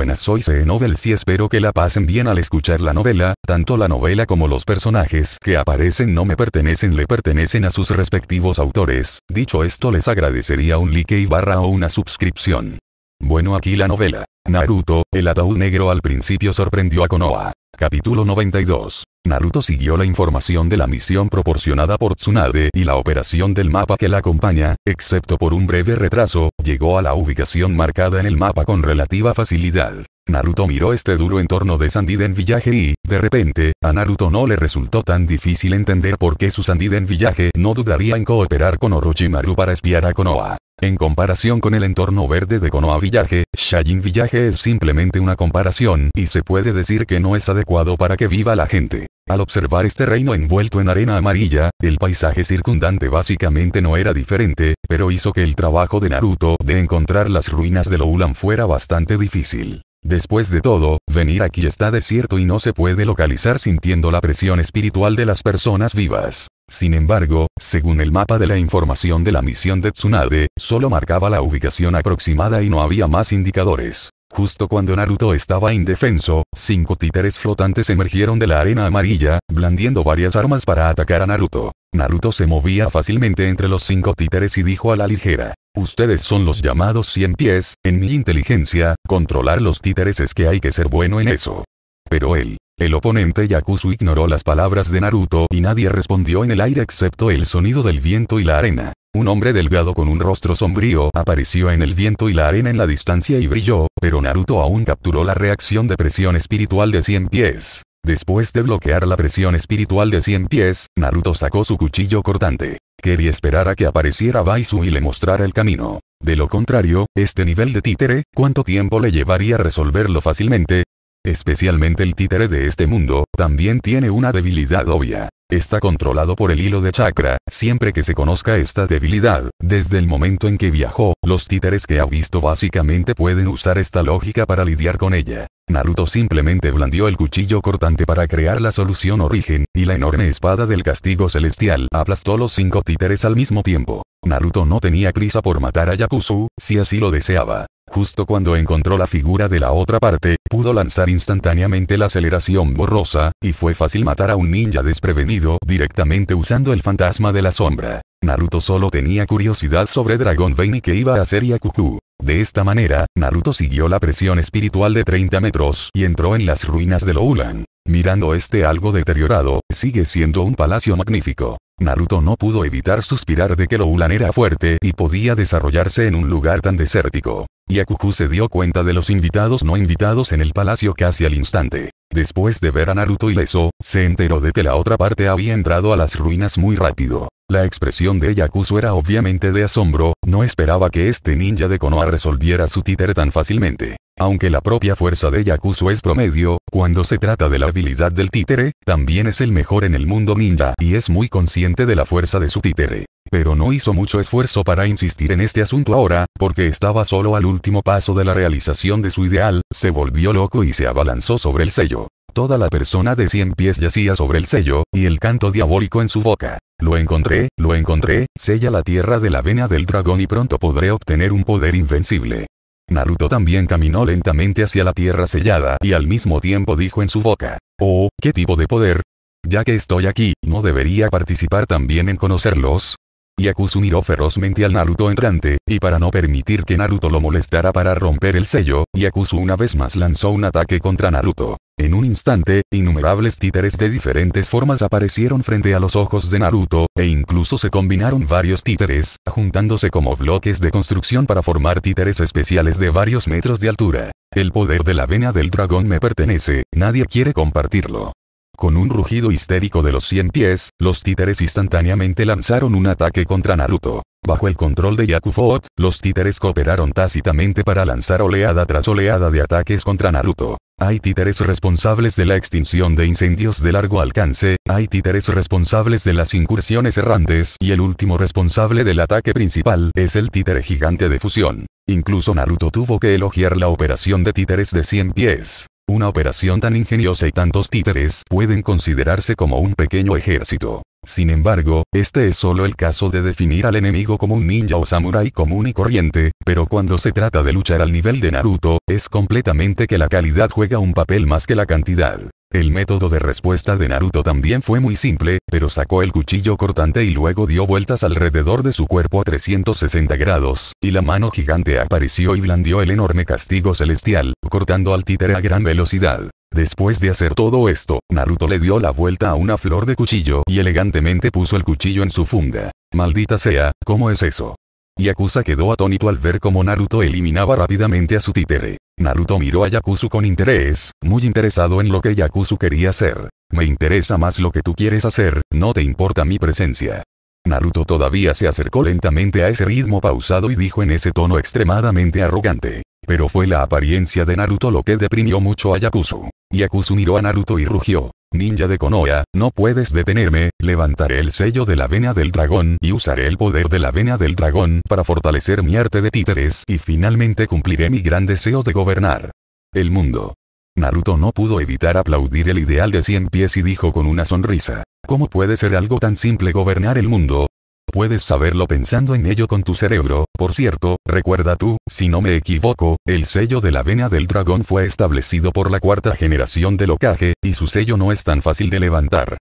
buenas. Soy CE Novel y espero que la pasen bien al escuchar la novela, tanto la novela como los personajes que aparecen no me pertenecen le pertenecen a sus respectivos autores. Dicho esto les agradecería un like y barra o una suscripción. Bueno aquí la novela. Naruto, el ataúd negro al principio sorprendió a Konoha. Capítulo 92. Naruto siguió la información de la misión proporcionada por Tsunade y la operación del mapa que la acompaña, excepto por un breve retraso, llegó a la ubicación marcada en el mapa con relativa facilidad. Naruto miró este duro entorno de Sandiden Village y, de repente, a Naruto no le resultó tan difícil entender por qué su Sandiden Village no dudaría en cooperar con Orochimaru para espiar a Konoha. En comparación con el entorno verde de Konoha Village, Shajin Village es simplemente una comparación y se puede decir que no es adecuado para que viva la gente. Al observar este reino envuelto en arena amarilla, el paisaje circundante básicamente no era diferente, pero hizo que el trabajo de Naruto de encontrar las ruinas de Loulan fuera bastante difícil. Después de todo, venir aquí está desierto y no se puede localizar sintiendo la presión espiritual de las personas vivas. Sin embargo, según el mapa de la información de la misión de Tsunade, solo marcaba la ubicación aproximada y no había más indicadores. Justo cuando Naruto estaba indefenso, cinco títeres flotantes emergieron de la arena amarilla, blandiendo varias armas para atacar a Naruto. Naruto se movía fácilmente entre los cinco títeres y dijo a la ligera, Ustedes son los llamados cien pies, en mi inteligencia, controlar los títeres es que hay que ser bueno en eso. Pero él, el oponente Yakuzu ignoró las palabras de Naruto y nadie respondió en el aire excepto el sonido del viento y la arena. Un hombre delgado con un rostro sombrío apareció en el viento y la arena en la distancia y brilló, pero Naruto aún capturó la reacción de presión espiritual de 100 pies. Después de bloquear la presión espiritual de 100 pies, Naruto sacó su cuchillo cortante. Quería esperar a que apareciera Baisu y le mostrara el camino. De lo contrario, este nivel de títere, ¿cuánto tiempo le llevaría resolverlo fácilmente? Especialmente el títere de este mundo, también tiene una debilidad obvia. Está controlado por el hilo de chakra, siempre que se conozca esta debilidad, desde el momento en que viajó, los títeres que ha visto básicamente pueden usar esta lógica para lidiar con ella. Naruto simplemente blandió el cuchillo cortante para crear la solución origen, y la enorme espada del castigo celestial aplastó los cinco títeres al mismo tiempo. Naruto no tenía prisa por matar a Yakuzu, si así lo deseaba. Justo cuando encontró la figura de la otra parte, pudo lanzar instantáneamente la aceleración borrosa, y fue fácil matar a un ninja desprevenido directamente usando el fantasma de la sombra. Naruto solo tenía curiosidad sobre Dragon Bane y qué iba a hacer Yakuku De esta manera, Naruto siguió la presión espiritual de 30 metros y entró en las ruinas de Loulan. Mirando este algo deteriorado, sigue siendo un palacio magnífico. Naruto no pudo evitar suspirar de que lo Ulan era fuerte y podía desarrollarse en un lugar tan desértico. Yakuku se dio cuenta de los invitados no invitados en el palacio casi al instante. Después de ver a Naruto y ileso, se enteró de que la otra parte había entrado a las ruinas muy rápido. La expresión de Yakuzu era obviamente de asombro, no esperaba que este ninja de Konoha resolviera su títer tan fácilmente. Aunque la propia fuerza de Yakuzo es promedio, cuando se trata de la habilidad del títere, también es el mejor en el mundo ninja y es muy consciente de la fuerza de su títere. Pero no hizo mucho esfuerzo para insistir en este asunto ahora, porque estaba solo al último paso de la realización de su ideal, se volvió loco y se abalanzó sobre el sello. Toda la persona de 100 pies yacía sobre el sello, y el canto diabólico en su boca. Lo encontré, lo encontré, sella la tierra de la vena del dragón y pronto podré obtener un poder invencible. Naruto también caminó lentamente hacia la tierra sellada y al mismo tiempo dijo en su boca, Oh, ¿qué tipo de poder? Ya que estoy aquí, ¿no debería participar también en conocerlos? Yakuzu miró ferozmente al Naruto entrante, y para no permitir que Naruto lo molestara para romper el sello, Yakuzu una vez más lanzó un ataque contra Naruto. En un instante, innumerables títeres de diferentes formas aparecieron frente a los ojos de Naruto, e incluso se combinaron varios títeres, juntándose como bloques de construcción para formar títeres especiales de varios metros de altura. El poder de la vena del dragón me pertenece, nadie quiere compartirlo. Con un rugido histérico de los 100 pies, los títeres instantáneamente lanzaron un ataque contra Naruto. Bajo el control de Yakufot, los títeres cooperaron tácitamente para lanzar oleada tras oleada de ataques contra Naruto. Hay títeres responsables de la extinción de incendios de largo alcance, hay títeres responsables de las incursiones errantes y el último responsable del ataque principal es el títere gigante de fusión. Incluso Naruto tuvo que elogiar la operación de títeres de 100 pies. Una operación tan ingeniosa y tantos títeres pueden considerarse como un pequeño ejército. Sin embargo, este es solo el caso de definir al enemigo como un ninja o samurai común y corriente, pero cuando se trata de luchar al nivel de Naruto, es completamente que la calidad juega un papel más que la cantidad. El método de respuesta de Naruto también fue muy simple, pero sacó el cuchillo cortante y luego dio vueltas alrededor de su cuerpo a 360 grados, y la mano gigante apareció y blandió el enorme castigo celestial, cortando al títere a gran velocidad. Después de hacer todo esto, Naruto le dio la vuelta a una flor de cuchillo y elegantemente puso el cuchillo en su funda. Maldita sea, ¿cómo es eso? Yakuza quedó atónito al ver cómo Naruto eliminaba rápidamente a su títere. Naruto miró a Yakuza con interés, muy interesado en lo que Yakuza quería hacer. Me interesa más lo que tú quieres hacer, no te importa mi presencia. Naruto todavía se acercó lentamente a ese ritmo pausado y dijo en ese tono extremadamente arrogante. Pero fue la apariencia de Naruto lo que deprimió mucho a Yakuzu. Yakuzu miró a Naruto y rugió. Ninja de Konoha, no puedes detenerme, levantaré el sello de la vena del dragón y usaré el poder de la vena del dragón para fortalecer mi arte de títeres y finalmente cumpliré mi gran deseo de gobernar. El mundo. Naruto no pudo evitar aplaudir el ideal de cien pies y dijo con una sonrisa. ¿Cómo puede ser algo tan simple gobernar el mundo? Puedes saberlo pensando en ello con tu cerebro, por cierto, recuerda tú, si no me equivoco, el sello de la vena del dragón fue establecido por la cuarta generación de Lokage, y su sello no es tan fácil de levantar.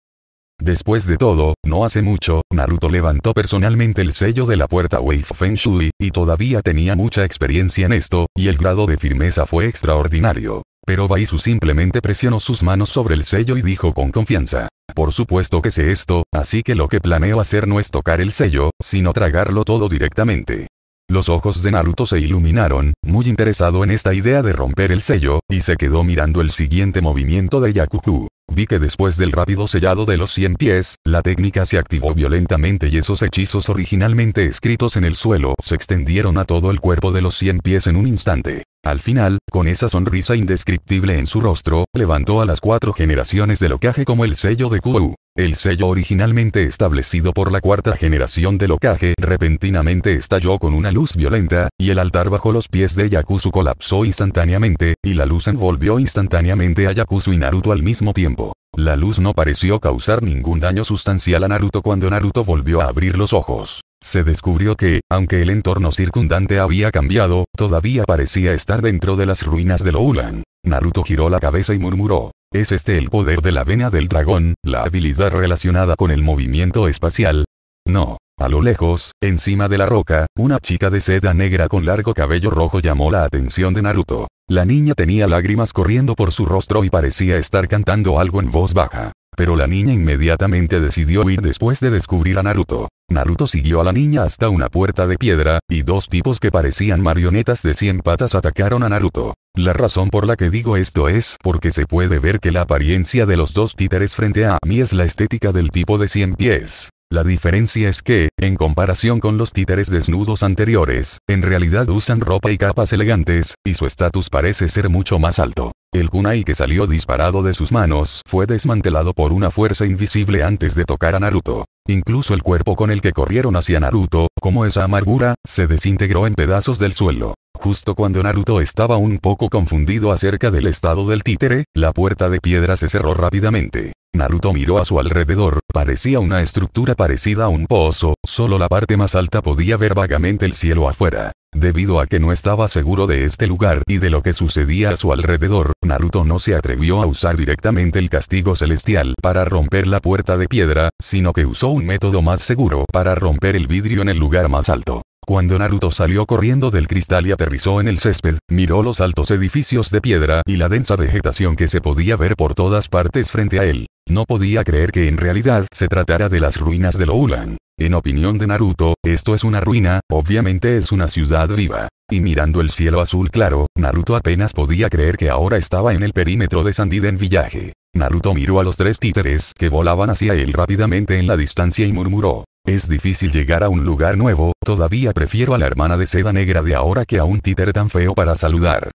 Después de todo, no hace mucho, Naruto levantó personalmente el sello de la puerta Wave Feng Shui, y todavía tenía mucha experiencia en esto, y el grado de firmeza fue extraordinario pero Baizu simplemente presionó sus manos sobre el sello y dijo con confianza. Por supuesto que sé esto, así que lo que planeo hacer no es tocar el sello, sino tragarlo todo directamente. Los ojos de Naruto se iluminaron, muy interesado en esta idea de romper el sello, y se quedó mirando el siguiente movimiento de Yakuku. Vi que después del rápido sellado de los 100 pies, la técnica se activó violentamente y esos hechizos originalmente escritos en el suelo se extendieron a todo el cuerpo de los 100 pies en un instante. Al final, con esa sonrisa indescriptible en su rostro, levantó a las cuatro generaciones de locaje como el sello de qu el sello originalmente establecido por la cuarta generación de Lokage repentinamente estalló con una luz violenta, y el altar bajo los pies de Yakuzu colapsó instantáneamente, y la luz envolvió instantáneamente a Yakuzu y Naruto al mismo tiempo. La luz no pareció causar ningún daño sustancial a Naruto cuando Naruto volvió a abrir los ojos. Se descubrió que, aunque el entorno circundante había cambiado, todavía parecía estar dentro de las ruinas de Loulan. Naruto giró la cabeza y murmuró, ¿Es este el poder de la vena del dragón, la habilidad relacionada con el movimiento espacial? No. A lo lejos, encima de la roca, una chica de seda negra con largo cabello rojo llamó la atención de Naruto. La niña tenía lágrimas corriendo por su rostro y parecía estar cantando algo en voz baja. Pero la niña inmediatamente decidió ir después de descubrir a Naruto. Naruto siguió a la niña hasta una puerta de piedra, y dos tipos que parecían marionetas de 100 patas atacaron a Naruto. La razón por la que digo esto es porque se puede ver que la apariencia de los dos títeres frente a mí es la estética del tipo de 100 pies. La diferencia es que, en comparación con los títeres desnudos anteriores, en realidad usan ropa y capas elegantes, y su estatus parece ser mucho más alto. El kunai que salió disparado de sus manos fue desmantelado por una fuerza invisible antes de tocar a Naruto. Incluso el cuerpo con el que corrieron hacia Naruto, como esa amargura, se desintegró en pedazos del suelo. Justo cuando Naruto estaba un poco confundido acerca del estado del títere, la puerta de piedra se cerró rápidamente. Naruto miró a su alrededor, parecía una estructura parecida a un pozo, solo la parte más alta podía ver vagamente el cielo afuera. Debido a que no estaba seguro de este lugar y de lo que sucedía a su alrededor, Naruto no se atrevió a usar directamente el castigo celestial para romper la puerta de piedra, sino que usó un método más seguro para romper el vidrio en el lugar más alto. Cuando Naruto salió corriendo del cristal y aterrizó en el césped, miró los altos edificios de piedra y la densa vegetación que se podía ver por todas partes frente a él. No podía creer que en realidad se tratara de las ruinas de Loulan. En opinión de Naruto, esto es una ruina, obviamente es una ciudad viva. Y mirando el cielo azul claro, Naruto apenas podía creer que ahora estaba en el perímetro de Sandiden Village. Naruto miró a los tres títeres que volaban hacia él rápidamente en la distancia y murmuró. Es difícil llegar a un lugar nuevo, todavía prefiero a la hermana de seda negra de ahora que a un títer tan feo para saludar.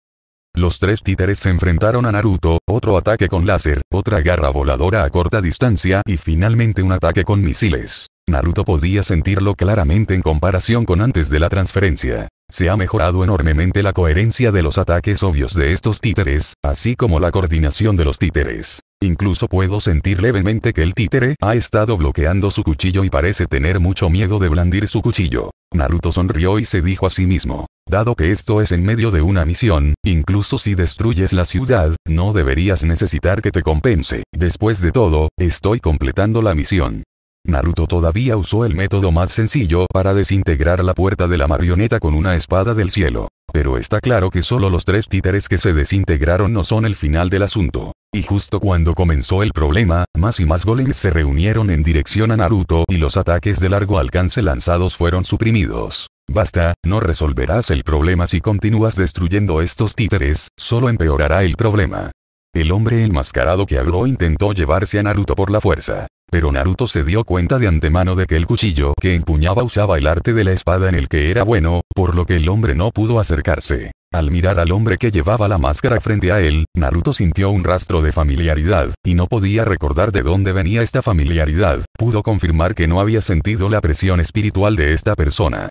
Los tres títeres se enfrentaron a Naruto, otro ataque con láser, otra garra voladora a corta distancia y finalmente un ataque con misiles. Naruto podía sentirlo claramente en comparación con antes de la transferencia. Se ha mejorado enormemente la coherencia de los ataques obvios de estos títeres, así como la coordinación de los títeres. Incluso puedo sentir levemente que el títere ha estado bloqueando su cuchillo y parece tener mucho miedo de blandir su cuchillo. Naruto sonrió y se dijo a sí mismo, dado que esto es en medio de una misión, incluso si destruyes la ciudad, no deberías necesitar que te compense. Después de todo, estoy completando la misión. Naruto todavía usó el método más sencillo para desintegrar la puerta de la marioneta con una espada del cielo. Pero está claro que solo los tres títeres que se desintegraron no son el final del asunto. Y justo cuando comenzó el problema, más y más golems se reunieron en dirección a Naruto y los ataques de largo alcance lanzados fueron suprimidos. Basta, no resolverás el problema si continúas destruyendo estos títeres, solo empeorará el problema. El hombre enmascarado que habló intentó llevarse a Naruto por la fuerza. Pero Naruto se dio cuenta de antemano de que el cuchillo que empuñaba usaba el arte de la espada en el que era bueno, por lo que el hombre no pudo acercarse. Al mirar al hombre que llevaba la máscara frente a él, Naruto sintió un rastro de familiaridad, y no podía recordar de dónde venía esta familiaridad, pudo confirmar que no había sentido la presión espiritual de esta persona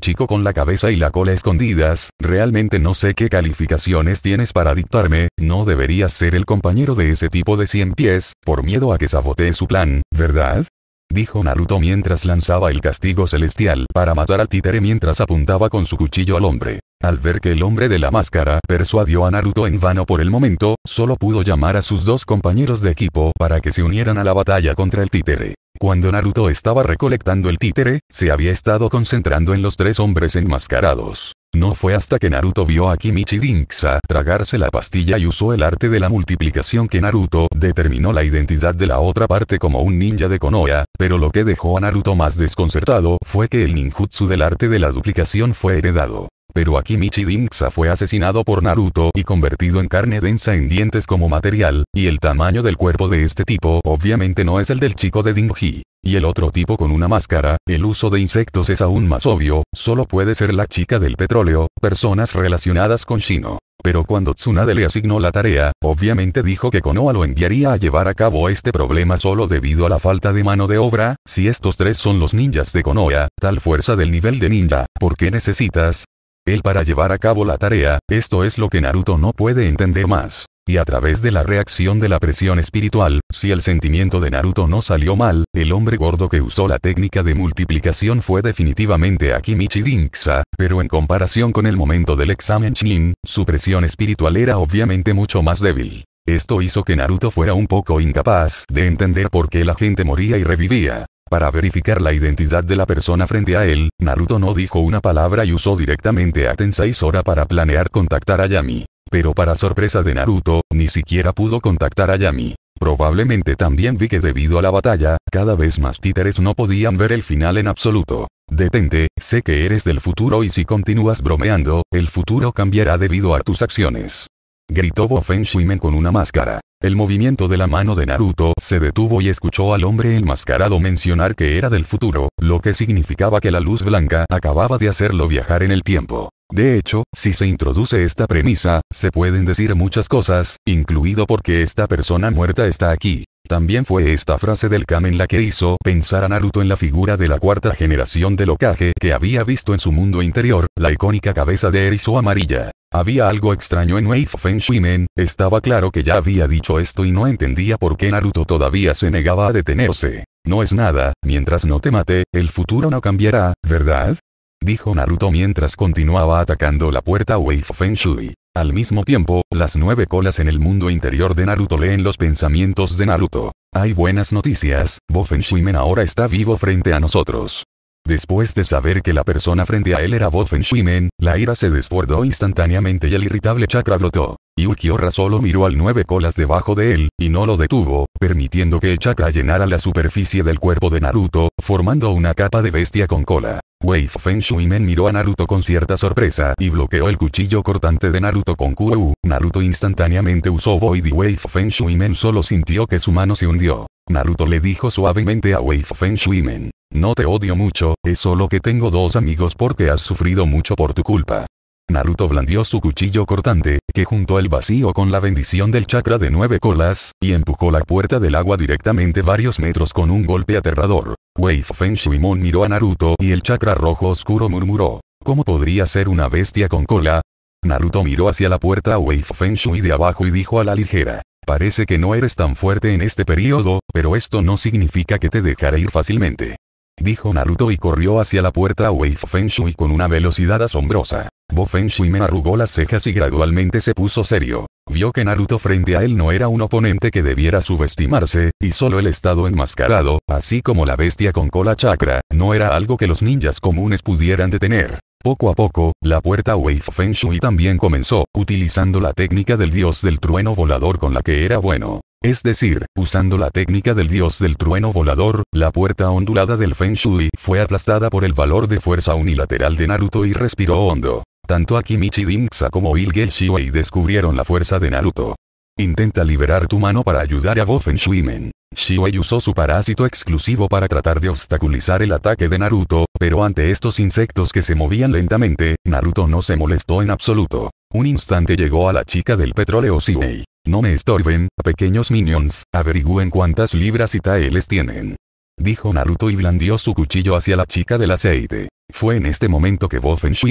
chico con la cabeza y la cola escondidas, realmente no sé qué calificaciones tienes para dictarme, no deberías ser el compañero de ese tipo de cien pies, por miedo a que sabotee su plan, ¿verdad? Dijo Naruto mientras lanzaba el castigo celestial para matar al títere mientras apuntaba con su cuchillo al hombre. Al ver que el hombre de la máscara persuadió a Naruto en vano por el momento, solo pudo llamar a sus dos compañeros de equipo para que se unieran a la batalla contra el títere. Cuando Naruto estaba recolectando el títere, se había estado concentrando en los tres hombres enmascarados. No fue hasta que Naruto vio a Kimichi Dinksa tragarse la pastilla y usó el arte de la multiplicación que Naruto determinó la identidad de la otra parte como un ninja de Konoha, pero lo que dejó a Naruto más desconcertado fue que el ninjutsu del arte de la duplicación fue heredado. Pero aquí Michi fue asesinado por Naruto y convertido en carne densa en dientes como material, y el tamaño del cuerpo de este tipo obviamente no es el del chico de dingji Y el otro tipo con una máscara, el uso de insectos es aún más obvio, solo puede ser la chica del petróleo, personas relacionadas con Shino. Pero cuando Tsunade le asignó la tarea, obviamente dijo que Konoha lo enviaría a llevar a cabo este problema solo debido a la falta de mano de obra, si estos tres son los ninjas de Konoha, tal fuerza del nivel de ninja, ¿por qué necesitas? él para llevar a cabo la tarea, esto es lo que Naruto no puede entender más. Y a través de la reacción de la presión espiritual, si el sentimiento de Naruto no salió mal, el hombre gordo que usó la técnica de multiplicación fue definitivamente Akimichi Dinksa, pero en comparación con el momento del examen Shin, su presión espiritual era obviamente mucho más débil. Esto hizo que Naruto fuera un poco incapaz de entender por qué la gente moría y revivía para verificar la identidad de la persona frente a él, Naruto no dijo una palabra y usó directamente a y Sora para planear contactar a Yami. Pero para sorpresa de Naruto, ni siquiera pudo contactar a Yami. Probablemente también vi que debido a la batalla, cada vez más títeres no podían ver el final en absoluto. Detente, sé que eres del futuro y si continúas bromeando, el futuro cambiará debido a tus acciones. Gritó Bofen Shimen con una máscara. El movimiento de la mano de Naruto se detuvo y escuchó al hombre enmascarado mencionar que era del futuro, lo que significaba que la luz blanca acababa de hacerlo viajar en el tiempo. De hecho, si se introduce esta premisa, se pueden decir muchas cosas, incluido porque esta persona muerta está aquí. También fue esta frase del Kamen la que hizo pensar a Naruto en la figura de la cuarta generación del Okage que había visto en su mundo interior, la icónica cabeza de erizo amarilla. Había algo extraño en Wave Fen Men, estaba claro que ya había dicho esto y no entendía por qué Naruto todavía se negaba a detenerse. No es nada, mientras no te mate, el futuro no cambiará, ¿verdad? Dijo Naruto mientras continuaba atacando la puerta Wave Feng Shui. Al mismo tiempo, las nueve colas en el mundo interior de Naruto leen los pensamientos de Naruto. Hay buenas noticias, Bofen Shimen ahora está vivo frente a nosotros. Después de saber que la persona frente a él era Bofen Shimen, la ira se desbordó instantáneamente y el irritable chakra brotó. Y solo miró al nueve colas debajo de él, y no lo detuvo, permitiendo que el chakra llenara la superficie del cuerpo de Naruto, formando una capa de bestia con cola. Wave Feng Shuimen miró a Naruto con cierta sorpresa y bloqueó el cuchillo cortante de Naruto con Kuu. Naruto instantáneamente usó Void y Wave Feng solo sintió que su mano se hundió. Naruto le dijo suavemente a Wave Feng Shuimen. No te odio mucho, es solo que tengo dos amigos porque has sufrido mucho por tu culpa. Naruto blandió su cuchillo cortante, que juntó el vacío con la bendición del chakra de nueve colas, y empujó la puerta del agua directamente varios metros con un golpe aterrador. Wave Feng Mon miró a Naruto y el chakra rojo oscuro murmuró. ¿Cómo podría ser una bestia con cola? Naruto miró hacia la puerta Wave Feng Shui de abajo y dijo a la ligera. Parece que no eres tan fuerte en este periodo, pero esto no significa que te dejaré ir fácilmente. Dijo Naruto y corrió hacia la puerta Wave Feng Shui con una velocidad asombrosa. Bo me arrugó las cejas y gradualmente se puso serio. Vio que Naruto frente a él no era un oponente que debiera subestimarse, y solo el estado enmascarado, así como la bestia con cola chakra, no era algo que los ninjas comunes pudieran detener. Poco a poco, la puerta Wave Feng Shui también comenzó, utilizando la técnica del dios del trueno volador con la que era bueno. Es decir, usando la técnica del dios del trueno volador, la puerta ondulada del Feng Shui fue aplastada por el valor de fuerza unilateral de Naruto y respiró hondo. Tanto Akimichi Dingsa como Bill Shiwei descubrieron la fuerza de Naruto. Intenta liberar tu mano para ayudar a Gofen Shiwei usó su parásito exclusivo para tratar de obstaculizar el ataque de Naruto, pero ante estos insectos que se movían lentamente, Naruto no se molestó en absoluto. Un instante llegó a la chica del petróleo Shiwei. No me estorben, pequeños minions, averigüen cuántas libras y taeles tienen. Dijo Naruto y blandió su cuchillo hacia la chica del aceite. Fue en este momento que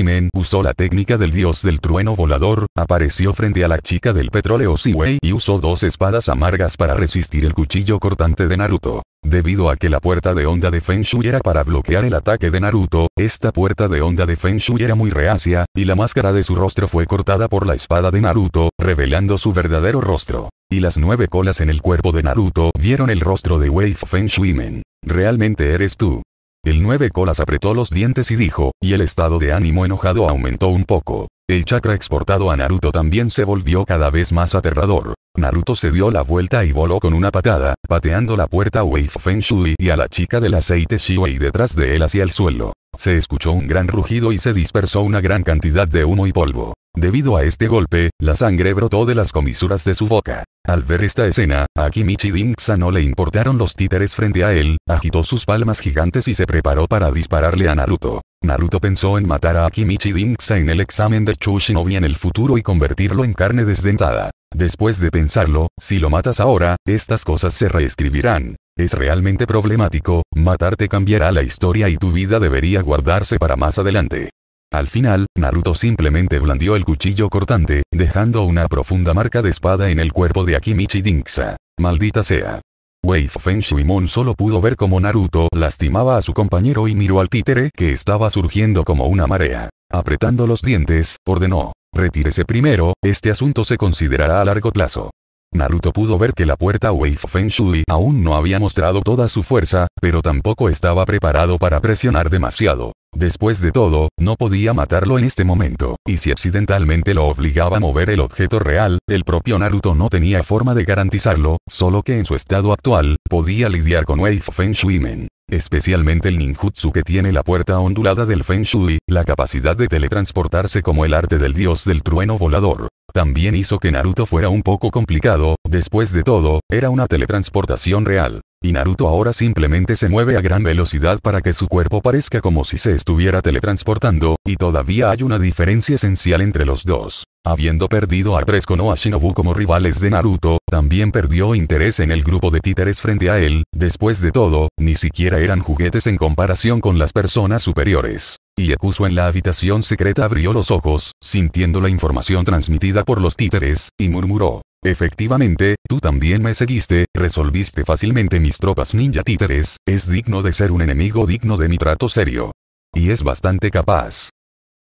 Men usó la técnica del dios del trueno volador, apareció frente a la chica del petróleo Wei y usó dos espadas amargas para resistir el cuchillo cortante de Naruto. Debido a que la puerta de onda de Feng Shui era para bloquear el ataque de Naruto, esta puerta de onda de Feng era muy reacia, y la máscara de su rostro fue cortada por la espada de Naruto, revelando su verdadero rostro. Y las nueve colas en el cuerpo de Naruto vieron el rostro de Wave Feng Men. Realmente eres tú. El nueve colas apretó los dientes y dijo, y el estado de ánimo enojado aumentó un poco. El chakra exportado a Naruto también se volvió cada vez más aterrador. Naruto se dio la vuelta y voló con una patada, pateando la puerta a Feng Shui y a la chica del aceite y detrás de él hacia el suelo. Se escuchó un gran rugido y se dispersó una gran cantidad de humo y polvo. Debido a este golpe, la sangre brotó de las comisuras de su boca. Al ver esta escena, a Kimichi Dingsa no le importaron los títeres frente a él, agitó sus palmas gigantes y se preparó para dispararle a Naruto. Naruto pensó en matar a Akimichi Dinksa en el examen de Chushinobi en el futuro y convertirlo en carne desdentada. Después de pensarlo, si lo matas ahora, estas cosas se reescribirán. Es realmente problemático, matarte cambiará la historia y tu vida debería guardarse para más adelante. Al final, Naruto simplemente blandió el cuchillo cortante, dejando una profunda marca de espada en el cuerpo de Akimichi Dinksa. Maldita sea. Wei Feng Mon solo pudo ver cómo Naruto lastimaba a su compañero y miró al títere que estaba surgiendo como una marea. Apretando los dientes, ordenó. Retírese primero, este asunto se considerará a largo plazo. Naruto pudo ver que la puerta Wave Feng Shui aún no había mostrado toda su fuerza, pero tampoco estaba preparado para presionar demasiado. Después de todo, no podía matarlo en este momento, y si accidentalmente lo obligaba a mover el objeto real, el propio Naruto no tenía forma de garantizarlo, solo que en su estado actual, podía lidiar con Wave Feng Men. Especialmente el ninjutsu que tiene la puerta ondulada del Feng Shui, la capacidad de teletransportarse como el arte del dios del trueno volador. También hizo que Naruto fuera un poco complicado, después de todo, era una teletransportación real y Naruto ahora simplemente se mueve a gran velocidad para que su cuerpo parezca como si se estuviera teletransportando, y todavía hay una diferencia esencial entre los dos. Habiendo perdido a tres a Shinobu como rivales de Naruto, también perdió interés en el grupo de títeres frente a él, después de todo, ni siquiera eran juguetes en comparación con las personas superiores. Y en la habitación secreta abrió los ojos, sintiendo la información transmitida por los títeres, y murmuró, Efectivamente, tú también me seguiste, resolviste fácilmente mis tropas ninja títeres, es digno de ser un enemigo digno de mi trato serio. Y es bastante capaz.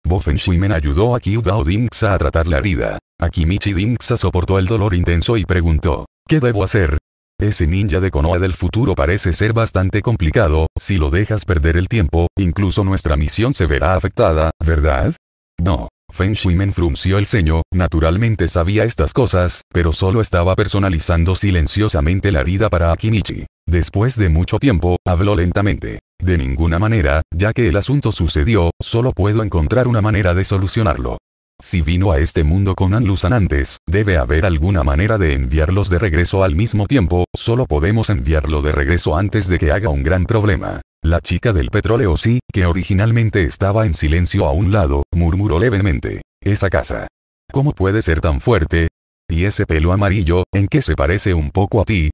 Bofen ayudó a Kyudao Dinxa a tratar la herida. Akimichi Dinksa soportó el dolor intenso y preguntó, ¿qué debo hacer? Ese ninja de Konoha del futuro parece ser bastante complicado, si lo dejas perder el tiempo, incluso nuestra misión se verá afectada, ¿verdad? No. Feng men frunció el ceño, naturalmente sabía estas cosas, pero solo estaba personalizando silenciosamente la vida para Akinichi. Después de mucho tiempo, habló lentamente. De ninguna manera, ya que el asunto sucedió, solo puedo encontrar una manera de solucionarlo. Si vino a este mundo con Anlusan antes, debe haber alguna manera de enviarlos de regreso al mismo tiempo, solo podemos enviarlo de regreso antes de que haga un gran problema. La chica del petróleo sí, que originalmente estaba en silencio a un lado, murmuró levemente. Esa casa. ¿Cómo puede ser tan fuerte? ¿Y ese pelo amarillo, en qué se parece un poco a ti?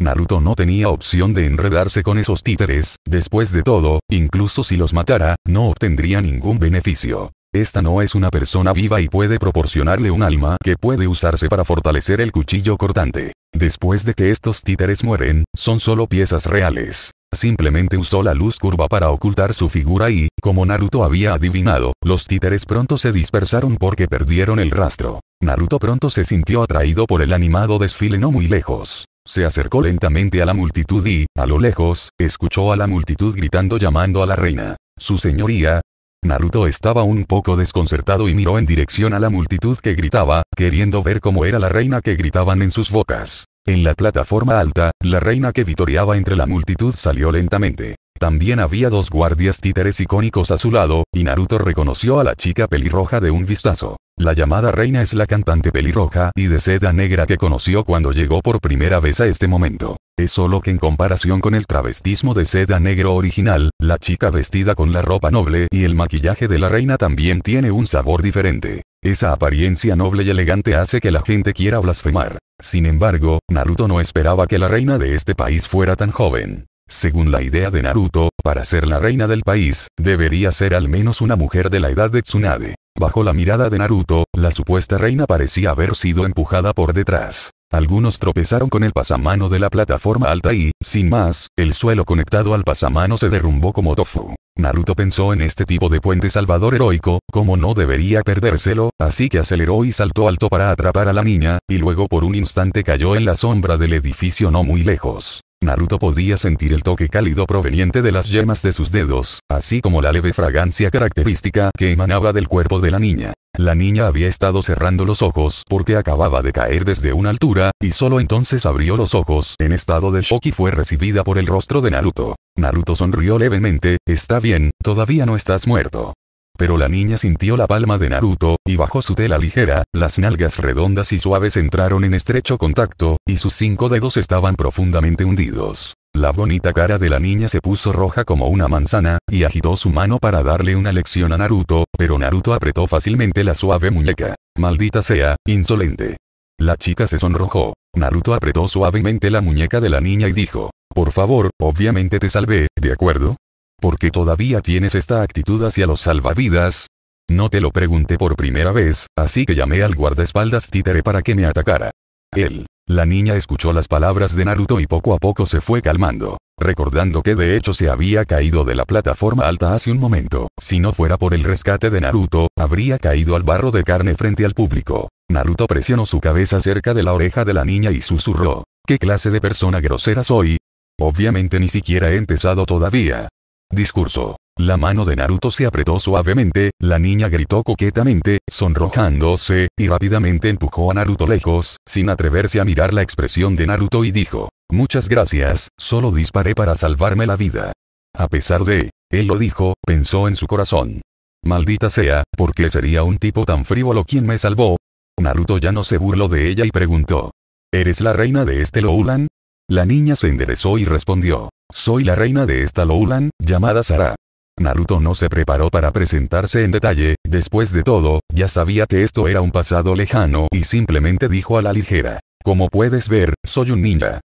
Naruto no tenía opción de enredarse con esos títeres, después de todo, incluso si los matara, no obtendría ningún beneficio. Esta no es una persona viva y puede proporcionarle un alma que puede usarse para fortalecer el cuchillo cortante. Después de que estos títeres mueren, son solo piezas reales. Simplemente usó la luz curva para ocultar su figura y, como Naruto había adivinado, los títeres pronto se dispersaron porque perdieron el rastro. Naruto pronto se sintió atraído por el animado desfile no muy lejos. Se acercó lentamente a la multitud y, a lo lejos, escuchó a la multitud gritando llamando a la reina. Su señoría, Naruto estaba un poco desconcertado y miró en dirección a la multitud que gritaba, queriendo ver cómo era la reina que gritaban en sus bocas. En la plataforma alta, la reina que vitoreaba entre la multitud salió lentamente. También había dos guardias títeres icónicos a su lado, y Naruto reconoció a la chica pelirroja de un vistazo. La llamada reina es la cantante pelirroja y de seda negra que conoció cuando llegó por primera vez a este momento solo que en comparación con el travestismo de seda negro original, la chica vestida con la ropa noble y el maquillaje de la reina también tiene un sabor diferente. Esa apariencia noble y elegante hace que la gente quiera blasfemar. Sin embargo, Naruto no esperaba que la reina de este país fuera tan joven. Según la idea de Naruto, para ser la reina del país, debería ser al menos una mujer de la edad de Tsunade. Bajo la mirada de Naruto, la supuesta reina parecía haber sido empujada por detrás. Algunos tropezaron con el pasamano de la plataforma alta y, sin más, el suelo conectado al pasamano se derrumbó como tofu. Naruto pensó en este tipo de puente salvador heroico, como no debería perdérselo, así que aceleró y saltó alto para atrapar a la niña, y luego por un instante cayó en la sombra del edificio no muy lejos. Naruto podía sentir el toque cálido proveniente de las yemas de sus dedos, así como la leve fragancia característica que emanaba del cuerpo de la niña. La niña había estado cerrando los ojos porque acababa de caer desde una altura, y solo entonces abrió los ojos en estado de shock y fue recibida por el rostro de Naruto. Naruto sonrió levemente, está bien, todavía no estás muerto. Pero la niña sintió la palma de Naruto, y bajo su tela ligera, las nalgas redondas y suaves entraron en estrecho contacto, y sus cinco dedos estaban profundamente hundidos. La bonita cara de la niña se puso roja como una manzana, y agitó su mano para darle una lección a Naruto, pero Naruto apretó fácilmente la suave muñeca. Maldita sea, insolente. La chica se sonrojó. Naruto apretó suavemente la muñeca de la niña y dijo, por favor, obviamente te salvé, ¿de acuerdo? Porque todavía tienes esta actitud hacia los salvavidas? No te lo pregunté por primera vez, así que llamé al guardaespaldas títere para que me atacara. Él la niña escuchó las palabras de Naruto y poco a poco se fue calmando, recordando que de hecho se había caído de la plataforma alta hace un momento. Si no fuera por el rescate de Naruto, habría caído al barro de carne frente al público. Naruto presionó su cabeza cerca de la oreja de la niña y susurró. ¿Qué clase de persona grosera soy? Obviamente ni siquiera he empezado todavía. Discurso. La mano de Naruto se apretó suavemente, la niña gritó coquetamente, sonrojándose, y rápidamente empujó a Naruto lejos, sin atreverse a mirar la expresión de Naruto y dijo, Muchas gracias, solo disparé para salvarme la vida. A pesar de, él lo dijo, pensó en su corazón. Maldita sea, ¿por qué sería un tipo tan frívolo quien me salvó? Naruto ya no se burló de ella y preguntó. ¿Eres la reina de este Lowland? La niña se enderezó y respondió, soy la reina de esta Lowland, llamada Sara. Naruto no se preparó para presentarse en detalle, después de todo, ya sabía que esto era un pasado lejano y simplemente dijo a la ligera, como puedes ver, soy un ninja.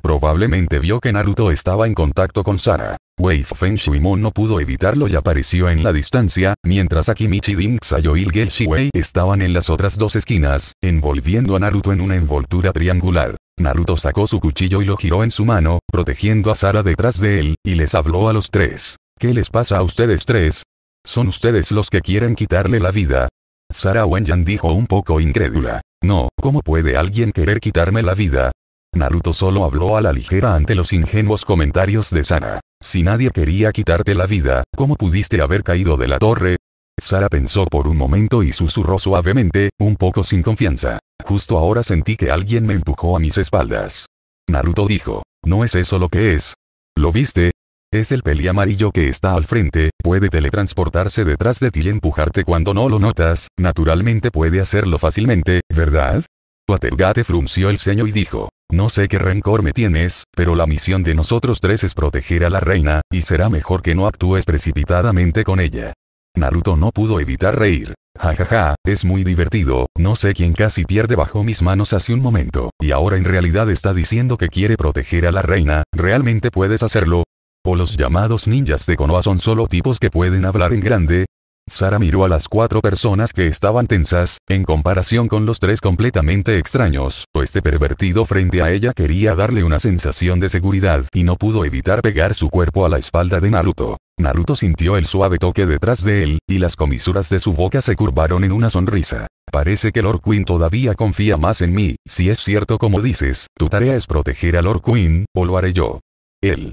Probablemente vio que Naruto estaba en contacto con Sara. Wave Fen Shuimon no pudo evitarlo y apareció en la distancia, mientras Akimichi Sayo y Gelshi Wei estaban en las otras dos esquinas, envolviendo a Naruto en una envoltura triangular. Naruto sacó su cuchillo y lo giró en su mano, protegiendo a Sara detrás de él, y les habló a los tres. ¿Qué les pasa a ustedes tres? ¿Son ustedes los que quieren quitarle la vida? Sara Wenyan dijo un poco incrédula. No, ¿cómo puede alguien querer quitarme la vida? Naruto solo habló a la ligera ante los ingenuos comentarios de Sara. Si nadie quería quitarte la vida, ¿cómo pudiste haber caído de la torre? Sara pensó por un momento y susurró suavemente, un poco sin confianza. Justo ahora sentí que alguien me empujó a mis espaldas. Naruto dijo, ¿no es eso lo que es? ¿Lo viste? Es el peli amarillo que está al frente, puede teletransportarse detrás de ti y empujarte cuando no lo notas, naturalmente puede hacerlo fácilmente, ¿verdad? Watergate frunció el ceño y dijo, no sé qué rencor me tienes, pero la misión de nosotros tres es proteger a la reina, y será mejor que no actúes precipitadamente con ella. Naruto no pudo evitar reír. Jajaja, es muy divertido, no sé quién casi pierde bajo mis manos hace un momento, y ahora en realidad está diciendo que quiere proteger a la reina, ¿realmente puedes hacerlo? ¿O los llamados ninjas de Konoha son solo tipos que pueden hablar en grande? Sara miró a las cuatro personas que estaban tensas, en comparación con los tres completamente extraños, o este pervertido frente a ella quería darle una sensación de seguridad y no pudo evitar pegar su cuerpo a la espalda de Naruto. Naruto sintió el suave toque detrás de él, y las comisuras de su boca se curvaron en una sonrisa. Parece que Lord Queen todavía confía más en mí, si es cierto como dices, tu tarea es proteger a Lord Queen, o lo haré yo. Él.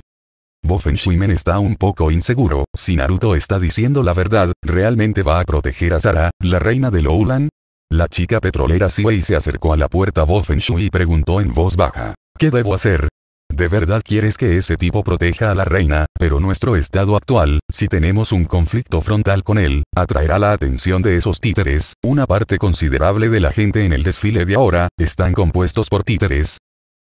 Bofen está un poco inseguro, si Naruto está diciendo la verdad, ¿realmente va a proteger a Sara, la reina de Lowland? La chica petrolera Siwei se acercó a la puerta Bofen y preguntó en voz baja. ¿Qué debo hacer? ¿De verdad quieres que ese tipo proteja a la reina? Pero nuestro estado actual, si tenemos un conflicto frontal con él, atraerá la atención de esos títeres. Una parte considerable de la gente en el desfile de ahora, están compuestos por títeres.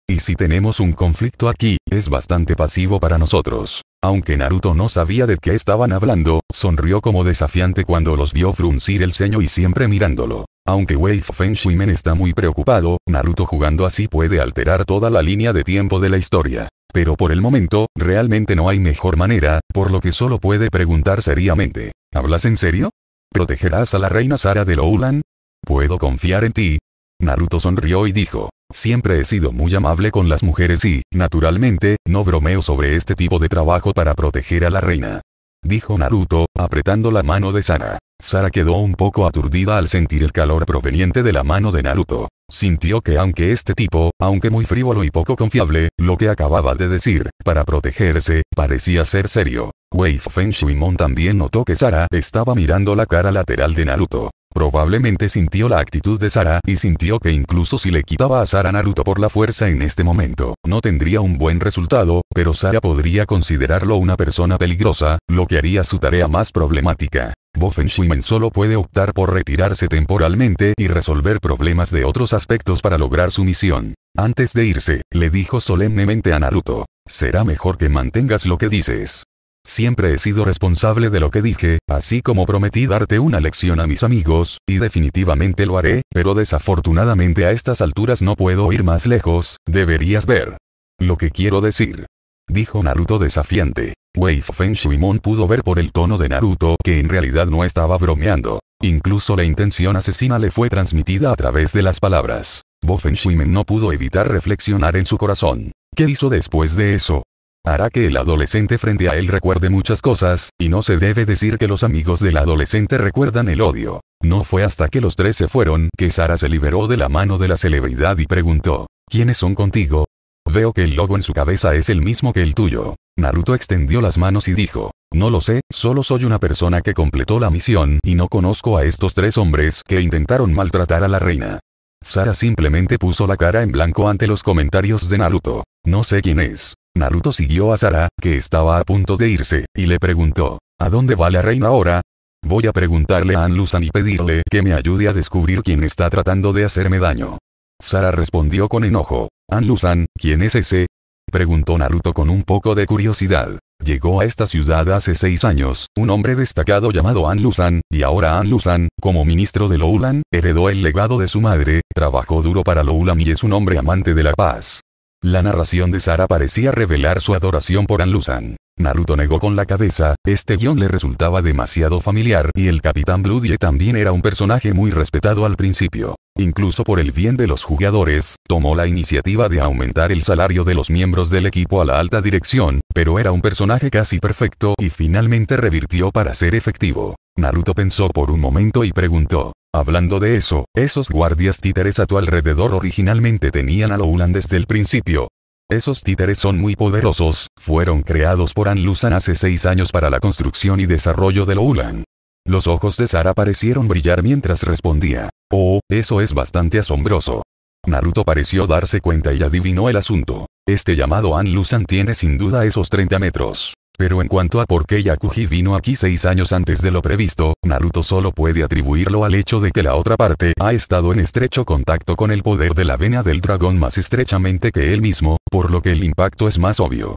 Y si tenemos un conflicto aquí, es bastante pasivo para nosotros. Aunque Naruto no sabía de qué estaban hablando, sonrió como desafiante cuando los vio fruncir el ceño y siempre mirándolo. Aunque Wave Feng Shuimen está muy preocupado, Naruto jugando así puede alterar toda la línea de tiempo de la historia. Pero por el momento, realmente no hay mejor manera, por lo que solo puede preguntar seriamente. ¿Hablas en serio? ¿Protegerás a la reina Sara de Lowland? Puedo confiar en ti, Naruto sonrió y dijo, Siempre he sido muy amable con las mujeres y, naturalmente, no bromeo sobre este tipo de trabajo para proteger a la reina. Dijo Naruto, apretando la mano de Sara. Sara quedó un poco aturdida al sentir el calor proveniente de la mano de Naruto. Sintió que aunque este tipo, aunque muy frívolo y poco confiable, lo que acababa de decir, para protegerse, parecía ser serio. Wave Feng Mon también notó que Sara estaba mirando la cara lateral de Naruto. Probablemente sintió la actitud de Sara y sintió que incluso si le quitaba a Sara Naruto por la fuerza en este momento, no tendría un buen resultado, pero Sara podría considerarlo una persona peligrosa, lo que haría su tarea más problemática. Bofen solo puede optar por retirarse temporalmente y resolver problemas de otros aspectos para lograr su misión. Antes de irse, le dijo solemnemente a Naruto, será mejor que mantengas lo que dices. Siempre he sido responsable de lo que dije, así como prometí darte una lección a mis amigos, y definitivamente lo haré, pero desafortunadamente a estas alturas no puedo ir más lejos, deberías ver. Lo que quiero decir. Dijo Naruto desafiante. Wave Feng Shuimon pudo ver por el tono de Naruto que en realidad no estaba bromeando. Incluso la intención asesina le fue transmitida a través de las palabras. Shui no pudo evitar reflexionar en su corazón. ¿Qué hizo después de eso? hará que el adolescente frente a él recuerde muchas cosas, y no se debe decir que los amigos del adolescente recuerdan el odio. No fue hasta que los tres se fueron que Sara se liberó de la mano de la celebridad y preguntó, ¿quiénes son contigo? Veo que el logo en su cabeza es el mismo que el tuyo. Naruto extendió las manos y dijo, no lo sé, solo soy una persona que completó la misión y no conozco a estos tres hombres que intentaron maltratar a la reina. Sara simplemente puso la cara en blanco ante los comentarios de Naruto. No sé quién es. Naruto siguió a Sara, que estaba a punto de irse, y le preguntó, ¿a dónde va la reina ahora? Voy a preguntarle a Anlusan y pedirle que me ayude a descubrir quién está tratando de hacerme daño. Sara respondió con enojo. Anlusan, ¿quién es ese? Preguntó Naruto con un poco de curiosidad. Llegó a esta ciudad hace seis años, un hombre destacado llamado Anlusan, y ahora Anlusan, como ministro de Loulan, heredó el legado de su madre, trabajó duro para Loulan y es un hombre amante de la paz. La narración de Sara parecía revelar su adoración por Anlusan. Naruto negó con la cabeza, este guión le resultaba demasiado familiar y el Capitán Bloodie también era un personaje muy respetado al principio. Incluso por el bien de los jugadores, tomó la iniciativa de aumentar el salario de los miembros del equipo a la alta dirección, pero era un personaje casi perfecto y finalmente revirtió para ser efectivo. Naruto pensó por un momento y preguntó. Hablando de eso, esos guardias títeres a tu alrededor originalmente tenían a Loulan desde el principio, esos títeres son muy poderosos, fueron creados por An An-Lusan hace seis años para la construcción y desarrollo de Ulan. Los ojos de Sara parecieron brillar mientras respondía. Oh, eso es bastante asombroso. Naruto pareció darse cuenta y adivinó el asunto. Este llamado An An-Lusan tiene sin duda esos 30 metros. Pero en cuanto a por qué Yakuji vino aquí seis años antes de lo previsto, Naruto solo puede atribuirlo al hecho de que la otra parte ha estado en estrecho contacto con el poder de la vena del dragón más estrechamente que él mismo, por lo que el impacto es más obvio.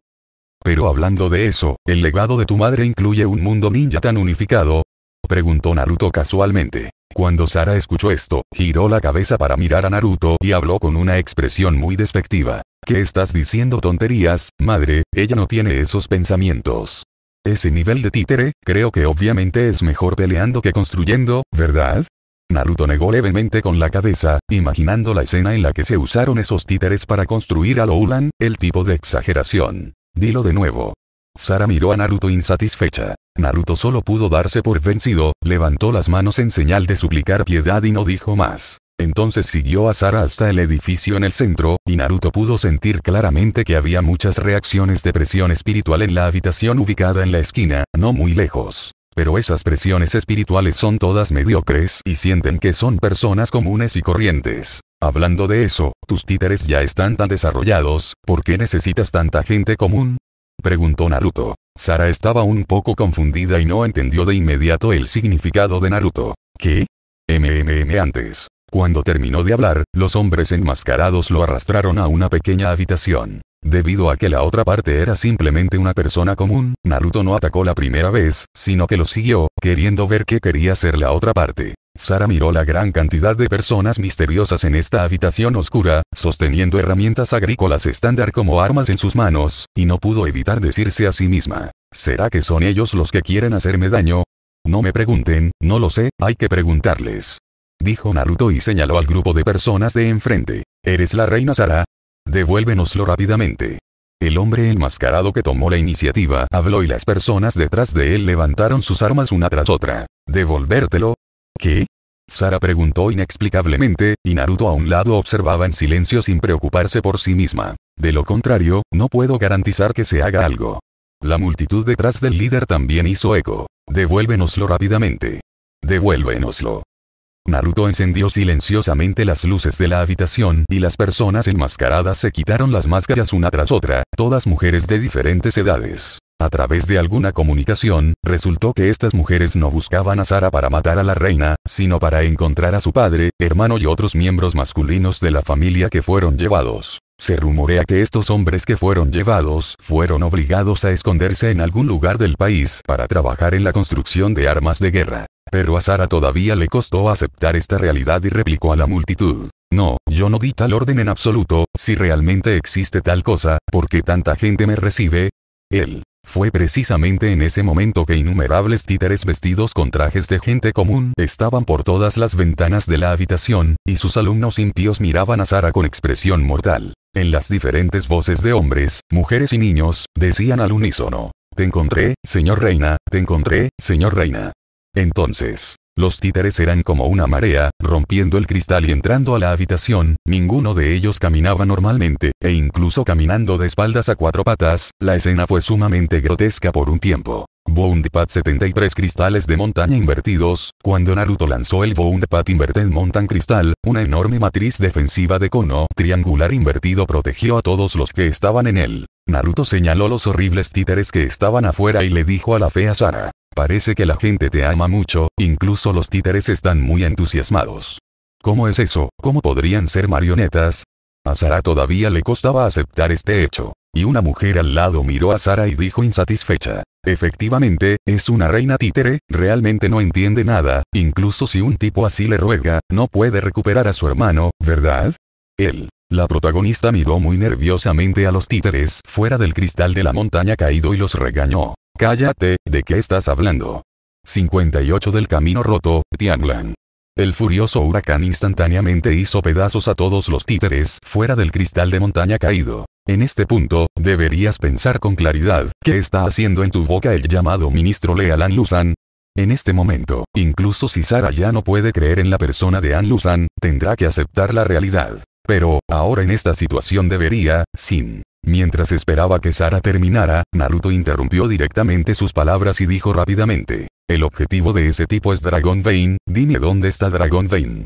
Pero hablando de eso, el legado de tu madre incluye un mundo ninja tan unificado, preguntó Naruto casualmente. Cuando Sara escuchó esto, giró la cabeza para mirar a Naruto y habló con una expresión muy despectiva. ¿Qué estás diciendo tonterías, madre? Ella no tiene esos pensamientos. Ese nivel de títere, creo que obviamente es mejor peleando que construyendo, ¿verdad? Naruto negó levemente con la cabeza, imaginando la escena en la que se usaron esos títeres para construir a Loulan, el tipo de exageración. Dilo de nuevo. Sara miró a Naruto insatisfecha. Naruto solo pudo darse por vencido, levantó las manos en señal de suplicar piedad y no dijo más. Entonces siguió a Sara hasta el edificio en el centro, y Naruto pudo sentir claramente que había muchas reacciones de presión espiritual en la habitación ubicada en la esquina, no muy lejos. Pero esas presiones espirituales son todas mediocres y sienten que son personas comunes y corrientes. Hablando de eso, tus títeres ya están tan desarrollados, ¿por qué necesitas tanta gente común? Preguntó Naruto. Sara estaba un poco confundida y no entendió de inmediato el significado de Naruto. ¿Qué? MMM antes. Cuando terminó de hablar, los hombres enmascarados lo arrastraron a una pequeña habitación. Debido a que la otra parte era simplemente una persona común, Naruto no atacó la primera vez, sino que lo siguió, queriendo ver qué quería hacer la otra parte. Sara miró la gran cantidad de personas misteriosas en esta habitación oscura, sosteniendo herramientas agrícolas estándar como armas en sus manos, y no pudo evitar decirse a sí misma, ¿será que son ellos los que quieren hacerme daño? No me pregunten, no lo sé, hay que preguntarles. Dijo Naruto y señaló al grupo de personas de enfrente. ¿Eres la reina Sara? Devuélvenoslo rápidamente. El hombre enmascarado que tomó la iniciativa habló y las personas detrás de él levantaron sus armas una tras otra. ¿Devolvértelo? ¿Qué? Sara preguntó inexplicablemente, y Naruto a un lado observaba en silencio sin preocuparse por sí misma. De lo contrario, no puedo garantizar que se haga algo. La multitud detrás del líder también hizo eco. Devuélvenoslo rápidamente. Devuélvenoslo. Naruto encendió silenciosamente las luces de la habitación y las personas enmascaradas se quitaron las máscaras una tras otra, todas mujeres de diferentes edades. A través de alguna comunicación, resultó que estas mujeres no buscaban a Sara para matar a la reina, sino para encontrar a su padre, hermano y otros miembros masculinos de la familia que fueron llevados. Se rumorea que estos hombres que fueron llevados fueron obligados a esconderse en algún lugar del país para trabajar en la construcción de armas de guerra. Pero a Sara todavía le costó aceptar esta realidad y replicó a la multitud. No, yo no di tal orden en absoluto, si realmente existe tal cosa, ¿por qué tanta gente me recibe? Él. Fue precisamente en ese momento que innumerables títeres vestidos con trajes de gente común estaban por todas las ventanas de la habitación, y sus alumnos impíos miraban a Sara con expresión mortal. En las diferentes voces de hombres, mujeres y niños, decían al unísono. Te encontré, señor reina, te encontré, señor reina. Entonces, los títeres eran como una marea, rompiendo el cristal y entrando a la habitación, ninguno de ellos caminaba normalmente, e incluso caminando de espaldas a cuatro patas, la escena fue sumamente grotesca por un tiempo. Boundpad 73 cristales de montaña invertidos, cuando Naruto lanzó el Boundpad Inverted Mountain Cristal, una enorme matriz defensiva de cono triangular invertido protegió a todos los que estaban en él. Naruto señaló los horribles títeres que estaban afuera y le dijo a la fea Sara. Parece que la gente te ama mucho, incluso los títeres están muy entusiasmados. ¿Cómo es eso? ¿Cómo podrían ser marionetas? A Sara todavía le costaba aceptar este hecho. Y una mujer al lado miró a Sara y dijo insatisfecha. Efectivamente, es una reina títere, realmente no entiende nada, incluso si un tipo así le ruega, no puede recuperar a su hermano, ¿verdad? Él. La protagonista miró muy nerviosamente a los títeres fuera del cristal de la montaña caído y los regañó. Cállate, ¿de qué estás hablando? 58 del camino roto, Tianlan. El furioso huracán instantáneamente hizo pedazos a todos los títeres fuera del cristal de montaña caído. En este punto, deberías pensar con claridad, ¿qué está haciendo en tu boca el llamado ministro Lealan Lusan. En este momento, incluso si Sara ya no puede creer en la persona de An Lusan, tendrá que aceptar la realidad. Pero, ahora en esta situación debería, sin. Mientras esperaba que Sara terminara, Naruto interrumpió directamente sus palabras y dijo rápidamente. El objetivo de ese tipo es Dragon Vein, dime dónde está Dragon Vein.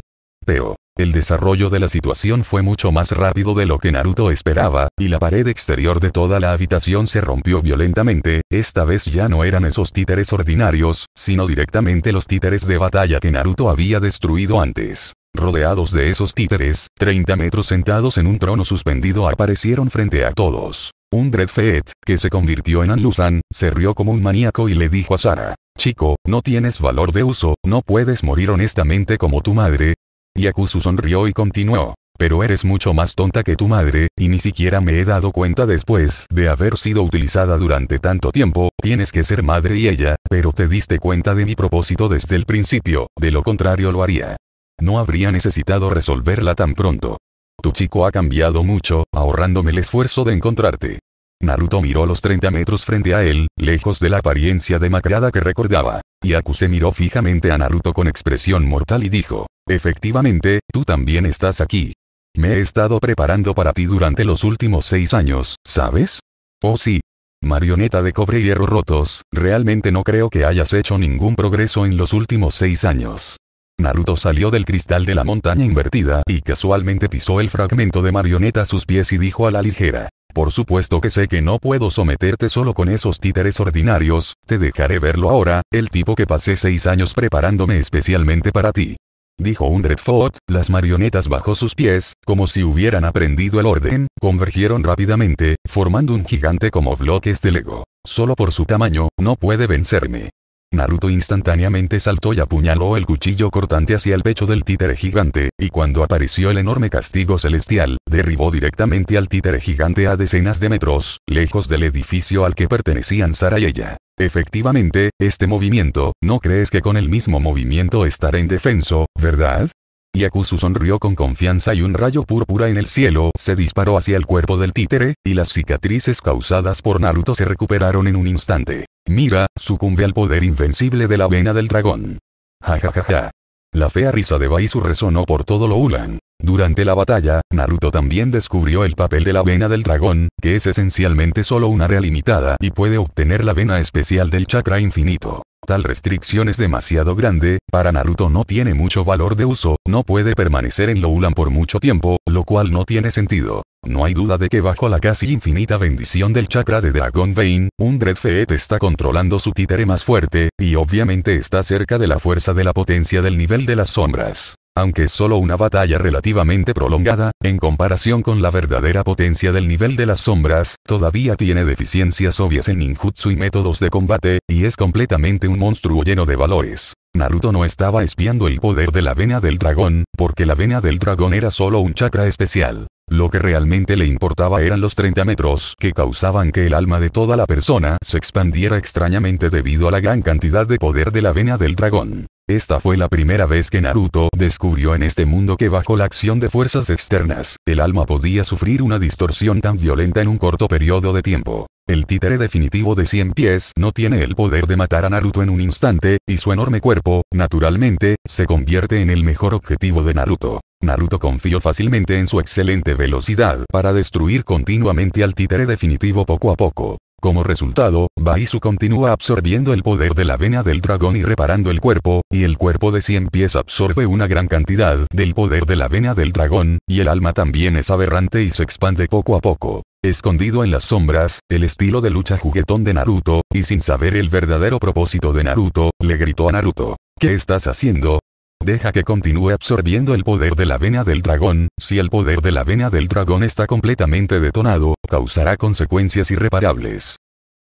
El desarrollo de la situación fue mucho más rápido de lo que Naruto esperaba, y la pared exterior de toda la habitación se rompió violentamente, esta vez ya no eran esos títeres ordinarios, sino directamente los títeres de batalla que Naruto había destruido antes. Rodeados de esos títeres, 30 metros sentados en un trono suspendido aparecieron frente a todos. Un Dreadfeet, que se convirtió en Anlusan, se rió como un maníaco y le dijo a Sara, Chico, no tienes valor de uso, no puedes morir honestamente como tu madre, Yakuzu sonrió y continuó. Pero eres mucho más tonta que tu madre, y ni siquiera me he dado cuenta después de haber sido utilizada durante tanto tiempo, tienes que ser madre y ella, pero te diste cuenta de mi propósito desde el principio, de lo contrario lo haría. No habría necesitado resolverla tan pronto. Tu chico ha cambiado mucho, ahorrándome el esfuerzo de encontrarte. Naruto miró los 30 metros frente a él, lejos de la apariencia demacrada que recordaba. Yakuse miró fijamente a Naruto con expresión mortal y dijo, efectivamente, tú también estás aquí. Me he estado preparando para ti durante los últimos seis años, ¿sabes? Oh sí. Marioneta de cobre y hierro rotos, realmente no creo que hayas hecho ningún progreso en los últimos seis años. Naruto salió del cristal de la montaña invertida y casualmente pisó el fragmento de marioneta a sus pies y dijo a la ligera, por supuesto que sé que no puedo someterte solo con esos títeres ordinarios, te dejaré verlo ahora, el tipo que pasé seis años preparándome especialmente para ti. Dijo Undredfoot, las marionetas bajo sus pies, como si hubieran aprendido el orden, convergieron rápidamente, formando un gigante como bloques de Lego. Solo por su tamaño, no puede vencerme. Naruto instantáneamente saltó y apuñaló el cuchillo cortante hacia el pecho del títere gigante, y cuando apareció el enorme castigo celestial, derribó directamente al títere gigante a decenas de metros, lejos del edificio al que pertenecían Sara y ella. Efectivamente, este movimiento, no crees que con el mismo movimiento estaré defenso, ¿verdad? Yakuzu sonrió con confianza y un rayo púrpura en el cielo se disparó hacia el cuerpo del títere, y las cicatrices causadas por Naruto se recuperaron en un instante. Mira, sucumbe al poder invencible de la vena del dragón. Ja ja ja ja. La fea risa de Baisu resonó por todo lo Ulan. Durante la batalla, Naruto también descubrió el papel de la vena del dragón, que es esencialmente solo un área limitada y puede obtener la vena especial del chakra infinito. Tal restricción es demasiado grande, para Naruto no tiene mucho valor de uso, no puede permanecer en Loulan por mucho tiempo, lo cual no tiene sentido. No hay duda de que bajo la casi infinita bendición del chakra de Dragon Vein, un Dreadfeet está controlando su títere más fuerte, y obviamente está cerca de la fuerza de la potencia del nivel de las sombras aunque es solo una batalla relativamente prolongada, en comparación con la verdadera potencia del nivel de las sombras, todavía tiene deficiencias obvias en ninjutsu y métodos de combate, y es completamente un monstruo lleno de valores. Naruto no estaba espiando el poder de la vena del dragón, porque la vena del dragón era solo un chakra especial. Lo que realmente le importaba eran los 30 metros que causaban que el alma de toda la persona se expandiera extrañamente debido a la gran cantidad de poder de la vena del dragón. Esta fue la primera vez que Naruto descubrió en este mundo que bajo la acción de fuerzas externas, el alma podía sufrir una distorsión tan violenta en un corto periodo de tiempo. El títere definitivo de 100 pies no tiene el poder de matar a Naruto en un instante, y su enorme cuerpo, naturalmente, se convierte en el mejor objetivo de Naruto. Naruto confió fácilmente en su excelente velocidad para destruir continuamente al títere definitivo poco a poco. Como resultado, Baisu continúa absorbiendo el poder de la vena del dragón y reparando el cuerpo, y el cuerpo de cien pies absorbe una gran cantidad del poder de la vena del dragón, y el alma también es aberrante y se expande poco a poco. Escondido en las sombras, el estilo de lucha juguetón de Naruto, y sin saber el verdadero propósito de Naruto, le gritó a Naruto. ¿Qué estás haciendo? Deja que continúe absorbiendo el poder de la vena del dragón, si el poder de la vena del dragón está completamente detonado, causará consecuencias irreparables.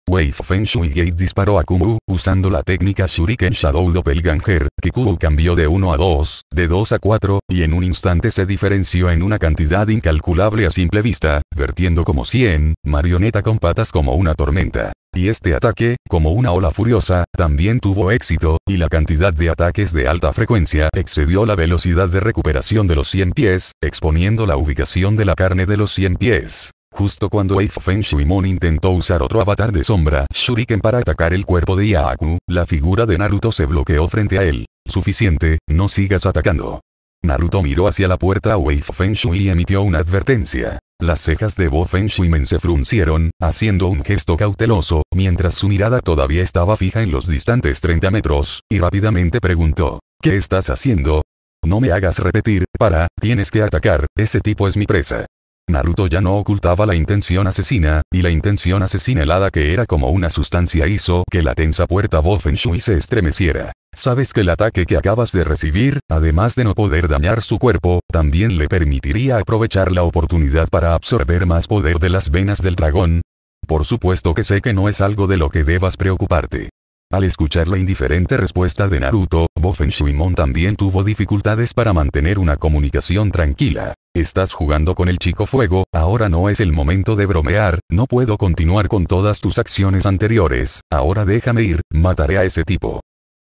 Wave Feng Shui Gate disparó a Kumu, usando la técnica Shuriken Shadow Doppelganger, que Kumu cambió de 1 a 2, de 2 a 4, y en un instante se diferenció en una cantidad incalculable a simple vista, vertiendo como 100, marioneta con patas como una tormenta. Y este ataque, como una ola furiosa, también tuvo éxito, y la cantidad de ataques de alta frecuencia excedió la velocidad de recuperación de los 100 pies, exponiendo la ubicación de la carne de los 100 pies. Justo cuando Shui Shuimon intentó usar otro avatar de sombra Shuriken para atacar el cuerpo de Yaku, la figura de Naruto se bloqueó frente a él. Suficiente, no sigas atacando. Naruto miró hacia la puerta a Wei Feng Shui y emitió una advertencia. Las cejas de Bo Feng Shui se fruncieron, haciendo un gesto cauteloso, mientras su mirada todavía estaba fija en los distantes 30 metros, y rápidamente preguntó, ¿qué estás haciendo? No me hagas repetir, para, tienes que atacar, ese tipo es mi presa. Naruto ya no ocultaba la intención asesina, y la intención asesina helada que era como una sustancia hizo que la tensa puerta Bofenshui se estremeciera. Sabes que el ataque que acabas de recibir, además de no poder dañar su cuerpo, también le permitiría aprovechar la oportunidad para absorber más poder de las venas del dragón. Por supuesto que sé que no es algo de lo que debas preocuparte. Al escuchar la indiferente respuesta de Naruto, Bofen Mon también tuvo dificultades para mantener una comunicación tranquila. Estás jugando con el chico fuego, ahora no es el momento de bromear, no puedo continuar con todas tus acciones anteriores, ahora déjame ir, mataré a ese tipo.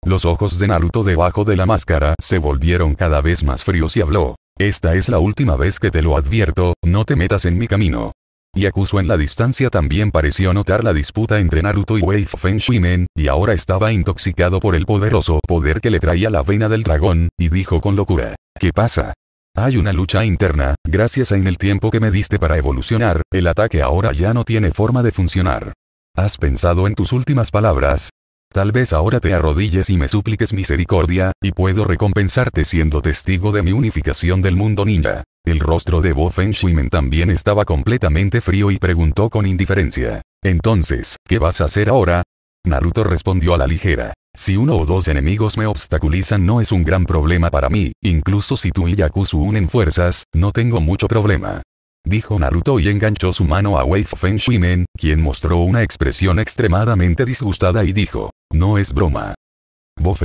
Los ojos de Naruto debajo de la máscara se volvieron cada vez más fríos y habló. Esta es la última vez que te lo advierto, no te metas en mi camino. Yakuzo en la distancia también pareció notar la disputa entre Naruto y Wave Feng Shimen, y ahora estaba intoxicado por el poderoso poder que le traía la vena del dragón, y dijo con locura. ¿Qué pasa? Hay una lucha interna, gracias a en el tiempo que me diste para evolucionar, el ataque ahora ya no tiene forma de funcionar. ¿Has pensado en tus últimas palabras? Tal vez ahora te arrodilles y me supliques misericordia, y puedo recompensarte siendo testigo de mi unificación del mundo ninja. El rostro de Bo Feng también estaba completamente frío y preguntó con indiferencia. Entonces, ¿qué vas a hacer ahora? Naruto respondió a la ligera. Si uno o dos enemigos me obstaculizan no es un gran problema para mí, incluso si tú y Yakuzu unen fuerzas, no tengo mucho problema. Dijo Naruto y enganchó su mano a Wave Feng quien mostró una expresión extremadamente disgustada y dijo, no es broma,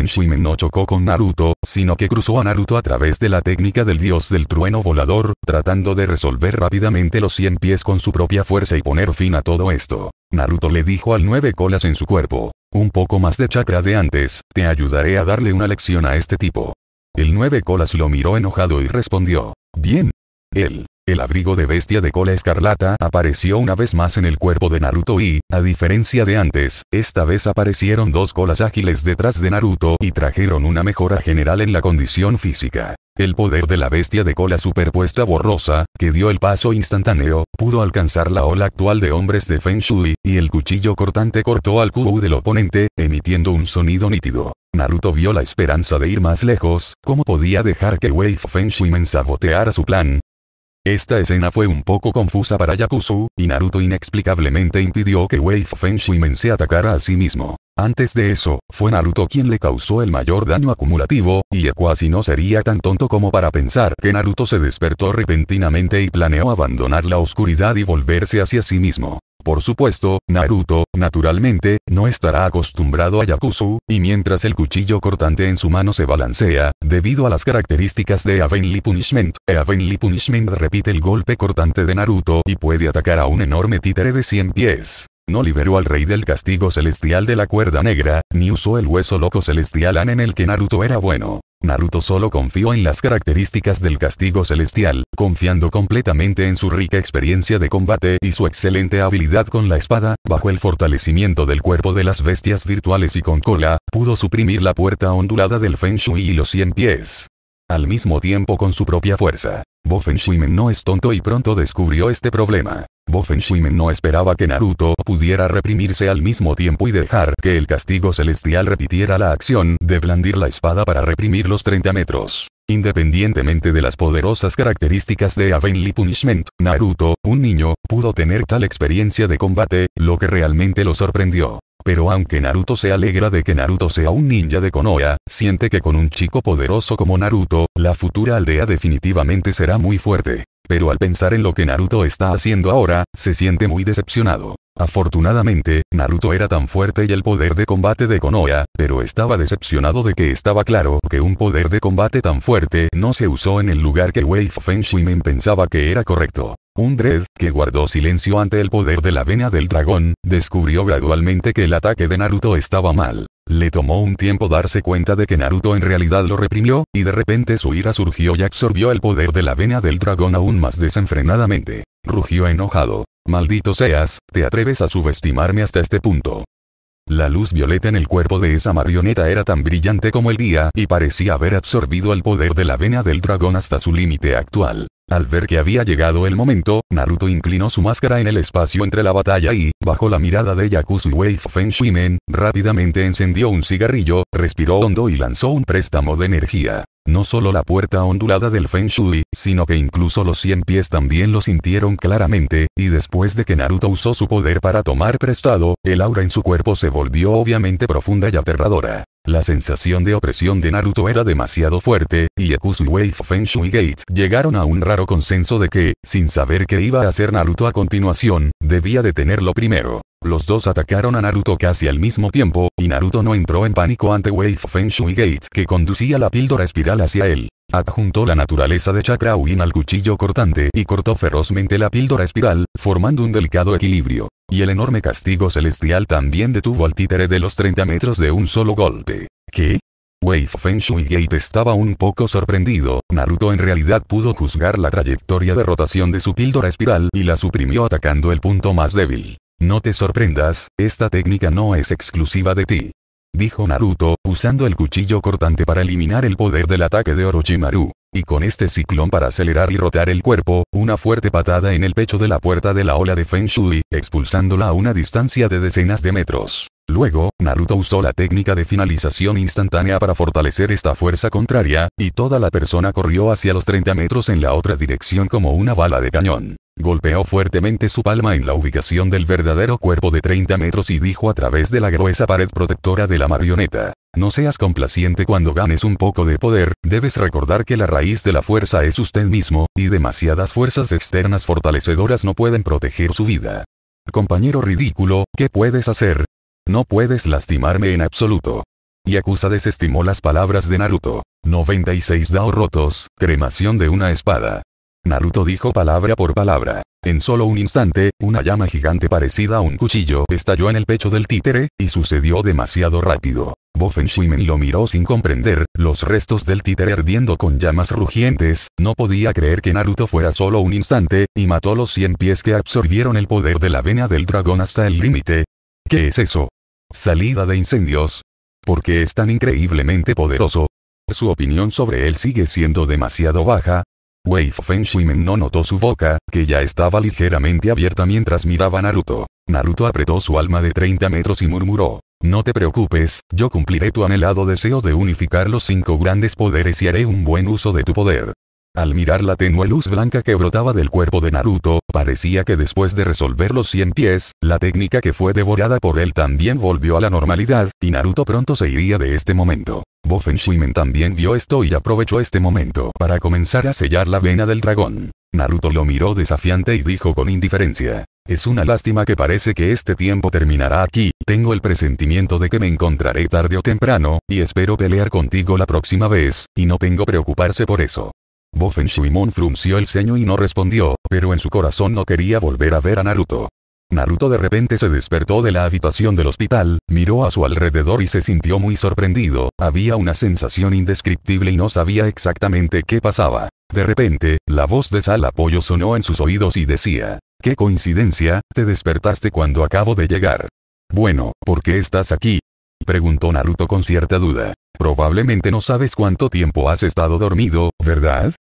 Shimen no chocó con Naruto, sino que cruzó a Naruto a través de la técnica del dios del trueno volador, tratando de resolver rápidamente los 100 pies con su propia fuerza y poner fin a todo esto. Naruto le dijo al nueve colas en su cuerpo. Un poco más de chakra de antes, te ayudaré a darle una lección a este tipo. El nueve colas lo miró enojado y respondió. Bien. Él. El abrigo de bestia de cola escarlata apareció una vez más en el cuerpo de Naruto y, a diferencia de antes, esta vez aparecieron dos colas ágiles detrás de Naruto y trajeron una mejora general en la condición física. El poder de la bestia de cola superpuesta borrosa, que dio el paso instantáneo, pudo alcanzar la ola actual de hombres de Feng Shui, y el cuchillo cortante cortó al cubo del oponente, emitiendo un sonido nítido. Naruto vio la esperanza de ir más lejos, ¿cómo podía dejar que Wave Shui men saboteara su plan? Esta escena fue un poco confusa para Yakuzu, y Naruto inexplicablemente impidió que Wave Men se atacara a sí mismo. Antes de eso, fue Naruto quien le causó el mayor daño acumulativo, y cuasi no sería tan tonto como para pensar que Naruto se despertó repentinamente y planeó abandonar la oscuridad y volverse hacia sí mismo. Por supuesto, Naruto, naturalmente, no estará acostumbrado a Yakuzu, y mientras el cuchillo cortante en su mano se balancea, debido a las características de Heavenly Punishment, Heavenly Punishment repite el golpe cortante de Naruto y puede atacar a un enorme títere de 100 pies. No liberó al rey del castigo celestial de la cuerda negra, ni usó el hueso loco celestial An en el que Naruto era bueno. Naruto solo confió en las características del castigo celestial, confiando completamente en su rica experiencia de combate y su excelente habilidad con la espada, bajo el fortalecimiento del cuerpo de las bestias virtuales y con cola, pudo suprimir la puerta ondulada del Feng Shui y los 100 pies. Al mismo tiempo con su propia fuerza. Bo Shui Men no es tonto y pronto descubrió este problema. Bofenshimen no esperaba que Naruto pudiera reprimirse al mismo tiempo y dejar que el castigo celestial repitiera la acción de blandir la espada para reprimir los 30 metros. Independientemente de las poderosas características de avenly Punishment, Naruto, un niño, pudo tener tal experiencia de combate, lo que realmente lo sorprendió. Pero aunque Naruto se alegra de que Naruto sea un ninja de Konoha, siente que con un chico poderoso como Naruto, la futura aldea definitivamente será muy fuerte pero al pensar en lo que Naruto está haciendo ahora, se siente muy decepcionado. Afortunadamente, Naruto era tan fuerte y el poder de combate de Konoha, pero estaba decepcionado de que estaba claro que un poder de combate tan fuerte no se usó en el lugar que Feng Men pensaba que era correcto. Un Dread, que guardó silencio ante el poder de la vena del dragón, descubrió gradualmente que el ataque de Naruto estaba mal. Le tomó un tiempo darse cuenta de que Naruto en realidad lo reprimió, y de repente su ira surgió y absorbió el poder de la vena del dragón aún más desenfrenadamente. Rugió enojado. Maldito seas, te atreves a subestimarme hasta este punto. La luz violeta en el cuerpo de esa marioneta era tan brillante como el día y parecía haber absorbido el poder de la vena del dragón hasta su límite actual. Al ver que había llegado el momento, Naruto inclinó su máscara en el espacio entre la batalla y, bajo la mirada de Yakuzu Shui Men, rápidamente encendió un cigarrillo, respiró hondo y lanzó un préstamo de energía. No solo la puerta ondulada del Feng Shui, sino que incluso los 100 pies también lo sintieron claramente, y después de que Naruto usó su poder para tomar prestado, el aura en su cuerpo se volvió obviamente profunda y aterradora. La sensación de opresión de Naruto era demasiado fuerte, y Yakuza Wave Feng Shui Gate llegaron a un raro consenso de que, sin saber qué iba a hacer Naruto a continuación, debía detenerlo primero. Los dos atacaron a Naruto casi al mismo tiempo, y Naruto no entró en pánico ante Wave Feng Shui Gate que conducía la píldora espiral hacia él. Adjuntó la naturaleza de Chakra Win al cuchillo cortante y cortó ferozmente la píldora espiral, formando un delicado equilibrio. Y el enorme castigo celestial también detuvo al títere de los 30 metros de un solo golpe. ¿Qué? Wave Feng Shui Gate estaba un poco sorprendido, Naruto en realidad pudo juzgar la trayectoria de rotación de su píldora espiral y la suprimió atacando el punto más débil. No te sorprendas, esta técnica no es exclusiva de ti. Dijo Naruto, usando el cuchillo cortante para eliminar el poder del ataque de Orochimaru. Y con este ciclón para acelerar y rotar el cuerpo, una fuerte patada en el pecho de la puerta de la ola de Feng Shui, expulsándola a una distancia de decenas de metros. Luego, Naruto usó la técnica de finalización instantánea para fortalecer esta fuerza contraria, y toda la persona corrió hacia los 30 metros en la otra dirección como una bala de cañón. Golpeó fuertemente su palma en la ubicación del verdadero cuerpo de 30 metros y dijo a través de la gruesa pared protectora de la marioneta. No seas complaciente cuando ganes un poco de poder, debes recordar que la raíz de la fuerza es usted mismo, y demasiadas fuerzas externas fortalecedoras no pueden proteger su vida. Compañero ridículo, ¿qué puedes hacer? No puedes lastimarme en absoluto. Yakuza desestimó las palabras de Naruto. 96 Dao rotos, cremación de una espada. Naruto dijo palabra por palabra. En solo un instante, una llama gigante parecida a un cuchillo estalló en el pecho del títere, y sucedió demasiado rápido. Bofen lo miró sin comprender, los restos del títere ardiendo con llamas rugientes, no podía creer que Naruto fuera solo un instante, y mató los 100 pies que absorbieron el poder de la vena del dragón hasta el límite, ¿Qué es eso? Salida de incendios. ¿Por qué es tan increíblemente poderoso? Su opinión sobre él sigue siendo demasiado baja. Wei Shimen no notó su boca, que ya estaba ligeramente abierta mientras miraba a Naruto. Naruto apretó su alma de 30 metros y murmuró. No te preocupes, yo cumpliré tu anhelado deseo de unificar los cinco grandes poderes y haré un buen uso de tu poder. Al mirar la tenue luz blanca que brotaba del cuerpo de Naruto, parecía que después de resolver los 100 pies, la técnica que fue devorada por él también volvió a la normalidad, y Naruto pronto se iría de este momento. Bofen también vio esto y aprovechó este momento para comenzar a sellar la vena del dragón. Naruto lo miró desafiante y dijo con indiferencia. Es una lástima que parece que este tiempo terminará aquí, tengo el presentimiento de que me encontraré tarde o temprano, y espero pelear contigo la próxima vez, y no tengo preocuparse por eso. Bofen Shuimon frunció el ceño y no respondió, pero en su corazón no quería volver a ver a Naruto. Naruto de repente se despertó de la habitación del hospital, miró a su alrededor y se sintió muy sorprendido, había una sensación indescriptible y no sabía exactamente qué pasaba. De repente, la voz de Sal Apoyo sonó en sus oídos y decía, ¡Qué coincidencia, te despertaste cuando acabo de llegar! Bueno, ¿por qué estás aquí? Preguntó Naruto con cierta duda. Probablemente no sabes cuánto tiempo has estado dormido, ¿verdad?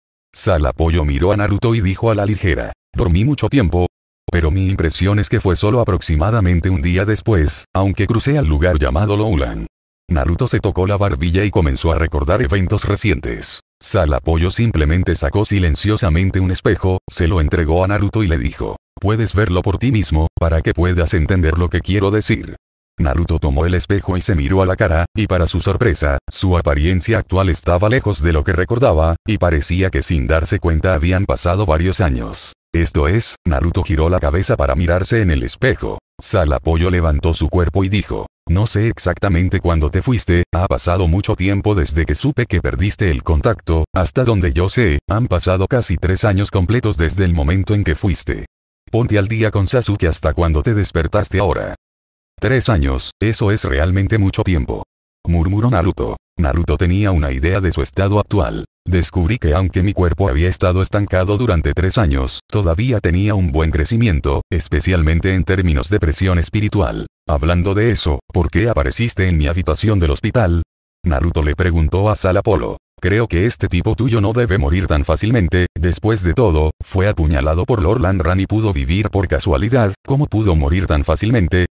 Apoyo miró a Naruto y dijo a la ligera. Dormí mucho tiempo. Pero mi impresión es que fue solo aproximadamente un día después, aunque crucé al lugar llamado Lowland. Naruto se tocó la barbilla y comenzó a recordar eventos recientes. Salapoyo simplemente sacó silenciosamente un espejo, se lo entregó a Naruto y le dijo, puedes verlo por ti mismo, para que puedas entender lo que quiero decir. Naruto tomó el espejo y se miró a la cara, y para su sorpresa, su apariencia actual estaba lejos de lo que recordaba, y parecía que sin darse cuenta habían pasado varios años. Esto es, Naruto giró la cabeza para mirarse en el espejo. Salapoyo levantó su cuerpo y dijo, no sé exactamente cuándo te fuiste, ha pasado mucho tiempo desde que supe que perdiste el contacto, hasta donde yo sé, han pasado casi tres años completos desde el momento en que fuiste. Ponte al día con Sasuke hasta cuando te despertaste ahora. Tres años, eso es realmente mucho tiempo. Murmuró Naruto. Naruto tenía una idea de su estado actual. Descubrí que aunque mi cuerpo había estado estancado durante tres años, todavía tenía un buen crecimiento, especialmente en términos de presión espiritual. Hablando de eso, ¿por qué apareciste en mi habitación del hospital? Naruto le preguntó a Salapolo. Creo que este tipo tuyo no debe morir tan fácilmente, después de todo, fue apuñalado por Lord Ran y pudo vivir por casualidad, ¿cómo pudo morir tan fácilmente?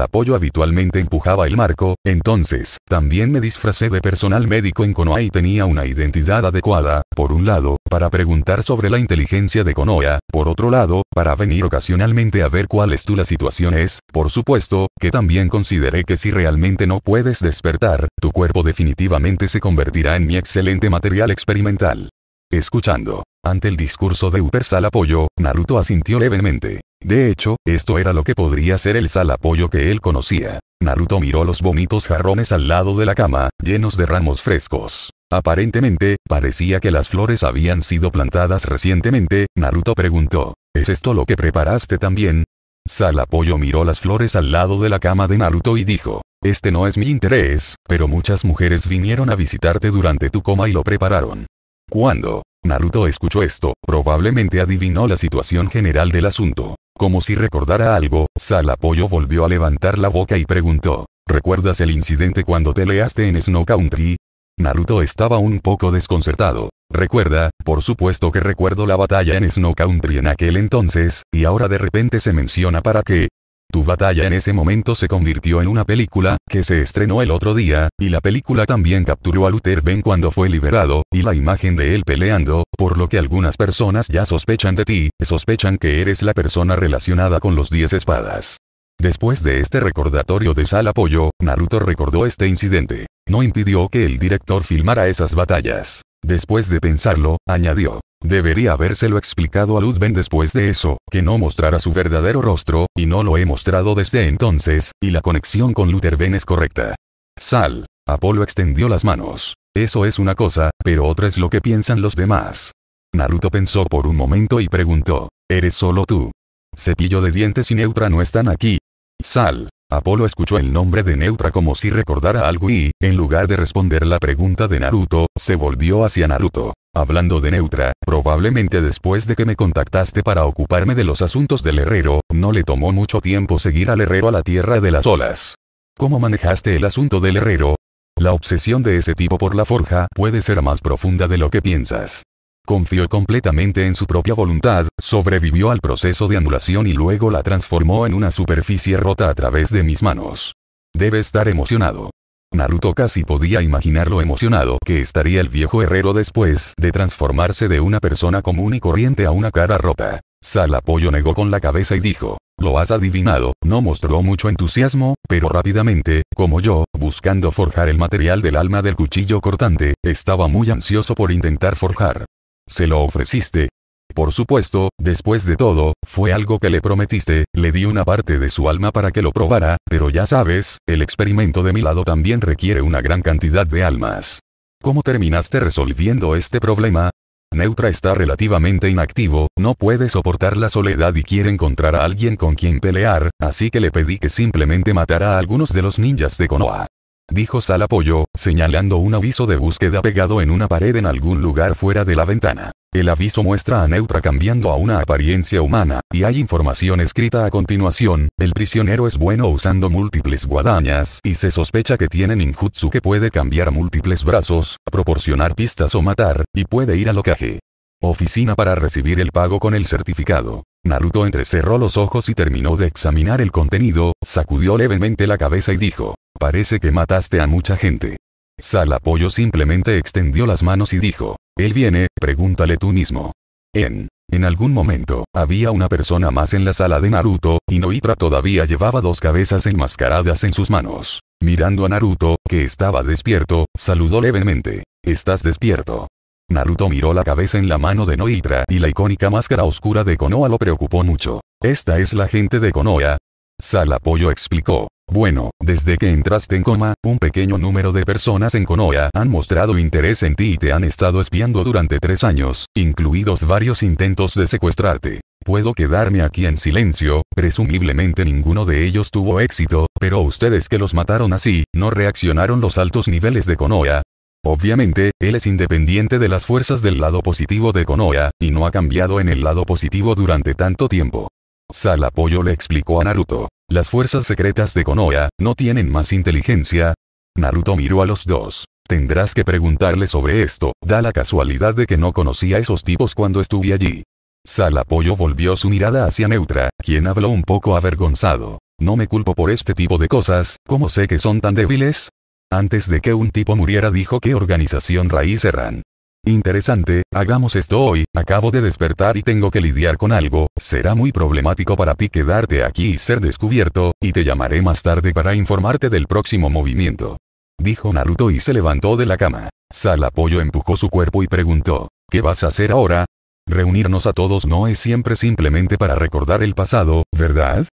apoyo habitualmente empujaba el marco, entonces, también me disfracé de personal médico en Konoha y tenía una identidad adecuada, por un lado, para preguntar sobre la inteligencia de Konoha, por otro lado, para venir ocasionalmente a ver cuál es tu la situación es, por supuesto, que también consideré que si realmente no puedes despertar, tu cuerpo definitivamente se convertirá en mi excelente material experimental. Escuchando. Ante el discurso de Uper apoyo Naruto asintió levemente. De hecho, esto era lo que podría ser el apoyo que él conocía. Naruto miró los bonitos jarrones al lado de la cama, llenos de ramos frescos. Aparentemente, parecía que las flores habían sido plantadas recientemente, Naruto preguntó, ¿es esto lo que preparaste también? Salapoyo miró las flores al lado de la cama de Naruto y dijo, este no es mi interés, pero muchas mujeres vinieron a visitarte durante tu coma y lo prepararon. Cuando Naruto escuchó esto, probablemente adivinó la situación general del asunto. Como si recordara algo, apoyo volvió a levantar la boca y preguntó, ¿recuerdas el incidente cuando peleaste en Snow Country? Naruto estaba un poco desconcertado. Recuerda, por supuesto que recuerdo la batalla en Snow Country en aquel entonces, y ahora de repente se menciona para qué. Tu batalla en ese momento se convirtió en una película, que se estrenó el otro día, y la película también capturó a Luther Ben cuando fue liberado, y la imagen de él peleando, por lo que algunas personas ya sospechan de ti, sospechan que eres la persona relacionada con los 10 espadas. Después de este recordatorio de Sal Apoyo, Naruto recordó este incidente. No impidió que el director filmara esas batallas. Después de pensarlo, añadió. Debería habérselo explicado a Ludven después de eso, que no mostrara su verdadero rostro, y no lo he mostrado desde entonces, y la conexión con Ben es correcta. Sal. Apolo extendió las manos. Eso es una cosa, pero otra es lo que piensan los demás. Naruto pensó por un momento y preguntó. ¿Eres solo tú? Cepillo de dientes y Neutra no están aquí. Sal. Apolo escuchó el nombre de Neutra como si recordara algo y, en lugar de responder la pregunta de Naruto, se volvió hacia Naruto. Hablando de Neutra, probablemente después de que me contactaste para ocuparme de los asuntos del herrero, no le tomó mucho tiempo seguir al herrero a la tierra de las olas. ¿Cómo manejaste el asunto del herrero? La obsesión de ese tipo por la forja puede ser más profunda de lo que piensas confió completamente en su propia voluntad, sobrevivió al proceso de anulación y luego la transformó en una superficie rota a través de mis manos. Debe estar emocionado. Naruto casi podía imaginar lo emocionado que estaría el viejo herrero después de transformarse de una persona común y corriente a una cara rota. Salapoyo negó con la cabeza y dijo, lo has adivinado, no mostró mucho entusiasmo, pero rápidamente, como yo, buscando forjar el material del alma del cuchillo cortante, estaba muy ansioso por intentar forjar se lo ofreciste. Por supuesto, después de todo, fue algo que le prometiste, le di una parte de su alma para que lo probara, pero ya sabes, el experimento de mi lado también requiere una gran cantidad de almas. ¿Cómo terminaste resolviendo este problema? Neutra está relativamente inactivo, no puede soportar la soledad y quiere encontrar a alguien con quien pelear, así que le pedí que simplemente matara a algunos de los ninjas de Konoha dijo apoyo señalando un aviso de búsqueda pegado en una pared en algún lugar fuera de la ventana. El aviso muestra a Neutra cambiando a una apariencia humana, y hay información escrita a continuación, el prisionero es bueno usando múltiples guadañas y se sospecha que tiene ninjutsu que puede cambiar múltiples brazos, proporcionar pistas o matar, y puede ir a locaje oficina para recibir el pago con el certificado. Naruto entrecerró los ojos y terminó de examinar el contenido, sacudió levemente la cabeza y dijo, parece que mataste a mucha gente. Salapoyo simplemente extendió las manos y dijo, él viene, pregúntale tú mismo. En. En algún momento, había una persona más en la sala de Naruto, y Noitra todavía llevaba dos cabezas enmascaradas en sus manos. Mirando a Naruto, que estaba despierto, saludó levemente. Estás despierto. Naruto miró la cabeza en la mano de Noitra y la icónica máscara oscura de Konoha lo preocupó mucho. Esta es la gente de Konoha. Salapoyo explicó. Bueno, desde que entraste en coma, un pequeño número de personas en Konoha han mostrado interés en ti y te han estado espiando durante tres años, incluidos varios intentos de secuestrarte. Puedo quedarme aquí en silencio, presumiblemente ninguno de ellos tuvo éxito, pero ustedes que los mataron así, no reaccionaron los altos niveles de Konoha, Obviamente, él es independiente de las fuerzas del lado positivo de Konoha, y no ha cambiado en el lado positivo durante tanto tiempo. Sal Apoyo le explicó a Naruto. Las fuerzas secretas de Konoha, no tienen más inteligencia. Naruto miró a los dos. Tendrás que preguntarle sobre esto, da la casualidad de que no conocía a esos tipos cuando estuve allí. Sal Apoyo volvió su mirada hacia Neutra, quien habló un poco avergonzado. No me culpo por este tipo de cosas, ¿cómo sé que son tan débiles? Antes de que un tipo muriera dijo que organización raíz eran. Interesante, hagamos esto hoy, acabo de despertar y tengo que lidiar con algo, será muy problemático para ti quedarte aquí y ser descubierto, y te llamaré más tarde para informarte del próximo movimiento. Dijo Naruto y se levantó de la cama. Sal Apoyo empujó su cuerpo y preguntó, ¿qué vas a hacer ahora? Reunirnos a todos no es siempre simplemente para recordar el pasado, ¿verdad?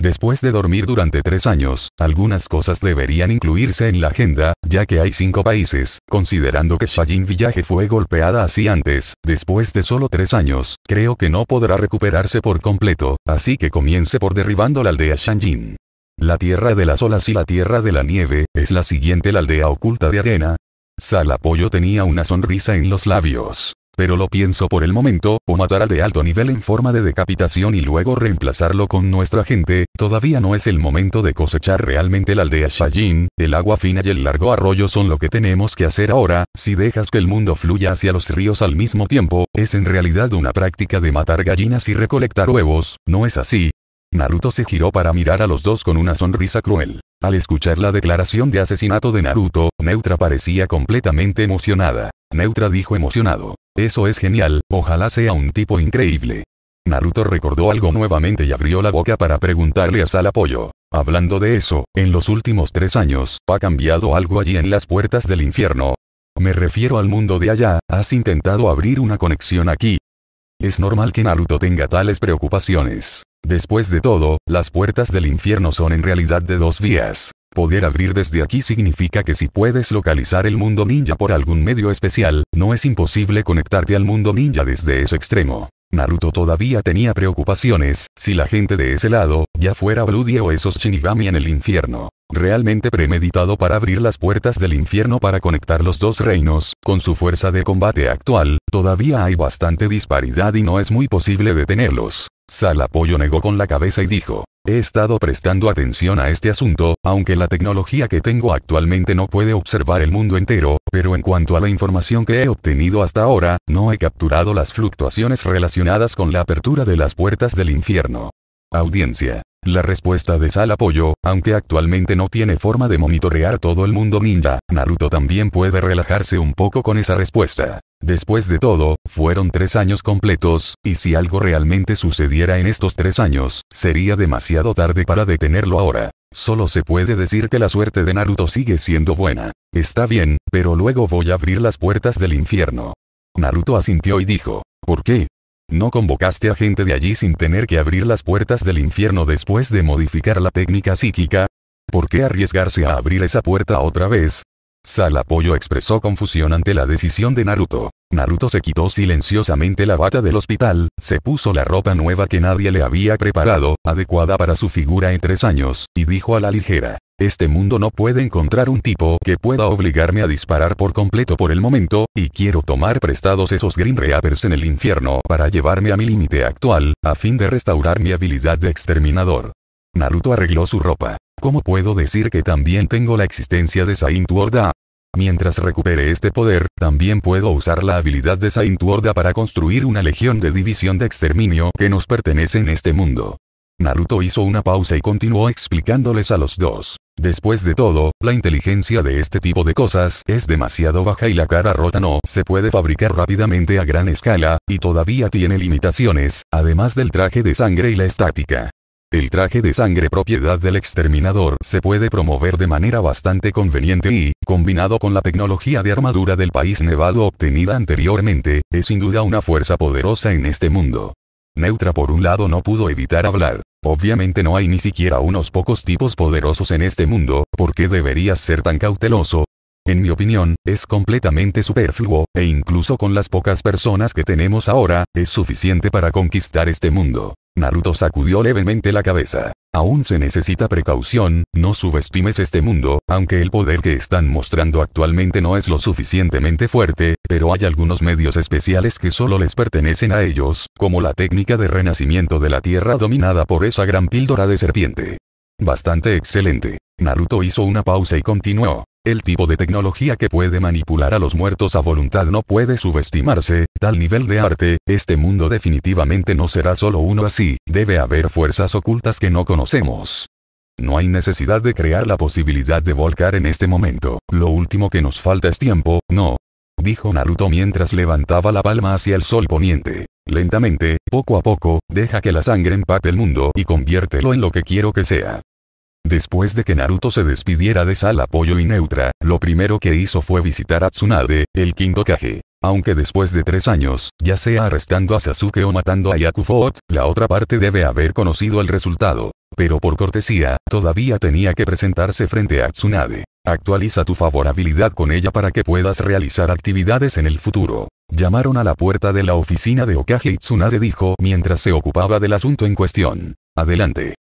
Después de dormir durante tres años, algunas cosas deberían incluirse en la agenda, ya que hay cinco países, considerando que Shajin Village fue golpeada así antes, después de solo tres años, creo que no podrá recuperarse por completo, así que comience por derribando la aldea Shanjin. La Tierra de las Olas y la Tierra de la Nieve, es la siguiente la aldea oculta de arena. Apoyo tenía una sonrisa en los labios pero lo pienso por el momento, o matar al de alto nivel en forma de decapitación y luego reemplazarlo con nuestra gente, todavía no es el momento de cosechar realmente la aldea Shajin, el agua fina y el largo arroyo son lo que tenemos que hacer ahora, si dejas que el mundo fluya hacia los ríos al mismo tiempo, es en realidad una práctica de matar gallinas y recolectar huevos, ¿no es así? Naruto se giró para mirar a los dos con una sonrisa cruel. Al escuchar la declaración de asesinato de Naruto, Neutra parecía completamente emocionada. Neutra dijo emocionado. Eso es genial, ojalá sea un tipo increíble. Naruto recordó algo nuevamente y abrió la boca para preguntarle a Sal Hablando de eso, en los últimos tres años, ha cambiado algo allí en las puertas del infierno. Me refiero al mundo de allá, has intentado abrir una conexión aquí. Es normal que Naruto tenga tales preocupaciones. Después de todo, las puertas del infierno son en realidad de dos vías. Poder abrir desde aquí significa que si puedes localizar el mundo ninja por algún medio especial, no es imposible conectarte al mundo ninja desde ese extremo. Naruto todavía tenía preocupaciones, si la gente de ese lado, ya fuera Bloody o esos Shinigami en el infierno. Realmente premeditado para abrir las puertas del infierno para conectar los dos reinos, con su fuerza de combate actual, todavía hay bastante disparidad y no es muy posible detenerlos. Sal Apoyo negó con la cabeza y dijo, he estado prestando atención a este asunto, aunque la tecnología que tengo actualmente no puede observar el mundo entero, pero en cuanto a la información que he obtenido hasta ahora, no he capturado las fluctuaciones relacionadas con la apertura de las puertas del infierno. Audiencia. La respuesta de Sal apoyo, aunque actualmente no tiene forma de monitorear todo el mundo ninja, Naruto también puede relajarse un poco con esa respuesta. Después de todo, fueron tres años completos, y si algo realmente sucediera en estos tres años, sería demasiado tarde para detenerlo ahora. Solo se puede decir que la suerte de Naruto sigue siendo buena. Está bien, pero luego voy a abrir las puertas del infierno. Naruto asintió y dijo, ¿por qué? No convocaste a gente de allí sin tener que abrir las puertas del infierno después de modificar la técnica psíquica. ¿Por qué arriesgarse a abrir esa puerta otra vez? Sal Apoyo expresó confusión ante la decisión de Naruto. Naruto se quitó silenciosamente la bata del hospital, se puso la ropa nueva que nadie le había preparado, adecuada para su figura en tres años, y dijo a la ligera. Este mundo no puede encontrar un tipo que pueda obligarme a disparar por completo por el momento, y quiero tomar prestados esos Grim Reapers en el infierno para llevarme a mi límite actual, a fin de restaurar mi habilidad de exterminador. Naruto arregló su ropa. ¿Cómo puedo decir que también tengo la existencia de Saint Warda? Mientras recupere este poder, también puedo usar la habilidad de Saint Warda para construir una legión de división de exterminio que nos pertenece en este mundo. Naruto hizo una pausa y continuó explicándoles a los dos. Después de todo, la inteligencia de este tipo de cosas es demasiado baja y la cara rota no se puede fabricar rápidamente a gran escala, y todavía tiene limitaciones, además del traje de sangre y la estática. El traje de sangre propiedad del exterminador se puede promover de manera bastante conveniente y, combinado con la tecnología de armadura del país nevado obtenida anteriormente, es sin duda una fuerza poderosa en este mundo. Neutra por un lado no pudo evitar hablar. Obviamente no hay ni siquiera unos pocos tipos poderosos en este mundo, ¿por qué deberías ser tan cauteloso? En mi opinión, es completamente superfluo, e incluso con las pocas personas que tenemos ahora, es suficiente para conquistar este mundo. Naruto sacudió levemente la cabeza. Aún se necesita precaución, no subestimes este mundo, aunque el poder que están mostrando actualmente no es lo suficientemente fuerte, pero hay algunos medios especiales que solo les pertenecen a ellos, como la técnica de renacimiento de la Tierra dominada por esa gran píldora de serpiente. Bastante excelente. Naruto hizo una pausa y continuó. El tipo de tecnología que puede manipular a los muertos a voluntad no puede subestimarse, tal nivel de arte, este mundo definitivamente no será solo uno así, debe haber fuerzas ocultas que no conocemos. No hay necesidad de crear la posibilidad de volcar en este momento, lo último que nos falta es tiempo, no. Dijo Naruto mientras levantaba la palma hacia el sol poniente. Lentamente, poco a poco, deja que la sangre empape el mundo y conviértelo en lo que quiero que sea. Después de que Naruto se despidiera de Sal Apoyo y Neutra, lo primero que hizo fue visitar a Tsunade, el quinto Kage. Aunque después de tres años, ya sea arrestando a Sasuke o matando a Yakufot, la otra parte debe haber conocido el resultado. Pero por cortesía, todavía tenía que presentarse frente a Tsunade. Actualiza tu favorabilidad con ella para que puedas realizar actividades en el futuro. Llamaron a la puerta de la oficina de Okage y Tsunade dijo mientras se ocupaba del asunto en cuestión. Adelante.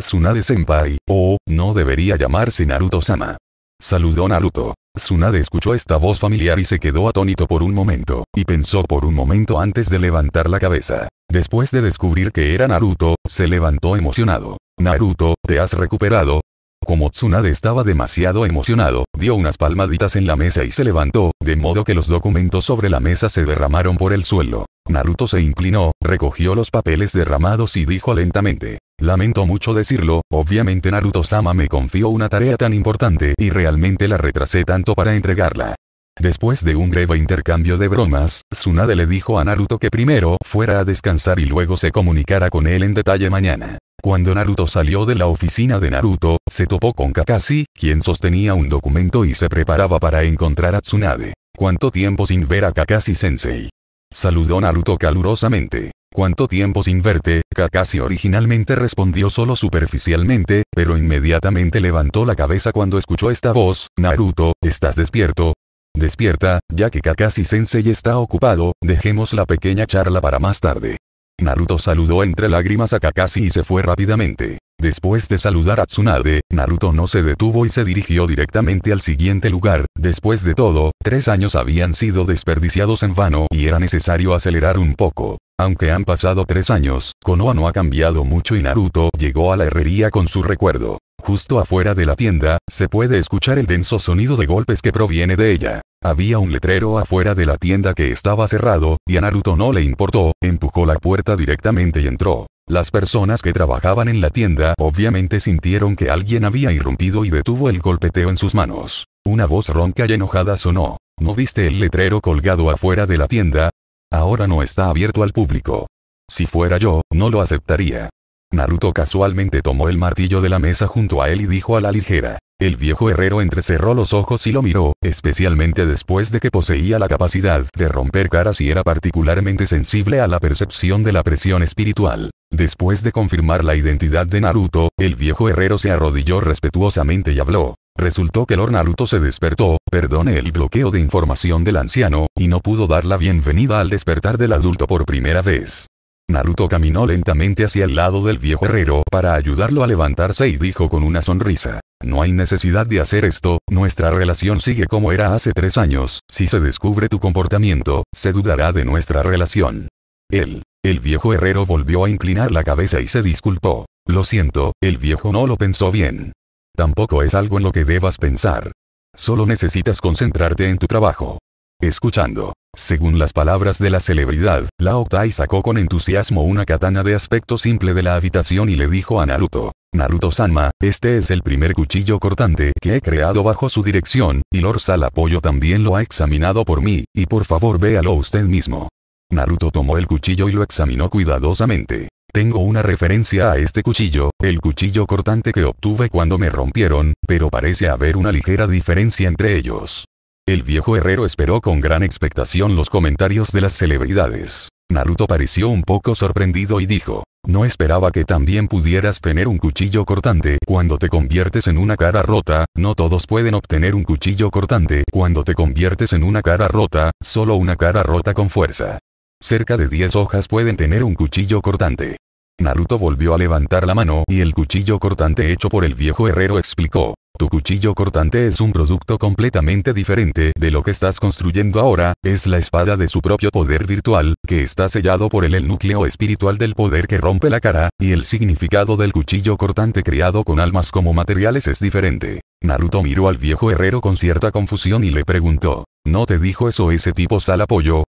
Tsunade-senpai, oh, no debería llamarse Naruto-sama. Saludó Naruto. Tsunade escuchó esta voz familiar y se quedó atónito por un momento, y pensó por un momento antes de levantar la cabeza. Después de descubrir que era Naruto, se levantó emocionado. Naruto, ¿te has recuperado? Como Tsunade estaba demasiado emocionado, dio unas palmaditas en la mesa y se levantó, de modo que los documentos sobre la mesa se derramaron por el suelo. Naruto se inclinó, recogió los papeles derramados y dijo lentamente. Lamento mucho decirlo, obviamente Naruto-sama me confió una tarea tan importante y realmente la retrasé tanto para entregarla. Después de un breve intercambio de bromas, Tsunade le dijo a Naruto que primero fuera a descansar y luego se comunicara con él en detalle mañana. Cuando Naruto salió de la oficina de Naruto, se topó con Kakashi, quien sostenía un documento y se preparaba para encontrar a Tsunade. ¿Cuánto tiempo sin ver a Kakashi-sensei? Saludó Naruto calurosamente. ¿Cuánto tiempo sin verte? Kakashi originalmente respondió solo superficialmente, pero inmediatamente levantó la cabeza cuando escuchó esta voz, Naruto, ¿estás despierto? Despierta, ya que Kakashi Sensei está ocupado, dejemos la pequeña charla para más tarde. Naruto saludó entre lágrimas a Kakashi y se fue rápidamente. Después de saludar a Tsunade, Naruto no se detuvo y se dirigió directamente al siguiente lugar, después de todo, tres años habían sido desperdiciados en vano y era necesario acelerar un poco. Aunque han pasado tres años, Konoha no ha cambiado mucho y Naruto llegó a la herrería con su recuerdo. Justo afuera de la tienda, se puede escuchar el denso sonido de golpes que proviene de ella. Había un letrero afuera de la tienda que estaba cerrado, y a Naruto no le importó, empujó la puerta directamente y entró. Las personas que trabajaban en la tienda obviamente sintieron que alguien había irrumpido y detuvo el golpeteo en sus manos. Una voz ronca y enojada sonó. ¿No viste el letrero colgado afuera de la tienda? Ahora no está abierto al público. Si fuera yo, no lo aceptaría. Naruto casualmente tomó el martillo de la mesa junto a él y dijo a la ligera. El viejo herrero entrecerró los ojos y lo miró, especialmente después de que poseía la capacidad de romper caras y era particularmente sensible a la percepción de la presión espiritual. Después de confirmar la identidad de Naruto, el viejo herrero se arrodilló respetuosamente y habló. Resultó que Lord Naruto se despertó, perdone el bloqueo de información del anciano, y no pudo dar la bienvenida al despertar del adulto por primera vez. Naruto caminó lentamente hacia el lado del viejo herrero para ayudarlo a levantarse y dijo con una sonrisa. No hay necesidad de hacer esto, nuestra relación sigue como era hace tres años, si se descubre tu comportamiento, se dudará de nuestra relación. Él. El viejo herrero volvió a inclinar la cabeza y se disculpó. Lo siento, el viejo no lo pensó bien. Tampoco es algo en lo que debas pensar. Solo necesitas concentrarte en tu trabajo. Escuchando. Según las palabras de la celebridad, Lao Tai sacó con entusiasmo una katana de aspecto simple de la habitación y le dijo a Naruto, Naruto Sanma, este es el primer cuchillo cortante que he creado bajo su dirección, y Lord Apoyo también lo ha examinado por mí, y por favor véalo usted mismo. Naruto tomó el cuchillo y lo examinó cuidadosamente. Tengo una referencia a este cuchillo, el cuchillo cortante que obtuve cuando me rompieron, pero parece haber una ligera diferencia entre ellos. El viejo herrero esperó con gran expectación los comentarios de las celebridades. Naruto pareció un poco sorprendido y dijo, no esperaba que también pudieras tener un cuchillo cortante cuando te conviertes en una cara rota, no todos pueden obtener un cuchillo cortante cuando te conviertes en una cara rota, solo una cara rota con fuerza. Cerca de 10 hojas pueden tener un cuchillo cortante. Naruto volvió a levantar la mano y el cuchillo cortante hecho por el viejo herrero explicó. Tu cuchillo cortante es un producto completamente diferente de lo que estás construyendo ahora, es la espada de su propio poder virtual, que está sellado por el núcleo espiritual del poder que rompe la cara, y el significado del cuchillo cortante creado con almas como materiales es diferente. Naruto miró al viejo herrero con cierta confusión y le preguntó, ¿no te dijo eso ese tipo Sal Apoyo?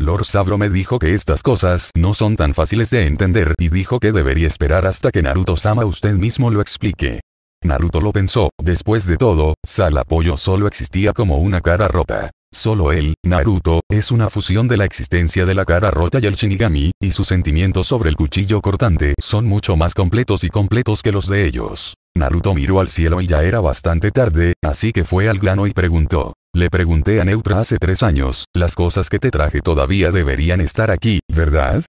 Lord Sabro me dijo que estas cosas no son tan fáciles de entender y dijo que debería esperar hasta que Naruto-sama usted mismo lo explique. Naruto lo pensó, después de todo, Apoyo solo existía como una cara rota. Solo él, Naruto, es una fusión de la existencia de la cara rota y el Shinigami, y sus sentimientos sobre el cuchillo cortante son mucho más completos y completos que los de ellos. Naruto miró al cielo y ya era bastante tarde, así que fue al grano y preguntó. Le pregunté a Neutra hace tres años, las cosas que te traje todavía deberían estar aquí, ¿verdad?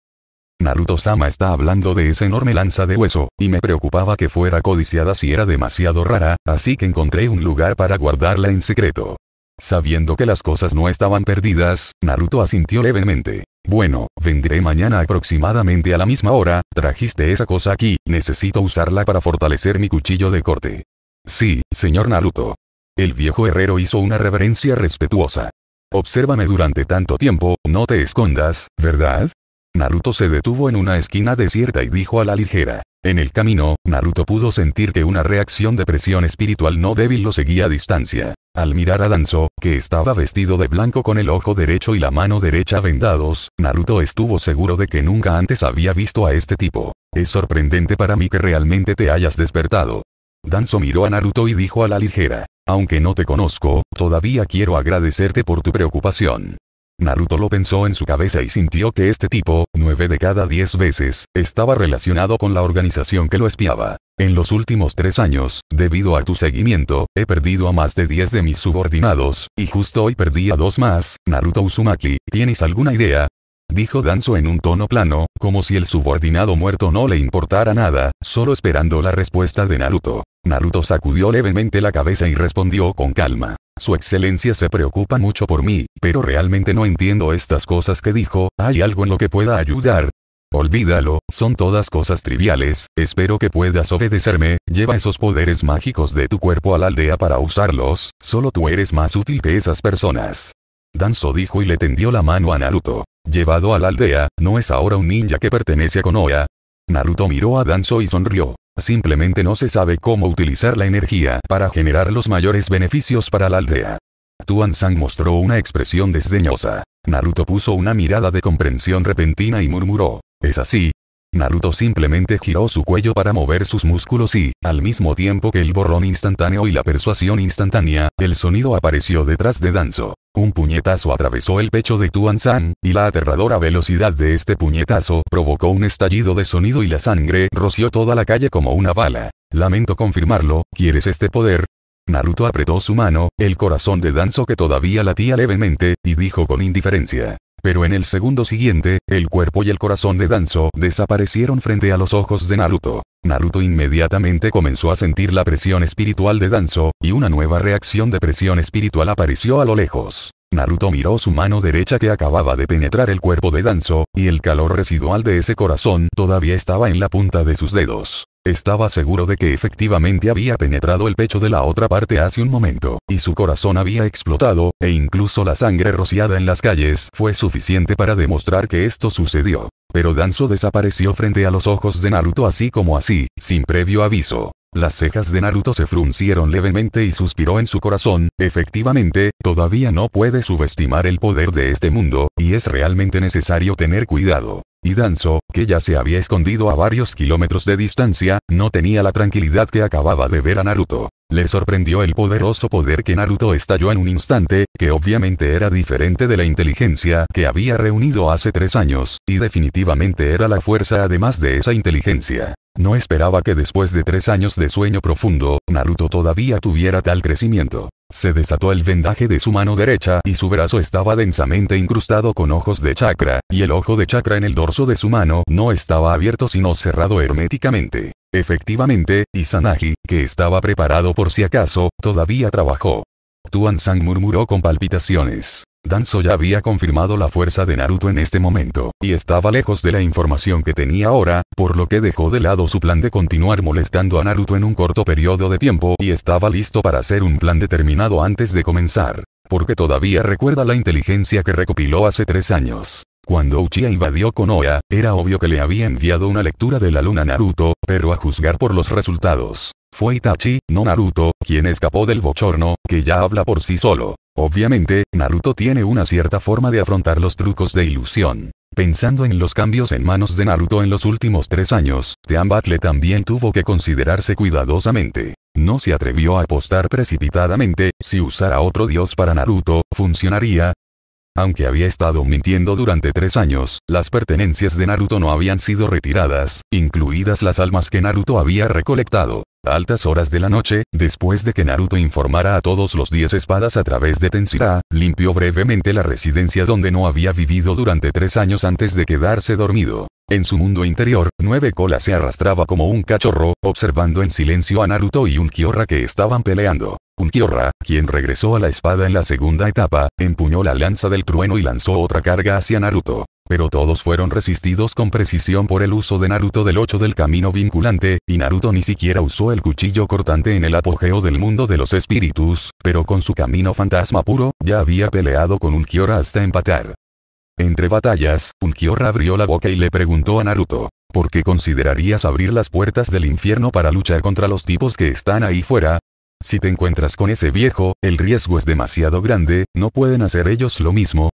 Naruto-sama está hablando de esa enorme lanza de hueso, y me preocupaba que fuera codiciada si era demasiado rara, así que encontré un lugar para guardarla en secreto. Sabiendo que las cosas no estaban perdidas, Naruto asintió levemente. Bueno, vendré mañana aproximadamente a la misma hora, trajiste esa cosa aquí, necesito usarla para fortalecer mi cuchillo de corte. Sí, señor Naruto. El viejo herrero hizo una reverencia respetuosa. Obsérvame durante tanto tiempo, no te escondas, ¿verdad? Naruto se detuvo en una esquina desierta y dijo a la ligera. En el camino, Naruto pudo sentir que una reacción de presión espiritual no débil lo seguía a distancia. Al mirar a Danzo, que estaba vestido de blanco con el ojo derecho y la mano derecha vendados, Naruto estuvo seguro de que nunca antes había visto a este tipo. Es sorprendente para mí que realmente te hayas despertado. Danzo miró a Naruto y dijo a la ligera. Aunque no te conozco, todavía quiero agradecerte por tu preocupación. Naruto lo pensó en su cabeza y sintió que este tipo, nueve de cada diez veces, estaba relacionado con la organización que lo espiaba. En los últimos tres años, debido a tu seguimiento, he perdido a más de 10 de mis subordinados, y justo hoy perdí a dos más, Naruto Uzumaki, ¿tienes alguna idea? dijo Danzo en un tono plano, como si el subordinado muerto no le importara nada, solo esperando la respuesta de Naruto. Naruto sacudió levemente la cabeza y respondió con calma. Su excelencia se preocupa mucho por mí, pero realmente no entiendo estas cosas que dijo, ¿hay algo en lo que pueda ayudar? Olvídalo, son todas cosas triviales, espero que puedas obedecerme, lleva esos poderes mágicos de tu cuerpo a la aldea para usarlos, solo tú eres más útil que esas personas. Danzo dijo y le tendió la mano a Naruto. Llevado a la aldea, ¿no es ahora un ninja que pertenece a Konoha? Naruto miró a Danzo y sonrió. Simplemente no se sabe cómo utilizar la energía para generar los mayores beneficios para la aldea. Tuan-san mostró una expresión desdeñosa. Naruto puso una mirada de comprensión repentina y murmuró, ¿es así? Naruto simplemente giró su cuello para mover sus músculos y, al mismo tiempo que el borrón instantáneo y la persuasión instantánea, el sonido apareció detrás de Danzo. Un puñetazo atravesó el pecho de Tuan San, y la aterradora velocidad de este puñetazo provocó un estallido de sonido y la sangre roció toda la calle como una bala. Lamento confirmarlo, ¿quieres este poder? Naruto apretó su mano, el corazón de Danzo que todavía latía levemente, y dijo con indiferencia. Pero en el segundo siguiente, el cuerpo y el corazón de Danzo desaparecieron frente a los ojos de Naruto. Naruto inmediatamente comenzó a sentir la presión espiritual de Danzo, y una nueva reacción de presión espiritual apareció a lo lejos. Naruto miró su mano derecha que acababa de penetrar el cuerpo de Danzo, y el calor residual de ese corazón todavía estaba en la punta de sus dedos. Estaba seguro de que efectivamente había penetrado el pecho de la otra parte hace un momento, y su corazón había explotado, e incluso la sangre rociada en las calles fue suficiente para demostrar que esto sucedió. Pero Danzo desapareció frente a los ojos de Naruto así como así, sin previo aviso. Las cejas de Naruto se fruncieron levemente y suspiró en su corazón, efectivamente, todavía no puede subestimar el poder de este mundo, y es realmente necesario tener cuidado. Y Danzo, que ya se había escondido a varios kilómetros de distancia, no tenía la tranquilidad que acababa de ver a Naruto. Le sorprendió el poderoso poder que Naruto estalló en un instante, que obviamente era diferente de la inteligencia que había reunido hace tres años, y definitivamente era la fuerza además de esa inteligencia. No esperaba que después de tres años de sueño profundo, Naruto todavía tuviera tal crecimiento. Se desató el vendaje de su mano derecha y su brazo estaba densamente incrustado con ojos de chakra, y el ojo de chakra en el dorso de su mano no estaba abierto sino cerrado herméticamente. Efectivamente, Izanagi, que estaba preparado por si acaso, todavía trabajó. Tuan Sang murmuró con palpitaciones. Danzo ya había confirmado la fuerza de Naruto en este momento, y estaba lejos de la información que tenía ahora, por lo que dejó de lado su plan de continuar molestando a Naruto en un corto periodo de tiempo y estaba listo para hacer un plan determinado antes de comenzar. Porque todavía recuerda la inteligencia que recopiló hace tres años. Cuando Uchiha invadió Konoha, era obvio que le había enviado una lectura de la luna Naruto, pero a juzgar por los resultados, fue Itachi, no Naruto, quien escapó del bochorno, que ya habla por sí solo. Obviamente, Naruto tiene una cierta forma de afrontar los trucos de ilusión. Pensando en los cambios en manos de Naruto en los últimos tres años, Teambatle también tuvo que considerarse cuidadosamente. No se atrevió a apostar precipitadamente, si usara otro dios para Naruto, funcionaría. Aunque había estado mintiendo durante tres años, las pertenencias de Naruto no habían sido retiradas, incluidas las almas que Naruto había recolectado altas horas de la noche, después de que Naruto informara a todos los 10 espadas a través de Tensira, limpió brevemente la residencia donde no había vivido durante tres años antes de quedarse dormido. En su mundo interior, Nueve colas se arrastraba como un cachorro, observando en silencio a Naruto y un Kiorra que estaban peleando. Un Kiorra, quien regresó a la espada en la segunda etapa, empuñó la lanza del trueno y lanzó otra carga hacia Naruto pero todos fueron resistidos con precisión por el uso de Naruto del 8 del camino vinculante, y Naruto ni siquiera usó el cuchillo cortante en el apogeo del mundo de los espíritus, pero con su camino fantasma puro, ya había peleado con un Kyora hasta empatar. Entre batallas, un Kyora abrió la boca y le preguntó a Naruto, ¿por qué considerarías abrir las puertas del infierno para luchar contra los tipos que están ahí fuera? Si te encuentras con ese viejo, el riesgo es demasiado grande, no pueden hacer ellos lo mismo,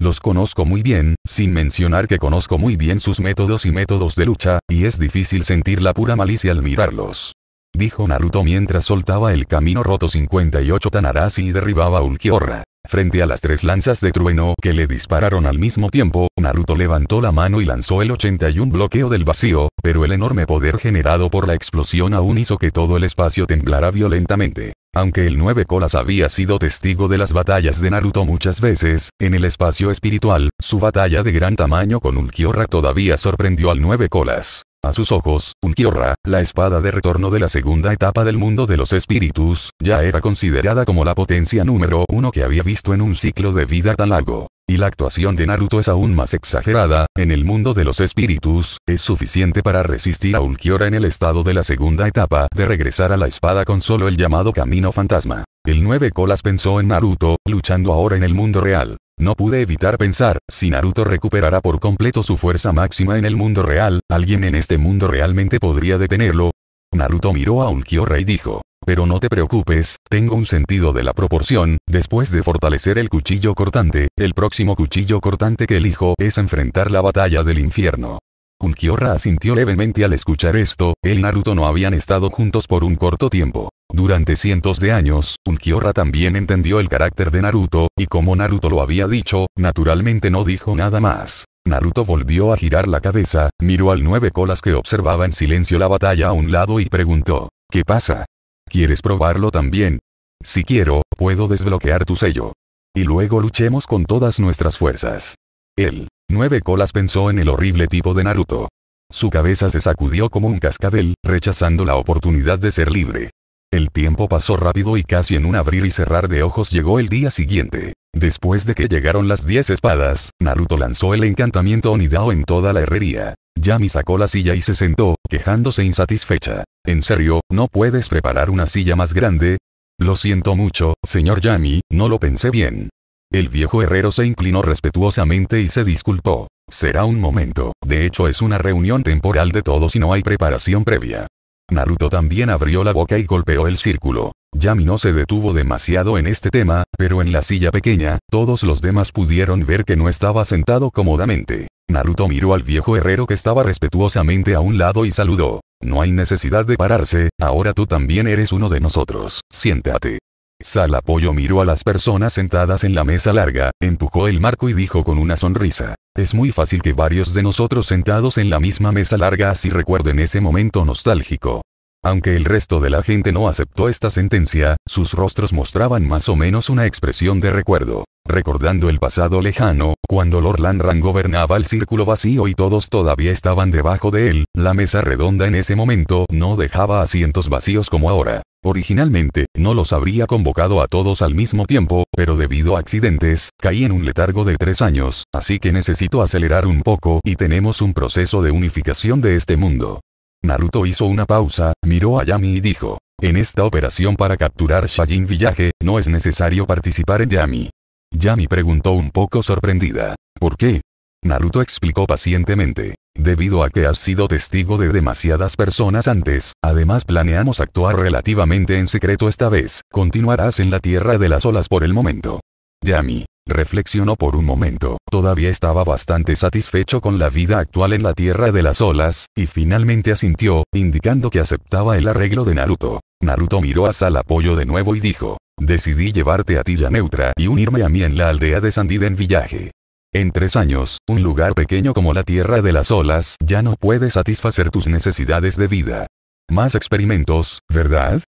los conozco muy bien, sin mencionar que conozco muy bien sus métodos y métodos de lucha, y es difícil sentir la pura malicia al mirarlos. Dijo Naruto mientras soltaba el camino roto 58 Tanarasi y derribaba a Ulquiorra. Frente a las tres lanzas de trueno que le dispararon al mismo tiempo, Naruto levantó la mano y lanzó el 81 bloqueo del vacío, pero el enorme poder generado por la explosión aún hizo que todo el espacio temblara violentamente. Aunque el Nueve Colas había sido testigo de las batallas de Naruto muchas veces, en el espacio espiritual, su batalla de gran tamaño con Ulquiorra todavía sorprendió al Nueve Colas. A sus ojos, Ulquiorra, la espada de retorno de la segunda etapa del mundo de los espíritus, ya era considerada como la potencia número uno que había visto en un ciclo de vida tan largo. Y la actuación de Naruto es aún más exagerada, en el mundo de los espíritus, es suficiente para resistir a Ulquiorra en el estado de la segunda etapa de regresar a la espada con solo el llamado camino fantasma. El 9 colas pensó en Naruto, luchando ahora en el mundo real. No pude evitar pensar, si Naruto recuperara por completo su fuerza máxima en el mundo real, alguien en este mundo realmente podría detenerlo, Naruto miró a Unkiorra y dijo. Pero no te preocupes, tengo un sentido de la proporción, después de fortalecer el cuchillo cortante, el próximo cuchillo cortante que elijo es enfrentar la batalla del infierno. Unkiorra asintió levemente al escuchar esto, él y Naruto no habían estado juntos por un corto tiempo. Durante cientos de años, Unkiorra también entendió el carácter de Naruto, y como Naruto lo había dicho, naturalmente no dijo nada más. Naruto volvió a girar la cabeza, miró al nueve colas que observaba en silencio la batalla a un lado y preguntó, ¿qué pasa? ¿Quieres probarlo también? Si quiero, puedo desbloquear tu sello. Y luego luchemos con todas nuestras fuerzas. El nueve colas pensó en el horrible tipo de Naruto. Su cabeza se sacudió como un cascabel, rechazando la oportunidad de ser libre. El tiempo pasó rápido y casi en un abrir y cerrar de ojos llegó el día siguiente. Después de que llegaron las 10 espadas, Naruto lanzó el encantamiento Onidao en toda la herrería. Yami sacó la silla y se sentó, quejándose insatisfecha. ¿En serio, no puedes preparar una silla más grande? Lo siento mucho, señor Yami, no lo pensé bien. El viejo herrero se inclinó respetuosamente y se disculpó. Será un momento, de hecho es una reunión temporal de todos y no hay preparación previa. Naruto también abrió la boca y golpeó el círculo. Yami no se detuvo demasiado en este tema, pero en la silla pequeña, todos los demás pudieron ver que no estaba sentado cómodamente. Naruto miró al viejo herrero que estaba respetuosamente a un lado y saludó. No hay necesidad de pararse, ahora tú también eres uno de nosotros, siéntate. Sal Apoyo miró a las personas sentadas en la mesa larga, empujó el marco y dijo con una sonrisa. Es muy fácil que varios de nosotros sentados en la misma mesa larga así recuerden ese momento nostálgico. Aunque el resto de la gente no aceptó esta sentencia, sus rostros mostraban más o menos una expresión de recuerdo, recordando el pasado lejano, cuando Lord Lanran gobernaba el círculo vacío y todos todavía estaban debajo de él, la mesa redonda en ese momento no dejaba asientos vacíos como ahora. Originalmente, no los habría convocado a todos al mismo tiempo, pero debido a accidentes, caí en un letargo de tres años, así que necesito acelerar un poco y tenemos un proceso de unificación de este mundo. Naruto hizo una pausa, miró a Yami y dijo. En esta operación para capturar Shajin Village, no es necesario participar en Yami. Yami preguntó un poco sorprendida. ¿Por qué? Naruto explicó pacientemente. Debido a que has sido testigo de demasiadas personas antes, además planeamos actuar relativamente en secreto esta vez, continuarás en la Tierra de las Olas por el momento. Yami. Reflexionó por un momento, todavía estaba bastante satisfecho con la vida actual en la Tierra de las Olas, y finalmente asintió, indicando que aceptaba el arreglo de Naruto. Naruto miró a Sal Apoyo de nuevo y dijo, decidí llevarte a Tilla Neutra y unirme a mí en la aldea de Sandiden Villaje. En tres años, un lugar pequeño como la Tierra de las Olas ya no puede satisfacer tus necesidades de vida. Más experimentos, ¿verdad?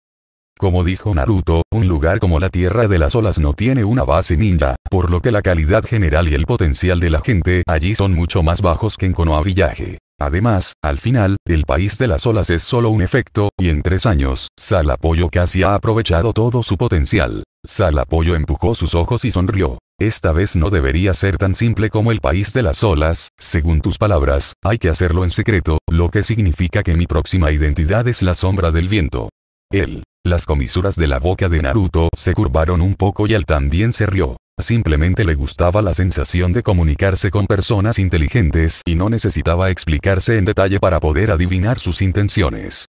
Como dijo Naruto, un lugar como la Tierra de las Olas no tiene una base ninja, por lo que la calidad general y el potencial de la gente allí son mucho más bajos que en Konoha Además, al final, el país de las olas es solo un efecto, y en tres años, Salapoyo casi ha aprovechado todo su potencial. Salapoyo empujó sus ojos y sonrió. Esta vez no debería ser tan simple como el país de las olas, según tus palabras, hay que hacerlo en secreto, lo que significa que mi próxima identidad es la sombra del viento. Él. Las comisuras de la boca de Naruto se curvaron un poco y él también se rió. Simplemente le gustaba la sensación de comunicarse con personas inteligentes y no necesitaba explicarse en detalle para poder adivinar sus intenciones.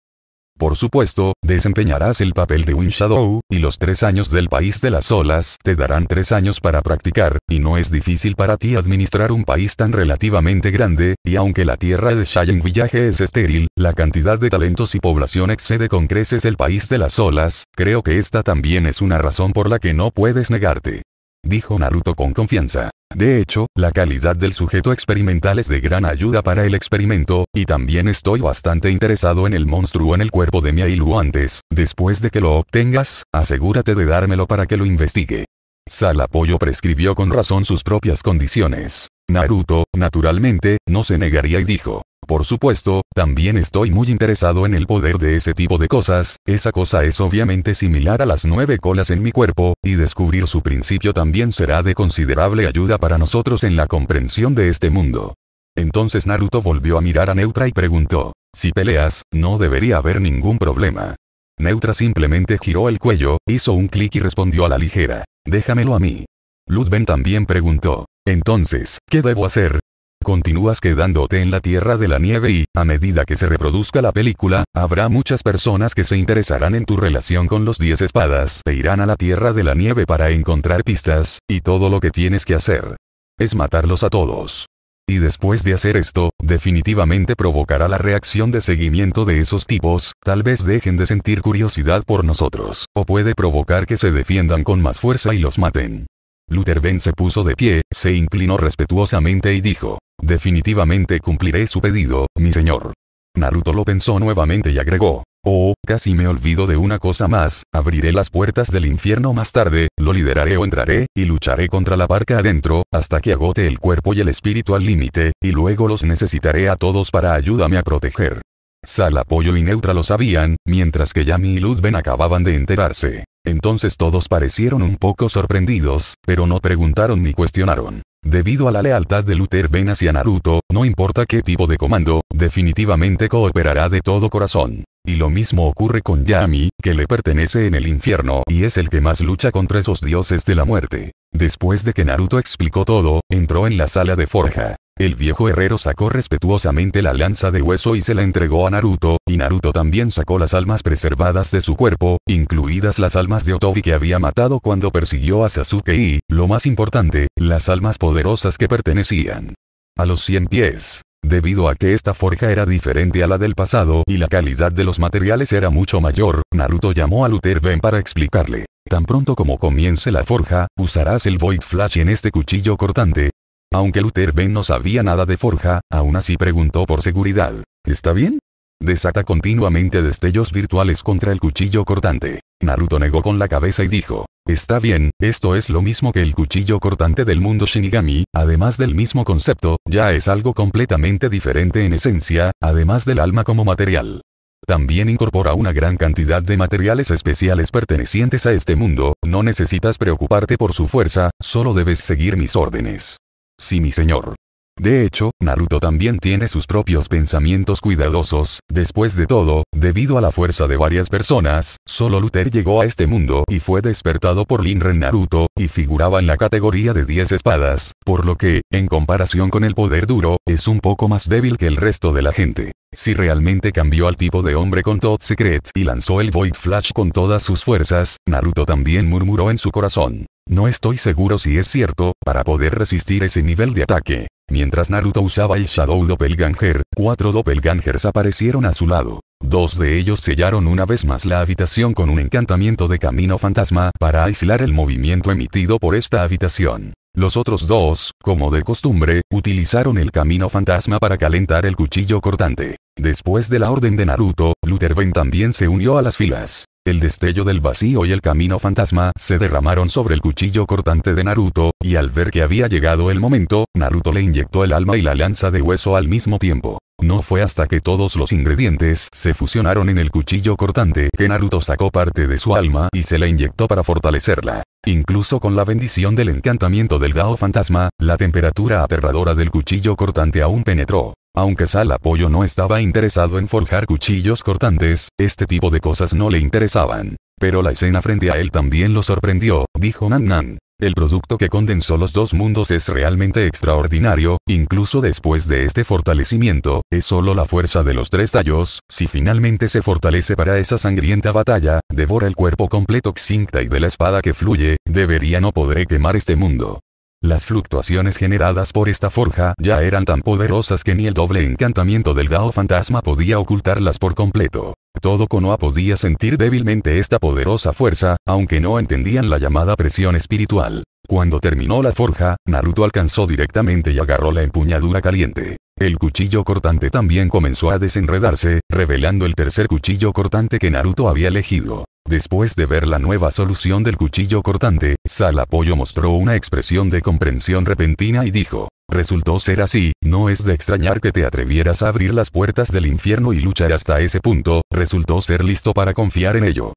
Por supuesto, desempeñarás el papel de Shadow, y los tres años del país de las olas te darán tres años para practicar, y no es difícil para ti administrar un país tan relativamente grande, y aunque la tierra de Cheyenne Village es estéril, la cantidad de talentos y población excede con creces el país de las olas, creo que esta también es una razón por la que no puedes negarte. Dijo Naruto con confianza. De hecho, la calidad del sujeto experimental es de gran ayuda para el experimento, y también estoy bastante interesado en el monstruo en el cuerpo de mi antes, después de que lo obtengas, asegúrate de dármelo para que lo investigue. Sal Apoyo prescribió con razón sus propias condiciones. Naruto, naturalmente, no se negaría y dijo. Por supuesto, también estoy muy interesado en el poder de ese tipo de cosas, esa cosa es obviamente similar a las nueve colas en mi cuerpo, y descubrir su principio también será de considerable ayuda para nosotros en la comprensión de este mundo. Entonces Naruto volvió a mirar a Neutra y preguntó, si peleas, no debería haber ningún problema. Neutra simplemente giró el cuello, hizo un clic y respondió a la ligera, déjamelo a mí. Ludven también preguntó, entonces, ¿qué debo hacer? Continúas quedándote en la Tierra de la Nieve y, a medida que se reproduzca la película, habrá muchas personas que se interesarán en tu relación con los 10 espadas e irán a la Tierra de la Nieve para encontrar pistas, y todo lo que tienes que hacer es matarlos a todos. Y después de hacer esto, definitivamente provocará la reacción de seguimiento de esos tipos, tal vez dejen de sentir curiosidad por nosotros, o puede provocar que se defiendan con más fuerza y los maten. Luther Ben se puso de pie, se inclinó respetuosamente y dijo, definitivamente cumpliré su pedido, mi señor. Naruto lo pensó nuevamente y agregó, oh, casi me olvido de una cosa más, abriré las puertas del infierno más tarde, lo lideraré o entraré, y lucharé contra la barca adentro, hasta que agote el cuerpo y el espíritu al límite, y luego los necesitaré a todos para ayúdame a proteger. Sal Apoyo y Neutra lo sabían, mientras que Yami y Ludven acababan de enterarse. Entonces todos parecieron un poco sorprendidos, pero no preguntaron ni cuestionaron. Debido a la lealtad de Luther Ben hacia Naruto, no importa qué tipo de comando, definitivamente cooperará de todo corazón. Y lo mismo ocurre con Yami, que le pertenece en el infierno y es el que más lucha contra esos dioses de la muerte. Después de que Naruto explicó todo, entró en la sala de forja. El viejo herrero sacó respetuosamente la lanza de hueso y se la entregó a Naruto, y Naruto también sacó las almas preservadas de su cuerpo, incluidas las almas de Otobi que había matado cuando persiguió a Sasuke y, lo más importante, las almas poderosas que pertenecían a los 100 pies. Debido a que esta forja era diferente a la del pasado y la calidad de los materiales era mucho mayor, Naruto llamó a Luther Ben para explicarle. Tan pronto como comience la forja, usarás el Void Flash en este cuchillo cortante, aunque Luther Ben no sabía nada de forja, aún así preguntó por seguridad. ¿Está bien? Desata continuamente destellos virtuales contra el cuchillo cortante. Naruto negó con la cabeza y dijo, Está bien, esto es lo mismo que el cuchillo cortante del mundo Shinigami, además del mismo concepto, ya es algo completamente diferente en esencia, además del alma como material. También incorpora una gran cantidad de materiales especiales pertenecientes a este mundo, no necesitas preocuparte por su fuerza, solo debes seguir mis órdenes. Sí, mi señor. De hecho, Naruto también tiene sus propios pensamientos cuidadosos, después de todo, debido a la fuerza de varias personas, solo Luther llegó a este mundo y fue despertado por Linren Naruto, y figuraba en la categoría de 10 espadas, por lo que, en comparación con el poder duro, es un poco más débil que el resto de la gente. Si realmente cambió al tipo de hombre con Todd Secret y lanzó el Void Flash con todas sus fuerzas, Naruto también murmuró en su corazón. No estoy seguro si es cierto, para poder resistir ese nivel de ataque. Mientras Naruto usaba el Shadow Doppelganger, cuatro Doppelgangers aparecieron a su lado. Dos de ellos sellaron una vez más la habitación con un encantamiento de camino fantasma para aislar el movimiento emitido por esta habitación. Los otros dos, como de costumbre, utilizaron el camino fantasma para calentar el cuchillo cortante. Después de la orden de Naruto, Luther Ben también se unió a las filas. El destello del vacío y el camino fantasma se derramaron sobre el cuchillo cortante de Naruto, y al ver que había llegado el momento, Naruto le inyectó el alma y la lanza de hueso al mismo tiempo. No fue hasta que todos los ingredientes se fusionaron en el cuchillo cortante que Naruto sacó parte de su alma y se la inyectó para fortalecerla. Incluso con la bendición del encantamiento del Gao fantasma, la temperatura aterradora del cuchillo cortante aún penetró. Aunque Sal Apoyo no estaba interesado en forjar cuchillos cortantes, este tipo de cosas no le interesaban. Pero la escena frente a él también lo sorprendió, dijo Nan Nan. El producto que condensó los dos mundos es realmente extraordinario, incluso después de este fortalecimiento, es solo la fuerza de los tres tallos, si finalmente se fortalece para esa sangrienta batalla, devora el cuerpo completo y de la espada que fluye, debería no poder quemar este mundo. Las fluctuaciones generadas por esta forja ya eran tan poderosas que ni el doble encantamiento del Dao fantasma podía ocultarlas por completo. Todo Konoha podía sentir débilmente esta poderosa fuerza, aunque no entendían la llamada presión espiritual. Cuando terminó la forja, Naruto alcanzó directamente y agarró la empuñadura caliente. El cuchillo cortante también comenzó a desenredarse, revelando el tercer cuchillo cortante que Naruto había elegido. Después de ver la nueva solución del cuchillo cortante, Salapoyo mostró una expresión de comprensión repentina y dijo, Resultó ser así, no es de extrañar que te atrevieras a abrir las puertas del infierno y luchar hasta ese punto, resultó ser listo para confiar en ello.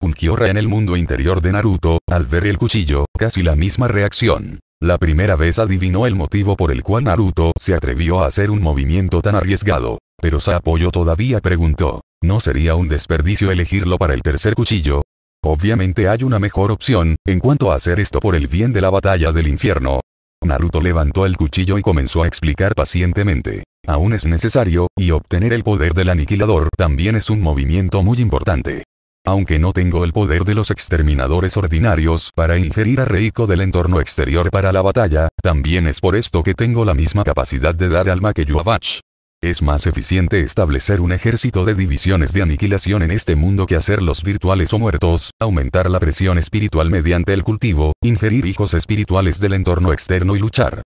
Ulquiorra en el mundo interior de Naruto, al ver el cuchillo, casi la misma reacción. La primera vez adivinó el motivo por el cual Naruto se atrevió a hacer un movimiento tan arriesgado. Pero Sapoyo todavía preguntó, ¿no sería un desperdicio elegirlo para el tercer cuchillo? Obviamente hay una mejor opción, en cuanto a hacer esto por el bien de la batalla del infierno. Naruto levantó el cuchillo y comenzó a explicar pacientemente. Aún es necesario, y obtener el poder del aniquilador también es un movimiento muy importante. Aunque no tengo el poder de los exterminadores ordinarios para ingerir a Reiko del entorno exterior para la batalla, también es por esto que tengo la misma capacidad de dar alma que Yuabach. Es más eficiente establecer un ejército de divisiones de aniquilación en este mundo que hacerlos virtuales o muertos, aumentar la presión espiritual mediante el cultivo, ingerir hijos espirituales del entorno externo y luchar.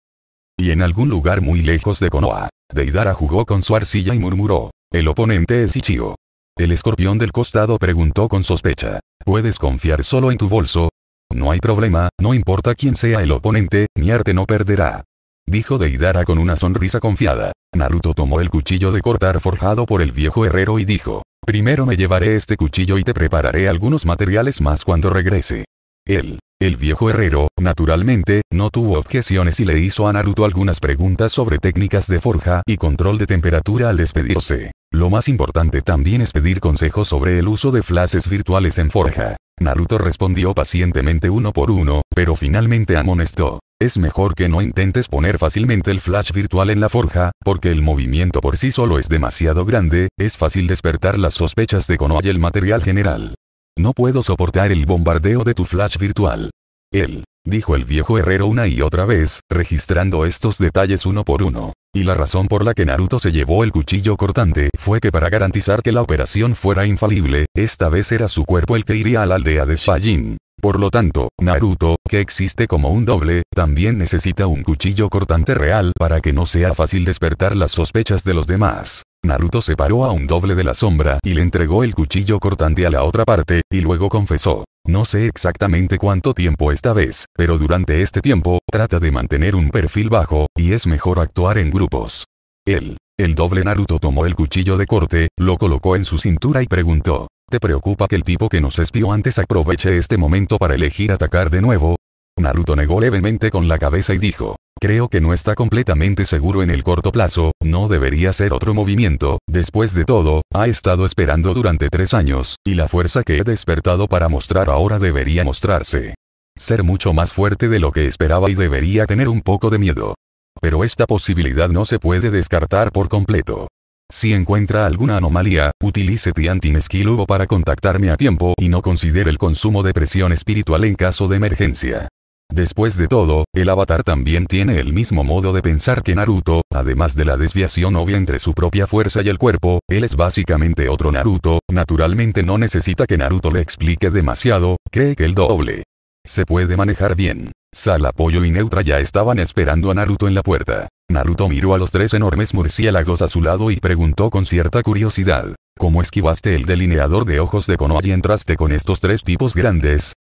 Y en algún lugar muy lejos de Konoha, Deidara jugó con su arcilla y murmuró, el oponente es Ichio. El escorpión del costado preguntó con sospecha. ¿Puedes confiar solo en tu bolso? No hay problema, no importa quién sea el oponente, mi arte no perderá. Dijo Deidara con una sonrisa confiada. Naruto tomó el cuchillo de cortar forjado por el viejo herrero y dijo. Primero me llevaré este cuchillo y te prepararé algunos materiales más cuando regrese. Él el viejo herrero, naturalmente, no tuvo objeciones y le hizo a Naruto algunas preguntas sobre técnicas de forja y control de temperatura al despedirse. Lo más importante también es pedir consejos sobre el uso de flashes virtuales en forja. Naruto respondió pacientemente uno por uno, pero finalmente amonestó. Es mejor que no intentes poner fácilmente el flash virtual en la forja, porque el movimiento por sí solo es demasiado grande, es fácil despertar las sospechas de Konoha y el material general. No puedo soportar el bombardeo de tu flash virtual. Él, dijo el viejo herrero una y otra vez, registrando estos detalles uno por uno. Y la razón por la que Naruto se llevó el cuchillo cortante fue que para garantizar que la operación fuera infalible, esta vez era su cuerpo el que iría a la aldea de Shajin. Por lo tanto, Naruto, que existe como un doble, también necesita un cuchillo cortante real para que no sea fácil despertar las sospechas de los demás. Naruto separó a un doble de la sombra y le entregó el cuchillo cortante a la otra parte, y luego confesó. No sé exactamente cuánto tiempo esta vez, pero durante este tiempo, trata de mantener un perfil bajo, y es mejor actuar en grupos. Él, el doble Naruto tomó el cuchillo de corte, lo colocó en su cintura y preguntó. ¿Te preocupa que el tipo que nos espió antes aproveche este momento para elegir atacar de nuevo? Naruto negó levemente con la cabeza y dijo, creo que no está completamente seguro en el corto plazo, no debería ser otro movimiento, después de todo, ha estado esperando durante tres años, y la fuerza que he despertado para mostrar ahora debería mostrarse. Ser mucho más fuerte de lo que esperaba y debería tener un poco de miedo. Pero esta posibilidad no se puede descartar por completo. Si encuentra alguna anomalía, utilice Tiantin Esquilugo para contactarme a tiempo y no considere el consumo de presión espiritual en caso de emergencia. Después de todo, el avatar también tiene el mismo modo de pensar que Naruto, además de la desviación obvia entre su propia fuerza y el cuerpo, él es básicamente otro Naruto, naturalmente no necesita que Naruto le explique demasiado, cree que el doble se puede manejar bien. Sal Apoyo y Neutra ya estaban esperando a Naruto en la puerta. Naruto miró a los tres enormes murciélagos a su lado y preguntó con cierta curiosidad. ¿Cómo esquivaste el delineador de ojos de Konoha y entraste con estos tres tipos grandes?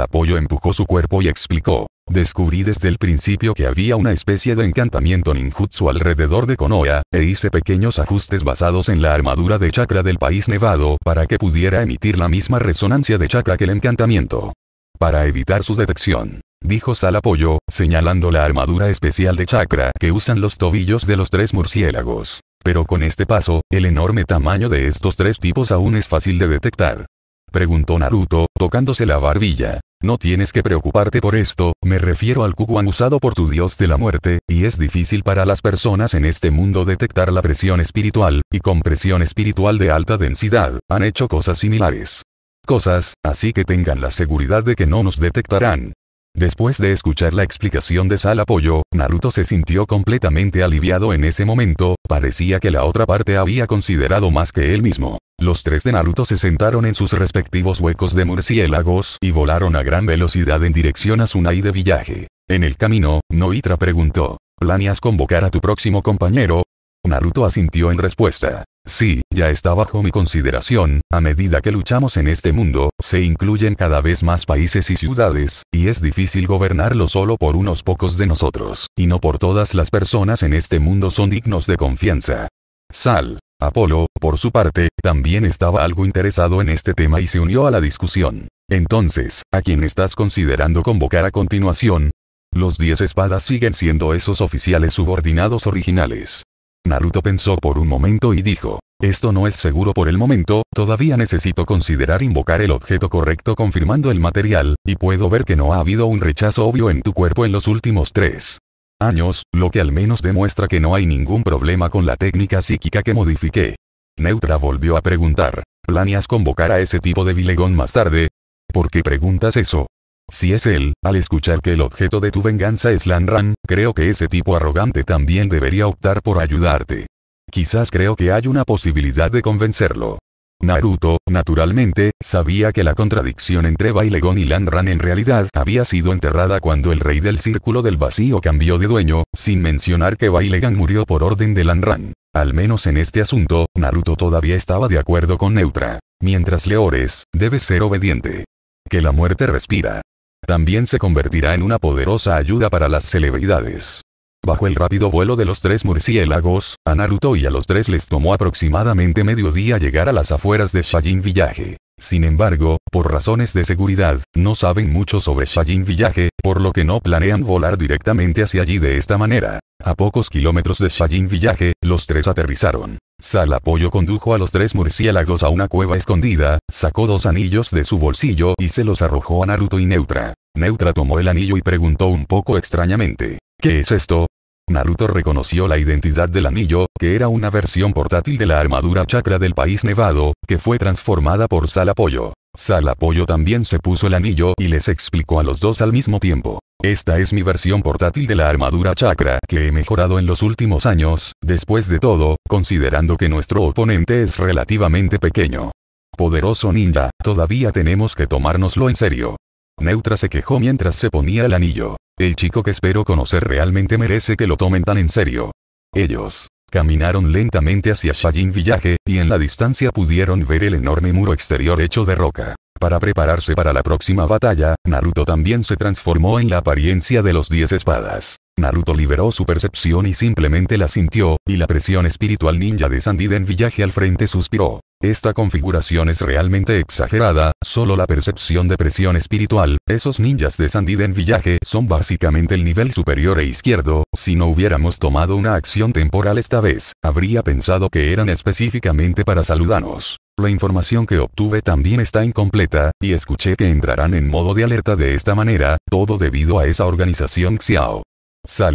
apoyo empujó su cuerpo y explicó. Descubrí desde el principio que había una especie de encantamiento ninjutsu alrededor de Konoha, e hice pequeños ajustes basados en la armadura de chakra del país nevado para que pudiera emitir la misma resonancia de chakra que el encantamiento. Para evitar su detección, dijo Apoyo, señalando la armadura especial de chakra que usan los tobillos de los tres murciélagos. Pero con este paso, el enorme tamaño de estos tres tipos aún es fácil de detectar. Preguntó Naruto, tocándose la barbilla. No tienes que preocuparte por esto, me refiero al Kukuan usado por tu dios de la muerte, y es difícil para las personas en este mundo detectar la presión espiritual, y con presión espiritual de alta densidad, han hecho cosas similares. Cosas, así que tengan la seguridad de que no nos detectarán. Después de escuchar la explicación de Sal Apoyo, Naruto se sintió completamente aliviado en ese momento, parecía que la otra parte había considerado más que él mismo. Los tres de Naruto se sentaron en sus respectivos huecos de murciélagos y volaron a gran velocidad en dirección a Sunai de Villaje. En el camino, Noitra preguntó, ¿planeas convocar a tu próximo compañero? Naruto asintió en respuesta. Sí, ya está bajo mi consideración, a medida que luchamos en este mundo, se incluyen cada vez más países y ciudades, y es difícil gobernarlo solo por unos pocos de nosotros, y no por todas las personas en este mundo son dignos de confianza. Sal, Apolo, por su parte, también estaba algo interesado en este tema y se unió a la discusión. Entonces, ¿a quién estás considerando convocar a continuación? Los diez espadas siguen siendo esos oficiales subordinados originales. Naruto pensó por un momento y dijo, esto no es seguro por el momento, todavía necesito considerar invocar el objeto correcto confirmando el material, y puedo ver que no ha habido un rechazo obvio en tu cuerpo en los últimos tres años, lo que al menos demuestra que no hay ningún problema con la técnica psíquica que modifiqué. Neutra volvió a preguntar, ¿planeas convocar a ese tipo de Vilegón más tarde? ¿Por qué preguntas eso? Si es él, al escuchar que el objeto de tu venganza es Lanran, creo que ese tipo arrogante también debería optar por ayudarte. Quizás creo que hay una posibilidad de convencerlo. Naruto, naturalmente, sabía que la contradicción entre Bailegon y Landran en realidad había sido enterrada cuando el rey del Círculo del Vacío cambió de dueño, sin mencionar que Bailegan murió por orden de Landran. Al menos en este asunto, Naruto todavía estaba de acuerdo con Neutra. Mientras leores, debe debes ser obediente. Que la muerte respira. También se convertirá en una poderosa ayuda para las celebridades. Bajo el rápido vuelo de los tres murciélagos, a Naruto y a los tres les tomó aproximadamente mediodía llegar a las afueras de Shajin Village. Sin embargo, por razones de seguridad, no saben mucho sobre Shajin Village, por lo que no planean volar directamente hacia allí de esta manera. A pocos kilómetros de Shajin Village, los tres aterrizaron. Sal Apoyo condujo a los tres murciélagos a una cueva escondida, sacó dos anillos de su bolsillo y se los arrojó a Naruto y Neutra. Neutra tomó el anillo y preguntó un poco extrañamente. ¿Qué es esto? Naruto reconoció la identidad del anillo, que era una versión portátil de la armadura chakra del país nevado, que fue transformada por Salapoyo. Salapoyo también se puso el anillo y les explicó a los dos al mismo tiempo. Esta es mi versión portátil de la armadura chakra que he mejorado en los últimos años, después de todo, considerando que nuestro oponente es relativamente pequeño. Poderoso ninja, todavía tenemos que tomárnoslo en serio. Neutra se quejó mientras se ponía el anillo. El chico que espero conocer realmente merece que lo tomen tan en serio. Ellos caminaron lentamente hacia Shajin Village, y en la distancia pudieron ver el enorme muro exterior hecho de roca. Para prepararse para la próxima batalla, Naruto también se transformó en la apariencia de los 10 espadas. Naruto liberó su percepción y simplemente la sintió, y la presión espiritual ninja de Sandiden Villaje al frente suspiró. Esta configuración es realmente exagerada, solo la percepción de presión espiritual, esos ninjas de Sandiden Villaje son básicamente el nivel superior e izquierdo, si no hubiéramos tomado una acción temporal esta vez, habría pensado que eran específicamente para saludarnos. La información que obtuve también está incompleta, y escuché que entrarán en modo de alerta de esta manera, todo debido a esa organización Xiao.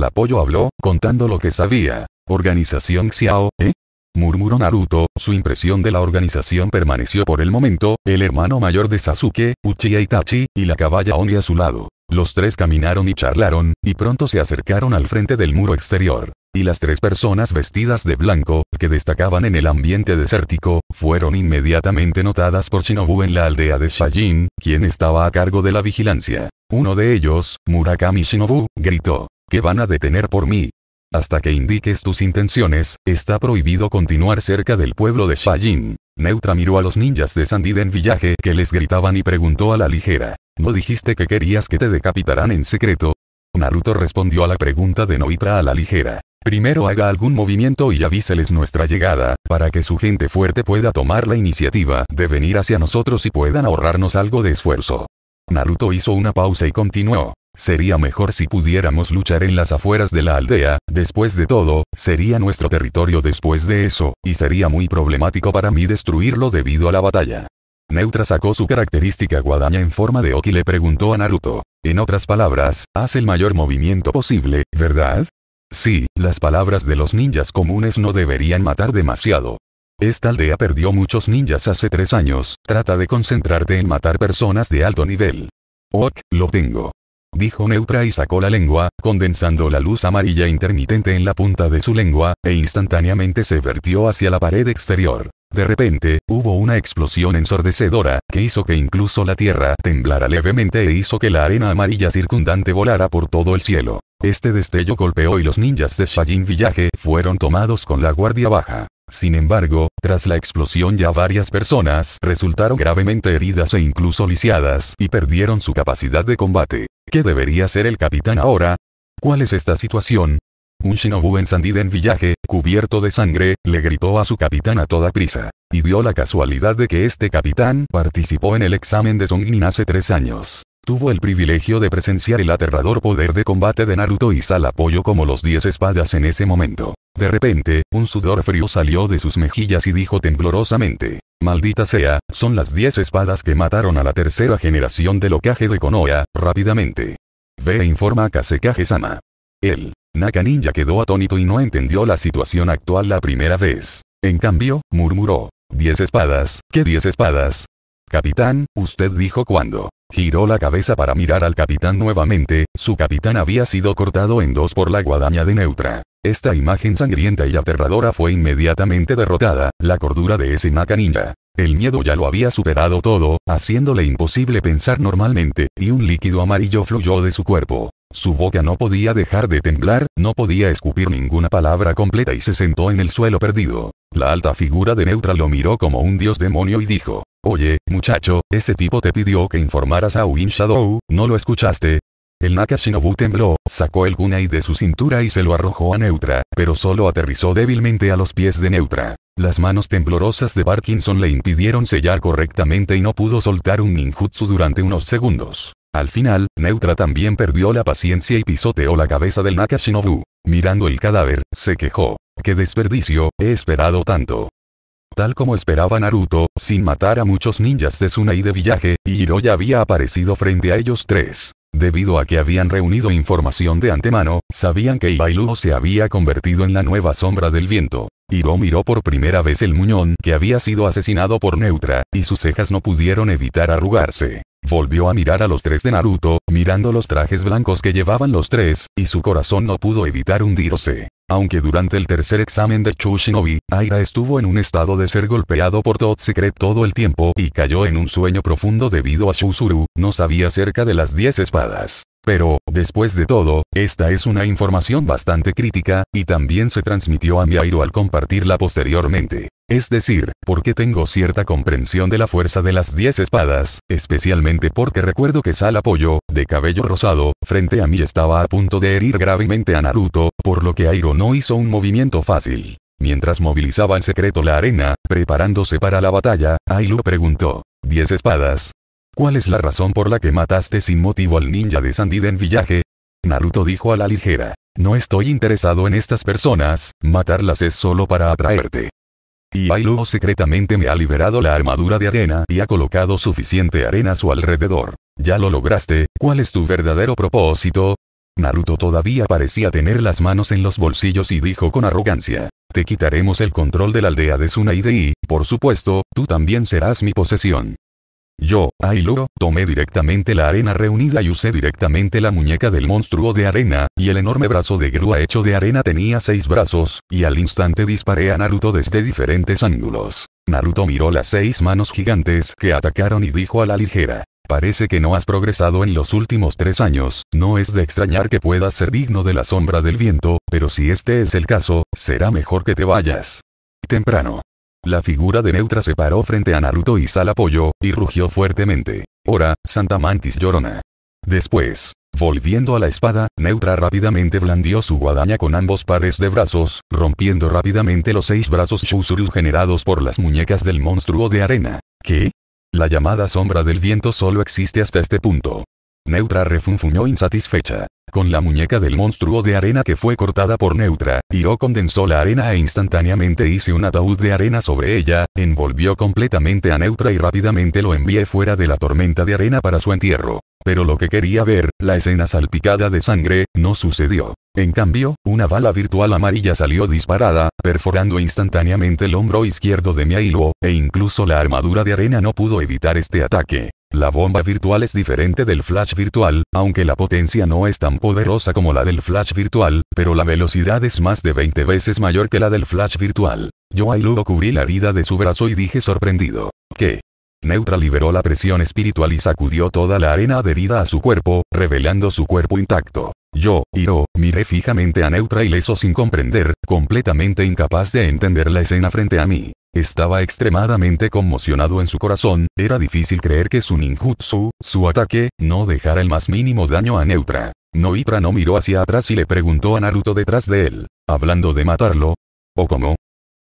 Apoyo habló, contando lo que sabía. Organización Xiao, ¿eh? murmuró Naruto, su impresión de la organización permaneció por el momento, el hermano mayor de Sasuke, Uchiha Itachi, y la caballa Oni a su lado. Los tres caminaron y charlaron, y pronto se acercaron al frente del muro exterior y las tres personas vestidas de blanco, que destacaban en el ambiente desértico, fueron inmediatamente notadas por Shinobu en la aldea de Shajin, quien estaba a cargo de la vigilancia. Uno de ellos, Murakami Shinobu, gritó, «¿Qué van a detener por mí? Hasta que indiques tus intenciones, está prohibido continuar cerca del pueblo de Shajin». Neutra miró a los ninjas de Sandiden Villaje que les gritaban y preguntó a la ligera, ¿no dijiste que querías que te decapitaran en secreto? Naruto respondió a la pregunta de Noitra a la ligera. Primero haga algún movimiento y avíseles nuestra llegada, para que su gente fuerte pueda tomar la iniciativa de venir hacia nosotros y puedan ahorrarnos algo de esfuerzo. Naruto hizo una pausa y continuó. Sería mejor si pudiéramos luchar en las afueras de la aldea, después de todo, sería nuestro territorio después de eso, y sería muy problemático para mí destruirlo debido a la batalla. Neutra sacó su característica guadaña en forma de Oki y le preguntó a Naruto. En otras palabras, haz el mayor movimiento posible, ¿verdad? Sí, las palabras de los ninjas comunes no deberían matar demasiado. Esta aldea perdió muchos ninjas hace tres años, trata de concentrarte en matar personas de alto nivel. Ok, lo tengo. Dijo Neutra y sacó la lengua, condensando la luz amarilla intermitente en la punta de su lengua, e instantáneamente se vertió hacia la pared exterior. De repente, hubo una explosión ensordecedora, que hizo que incluso la tierra temblara levemente e hizo que la arena amarilla circundante volara por todo el cielo. Este destello golpeó y los ninjas de Shajin Village fueron tomados con la guardia baja. Sin embargo, tras la explosión ya varias personas resultaron gravemente heridas e incluso lisiadas y perdieron su capacidad de combate. ¿Qué debería ser el capitán ahora? ¿Cuál es esta situación? Un shinobu en Sandiden Village, cubierto de sangre, le gritó a su capitán a toda prisa. Y dio la casualidad de que este capitán participó en el examen de Songin hace tres años. Tuvo el privilegio de presenciar el aterrador poder de combate de Naruto y Sal apoyo como los diez espadas en ese momento. De repente, un sudor frío salió de sus mejillas y dijo temblorosamente. Maldita sea, son las diez espadas que mataron a la tercera generación del Okage de Konoha, rápidamente. Ve e informa a Kasekage-sama. Él Naka quedó atónito y no entendió la situación actual la primera vez. En cambio, murmuró. Diez espadas, ¿qué diez espadas? Capitán, usted dijo cuando. Giró la cabeza para mirar al capitán nuevamente, su capitán había sido cortado en dos por la guadaña de Neutra. Esta imagen sangrienta y aterradora fue inmediatamente derrotada, la cordura de ese Naka El miedo ya lo había superado todo, haciéndole imposible pensar normalmente, y un líquido amarillo fluyó de su cuerpo. Su boca no podía dejar de temblar, no podía escupir ninguna palabra completa y se sentó en el suelo perdido. La alta figura de Neutra lo miró como un dios demonio y dijo, Oye, muchacho, ese tipo te pidió que informaras a Win Shadow, ¿no lo escuchaste? El Nakashinobu tembló, sacó el kunai de su cintura y se lo arrojó a Neutra, pero solo aterrizó débilmente a los pies de Neutra. Las manos temblorosas de Parkinson le impidieron sellar correctamente y no pudo soltar un ninjutsu durante unos segundos. Al final, Neutra también perdió la paciencia y pisoteó la cabeza del Nakashinobu. Mirando el cadáver, se quejó. ¡Qué desperdicio, he esperado tanto! Tal como esperaba Naruto, sin matar a muchos ninjas de y de Villaje, ya había aparecido frente a ellos tres. Debido a que habían reunido información de antemano, sabían que Ibailu se había convertido en la nueva sombra del viento. Hiro miró por primera vez el muñón que había sido asesinado por Neutra, y sus cejas no pudieron evitar arrugarse. Volvió a mirar a los tres de Naruto, mirando los trajes blancos que llevaban los tres, y su corazón no pudo evitar hundirse. Aunque durante el tercer examen de Chushinobi, Aira estuvo en un estado de ser golpeado por Todd Secret todo el tiempo y cayó en un sueño profundo debido a Shusuru, no sabía acerca de las diez espadas. Pero, después de todo, esta es una información bastante crítica, y también se transmitió a mi Airo al compartirla posteriormente. Es decir, porque tengo cierta comprensión de la fuerza de las 10 espadas, especialmente porque recuerdo que Sal Apoyo, de cabello rosado, frente a mí estaba a punto de herir gravemente a Naruto, por lo que Airo no hizo un movimiento fácil. Mientras movilizaba en secreto la arena, preparándose para la batalla, Ailu preguntó. ¿10 espadas? ¿Cuál es la razón por la que mataste sin motivo al ninja de Sandy en Village? Naruto dijo a la ligera. No estoy interesado en estas personas, matarlas es solo para atraerte. Y Ailuo secretamente me ha liberado la armadura de arena y ha colocado suficiente arena a su alrededor. Ya lo lograste, ¿cuál es tu verdadero propósito? Naruto todavía parecía tener las manos en los bolsillos y dijo con arrogancia. Te quitaremos el control de la aldea de Sunaide y, por supuesto, tú también serás mi posesión. Yo, Ailuro, tomé directamente la arena reunida y usé directamente la muñeca del monstruo de arena, y el enorme brazo de grúa hecho de arena tenía seis brazos, y al instante disparé a Naruto desde diferentes ángulos. Naruto miró las seis manos gigantes que atacaron y dijo a la ligera. Parece que no has progresado en los últimos tres años, no es de extrañar que puedas ser digno de la sombra del viento, pero si este es el caso, será mejor que te vayas. Temprano. La figura de Neutra se paró frente a Naruto y Sal apoyó, y rugió fuertemente. Ora, Santa Mantis llorona. Después, volviendo a la espada, Neutra rápidamente blandió su guadaña con ambos pares de brazos, rompiendo rápidamente los seis brazos Shusuru generados por las muñecas del monstruo de arena. ¿Qué? La llamada sombra del viento solo existe hasta este punto. Neutra refunfuñó insatisfecha. Con la muñeca del monstruo de arena que fue cortada por Neutra, Hiro condensó la arena e instantáneamente hice un ataúd de arena sobre ella, envolvió completamente a Neutra y rápidamente lo envié fuera de la tormenta de arena para su entierro. Pero lo que quería ver, la escena salpicada de sangre, no sucedió. En cambio, una bala virtual amarilla salió disparada, perforando instantáneamente el hombro izquierdo de Ailu, e incluso la armadura de arena no pudo evitar este ataque. La bomba virtual es diferente del flash virtual, aunque la potencia no es tan poderosa como la del flash virtual, pero la velocidad es más de 20 veces mayor que la del flash virtual. Yo a cubrí la herida de su brazo y dije sorprendido. ¿Qué? Neutra liberó la presión espiritual y sacudió toda la arena adherida a su cuerpo, revelando su cuerpo intacto. Yo, Hiro, miré fijamente a Neutra y leso sin comprender, completamente incapaz de entender la escena frente a mí. Estaba extremadamente conmocionado en su corazón, era difícil creer que su ninjutsu, su ataque, no dejara el más mínimo daño a Neutra. Noitra no miró hacia atrás y le preguntó a Naruto detrás de él, hablando de matarlo. ¿O cómo?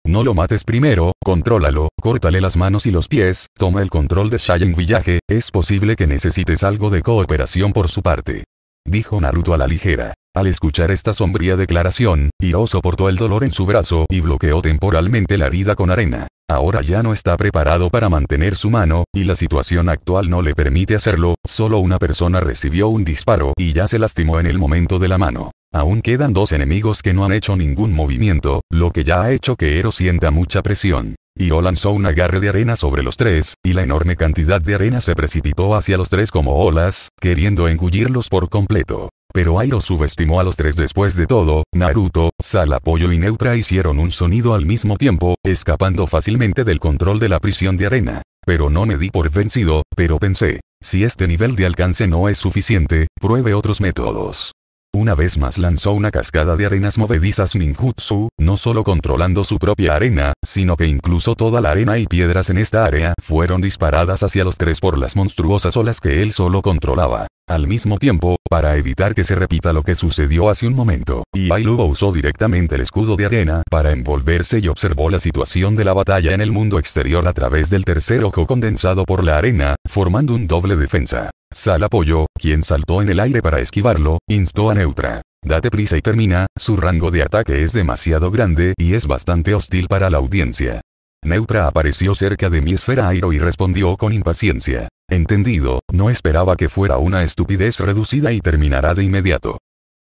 No lo mates primero, contrólalo, córtale las manos y los pies, toma el control de Saiyan villaje, es posible que necesites algo de cooperación por su parte. Dijo Naruto a la ligera. Al escuchar esta sombría declaración, Iro soportó el dolor en su brazo y bloqueó temporalmente la vida con arena. Ahora ya no está preparado para mantener su mano, y la situación actual no le permite hacerlo, solo una persona recibió un disparo y ya se lastimó en el momento de la mano. Aún quedan dos enemigos que no han hecho ningún movimiento, lo que ya ha hecho que Ero sienta mucha presión. Yo lanzó un agarre de arena sobre los tres, y la enorme cantidad de arena se precipitó hacia los tres como olas, queriendo engullirlos por completo. Pero Airo subestimó a los tres después de todo, Naruto, Apoyo y Neutra hicieron un sonido al mismo tiempo, escapando fácilmente del control de la prisión de arena. Pero no me di por vencido, pero pensé, si este nivel de alcance no es suficiente, pruebe otros métodos. Una vez más lanzó una cascada de arenas movedizas ninjutsu, no solo controlando su propia arena, sino que incluso toda la arena y piedras en esta área fueron disparadas hacia los tres por las monstruosas olas que él solo controlaba. Al mismo tiempo, para evitar que se repita lo que sucedió hace un momento, Iailuba usó directamente el escudo de arena para envolverse y observó la situación de la batalla en el mundo exterior a través del tercer ojo condensado por la arena, formando un doble defensa. Sal apoyó, quien saltó en el aire para esquivarlo, instó a Neutra. Date prisa y termina, su rango de ataque es demasiado grande y es bastante hostil para la audiencia. Neutra apareció cerca de mi esfera aero y respondió con impaciencia. Entendido, no esperaba que fuera una estupidez reducida y terminará de inmediato.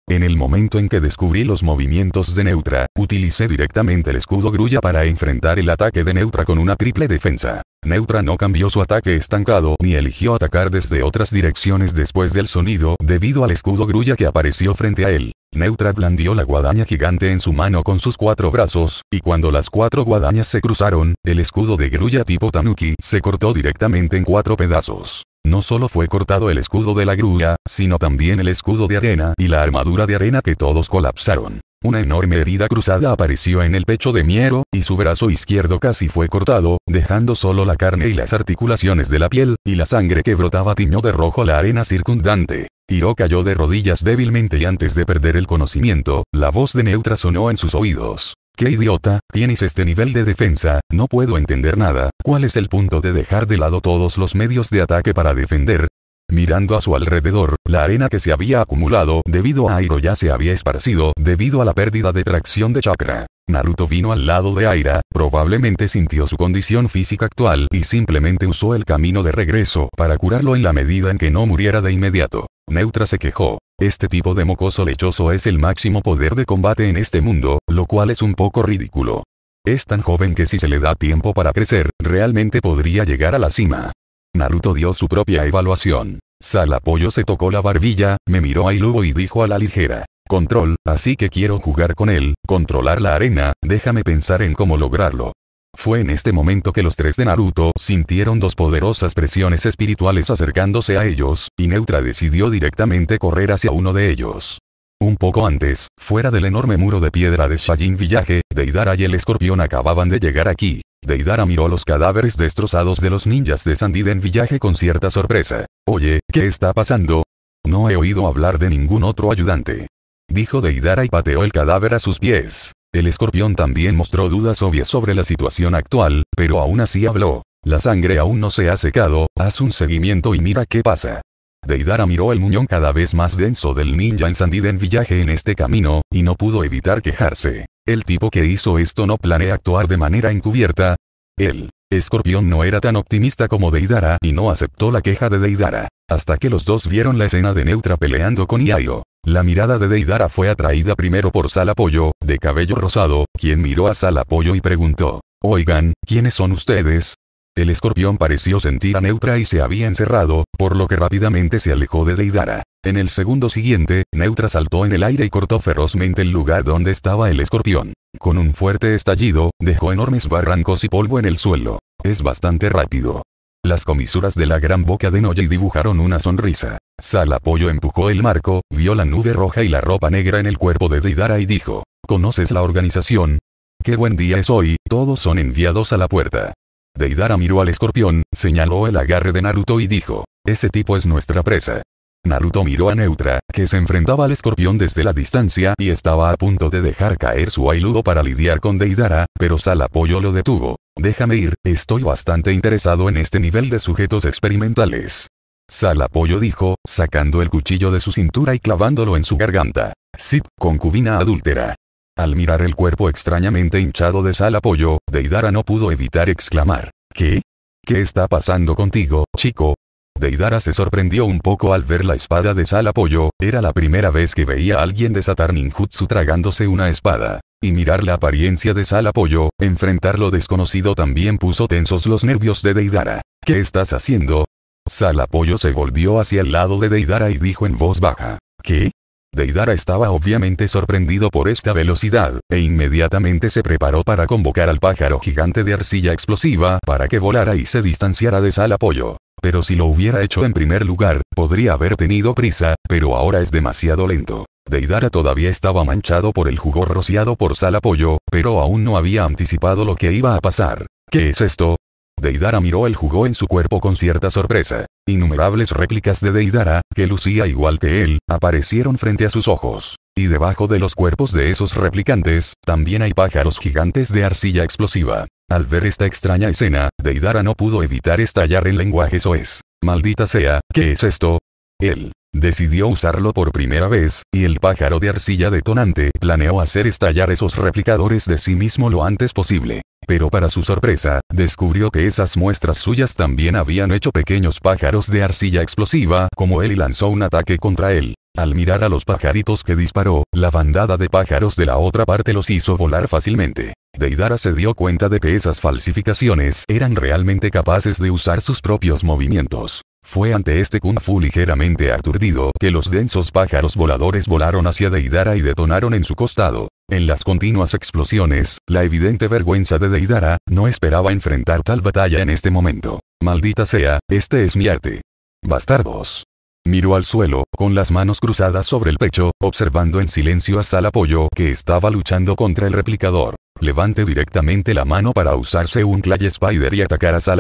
En el momento en que descubrí los movimientos de Neutra, utilicé directamente el escudo grulla para enfrentar el ataque de Neutra con una triple defensa. Neutra no cambió su ataque estancado ni eligió atacar desde otras direcciones después del sonido debido al escudo grulla que apareció frente a él. Neutra blandió la guadaña gigante en su mano con sus cuatro brazos, y cuando las cuatro guadañas se cruzaron, el escudo de grulla tipo tanuki se cortó directamente en cuatro pedazos. No solo fue cortado el escudo de la grulla, sino también el escudo de arena y la armadura de arena que todos colapsaron. Una enorme herida cruzada apareció en el pecho de Miero, y su brazo izquierdo casi fue cortado, dejando solo la carne y las articulaciones de la piel, y la sangre que brotaba tiñó de rojo la arena circundante. Hiro cayó de rodillas débilmente y antes de perder el conocimiento, la voz de Neutra sonó en sus oídos. ¡Qué idiota! Tienes este nivel de defensa, no puedo entender nada, ¿cuál es el punto de dejar de lado todos los medios de ataque para defender? Mirando a su alrededor, la arena que se había acumulado debido a Airo ya se había esparcido debido a la pérdida de tracción de chakra. Naruto vino al lado de Aira, probablemente sintió su condición física actual y simplemente usó el camino de regreso para curarlo en la medida en que no muriera de inmediato. Neutra se quejó. Este tipo de mocoso lechoso es el máximo poder de combate en este mundo, lo cual es un poco ridículo. Es tan joven que si se le da tiempo para crecer, realmente podría llegar a la cima. Naruto dio su propia evaluación. Sal Apoyo se tocó la barbilla, me miró a Ilubo y dijo a la ligera. Control, así que quiero jugar con él, controlar la arena, déjame pensar en cómo lograrlo. Fue en este momento que los tres de Naruto sintieron dos poderosas presiones espirituales acercándose a ellos, y Neutra decidió directamente correr hacia uno de ellos. Un poco antes, fuera del enorme muro de piedra de Shajin Village, Deidara y el escorpión acababan de llegar aquí. Deidara miró los cadáveres destrozados de los ninjas de Sandy en Villaje con cierta sorpresa. Oye, ¿qué está pasando? No he oído hablar de ningún otro ayudante. Dijo Deidara y pateó el cadáver a sus pies. El escorpión también mostró dudas obvias sobre la situación actual, pero aún así habló. La sangre aún no se ha secado, haz un seguimiento y mira qué pasa. Deidara miró el muñón cada vez más denso del ninja ensandido en villaje en este camino, y no pudo evitar quejarse. El tipo que hizo esto no planea actuar de manera encubierta. El escorpión no era tan optimista como Deidara y no aceptó la queja de Deidara. Hasta que los dos vieron la escena de Neutra peleando con Iaio. La mirada de Deidara fue atraída primero por Salapoyo, de cabello rosado, quien miró a Salapoyo y preguntó. Oigan, ¿quiénes son ustedes? El escorpión pareció sentir a Neutra y se había encerrado, por lo que rápidamente se alejó de Deidara. En el segundo siguiente, Neutra saltó en el aire y cortó ferozmente el lugar donde estaba el escorpión. Con un fuerte estallido, dejó enormes barrancos y polvo en el suelo. Es bastante rápido. Las comisuras de la gran boca de Noji dibujaron una sonrisa. Sal Apoyo empujó el marco, vio la nube roja y la ropa negra en el cuerpo de Deidara y dijo, ¿conoces la organización? ¡Qué buen día es hoy! Todos son enviados a la puerta. Deidara miró al escorpión, señaló el agarre de Naruto y dijo, ese tipo es nuestra presa. Naruto miró a Neutra, que se enfrentaba al escorpión desde la distancia y estaba a punto de dejar caer su ailudo para lidiar con Deidara, pero Salapoyo lo detuvo. Déjame ir, estoy bastante interesado en este nivel de sujetos experimentales. Salapoyo dijo, sacando el cuchillo de su cintura y clavándolo en su garganta. Sip, concubina adúltera. Al mirar el cuerpo extrañamente hinchado de Sal Apoyo, Deidara no pudo evitar exclamar. ¿Qué? ¿Qué está pasando contigo, chico? Deidara se sorprendió un poco al ver la espada de Sal Apoyo, era la primera vez que veía a alguien desatar ninjutsu tragándose una espada. Y mirar la apariencia de Sal Apoyo, enfrentar lo desconocido también puso tensos los nervios de Deidara. ¿Qué estás haciendo? Sal Apoyo se volvió hacia el lado de Deidara y dijo en voz baja. ¿Qué? Deidara estaba obviamente sorprendido por esta velocidad, e inmediatamente se preparó para convocar al pájaro gigante de arcilla explosiva para que volara y se distanciara de Sal Apoyo. Pero si lo hubiera hecho en primer lugar, podría haber tenido prisa, pero ahora es demasiado lento. Deidara todavía estaba manchado por el jugo rociado por Sal Apoyo, pero aún no había anticipado lo que iba a pasar. ¿Qué es esto? Deidara miró el jugo en su cuerpo con cierta sorpresa. Innumerables réplicas de Deidara, que lucía igual que él, aparecieron frente a sus ojos. Y debajo de los cuerpos de esos replicantes, también hay pájaros gigantes de arcilla explosiva. Al ver esta extraña escena, Deidara no pudo evitar estallar en lenguaje soez. Maldita sea, ¿qué es esto? Él. Decidió usarlo por primera vez, y el pájaro de arcilla detonante planeó hacer estallar esos replicadores de sí mismo lo antes posible. Pero para su sorpresa, descubrió que esas muestras suyas también habían hecho pequeños pájaros de arcilla explosiva como él y lanzó un ataque contra él. Al mirar a los pajaritos que disparó, la bandada de pájaros de la otra parte los hizo volar fácilmente. Deidara se dio cuenta de que esas falsificaciones eran realmente capaces de usar sus propios movimientos. Fue ante este kung fu ligeramente aturdido que los densos pájaros voladores volaron hacia Deidara y detonaron en su costado. En las continuas explosiones, la evidente vergüenza de Deidara, no esperaba enfrentar tal batalla en este momento. Maldita sea, este es mi arte. Bastardos. Miró al suelo, con las manos cruzadas sobre el pecho, observando en silencio a Sal que estaba luchando contra el replicador. Levante directamente la mano para usarse un Clay Spider y atacar a Sal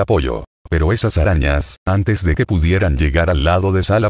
pero esas arañas, antes de que pudieran llegar al lado de Sal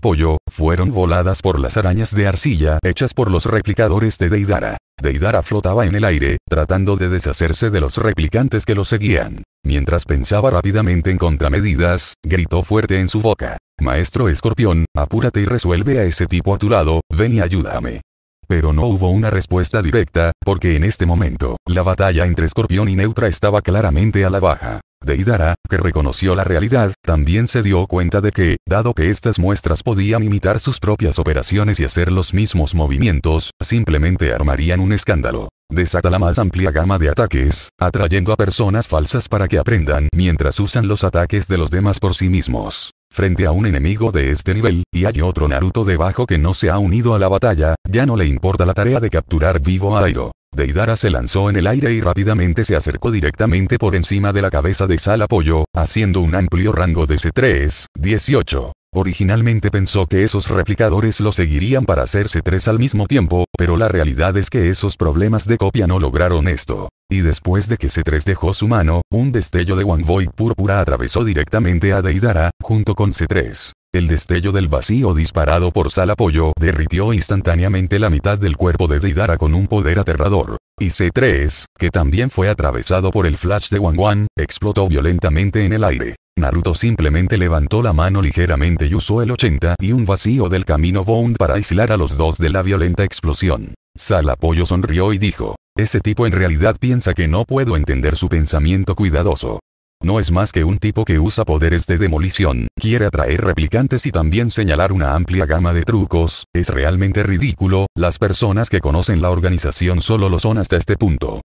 fueron voladas por las arañas de arcilla hechas por los replicadores de Deidara. Deidara flotaba en el aire, tratando de deshacerse de los replicantes que lo seguían. Mientras pensaba rápidamente en contramedidas, gritó fuerte en su boca. Maestro escorpión, apúrate y resuelve a ese tipo a tu lado, ven y ayúdame pero no hubo una respuesta directa, porque en este momento, la batalla entre Escorpión y Neutra estaba claramente a la baja. Deidara, que reconoció la realidad, también se dio cuenta de que, dado que estas muestras podían imitar sus propias operaciones y hacer los mismos movimientos, simplemente armarían un escándalo. Desata la más amplia gama de ataques, atrayendo a personas falsas para que aprendan mientras usan los ataques de los demás por sí mismos. Frente a un enemigo de este nivel, y hay otro Naruto debajo que no se ha unido a la batalla, ya no le importa la tarea de capturar vivo a Airo. Deidara se lanzó en el aire y rápidamente se acercó directamente por encima de la cabeza de Sal Apoyo, haciendo un amplio rango de C3, 18. Originalmente pensó que esos replicadores lo seguirían para hacerse 3 al mismo tiempo, pero la realidad es que esos problemas de copia no lograron esto. Y después de que C3 dejó su mano, un destello de One Void púrpura atravesó directamente a Deidara, junto con C3. El destello del vacío disparado por Sal Apoyo derritió instantáneamente la mitad del cuerpo de Deidara con un poder aterrador. Y C3, que también fue atravesado por el flash de One One, explotó violentamente en el aire. Naruto simplemente levantó la mano ligeramente y usó el 80 y un vacío del camino Bound para aislar a los dos de la violenta explosión. Salapoyo sonrió y dijo, ese tipo en realidad piensa que no puedo entender su pensamiento cuidadoso. No es más que un tipo que usa poderes de demolición, quiere atraer replicantes y también señalar una amplia gama de trucos, es realmente ridículo, las personas que conocen la organización solo lo son hasta este punto.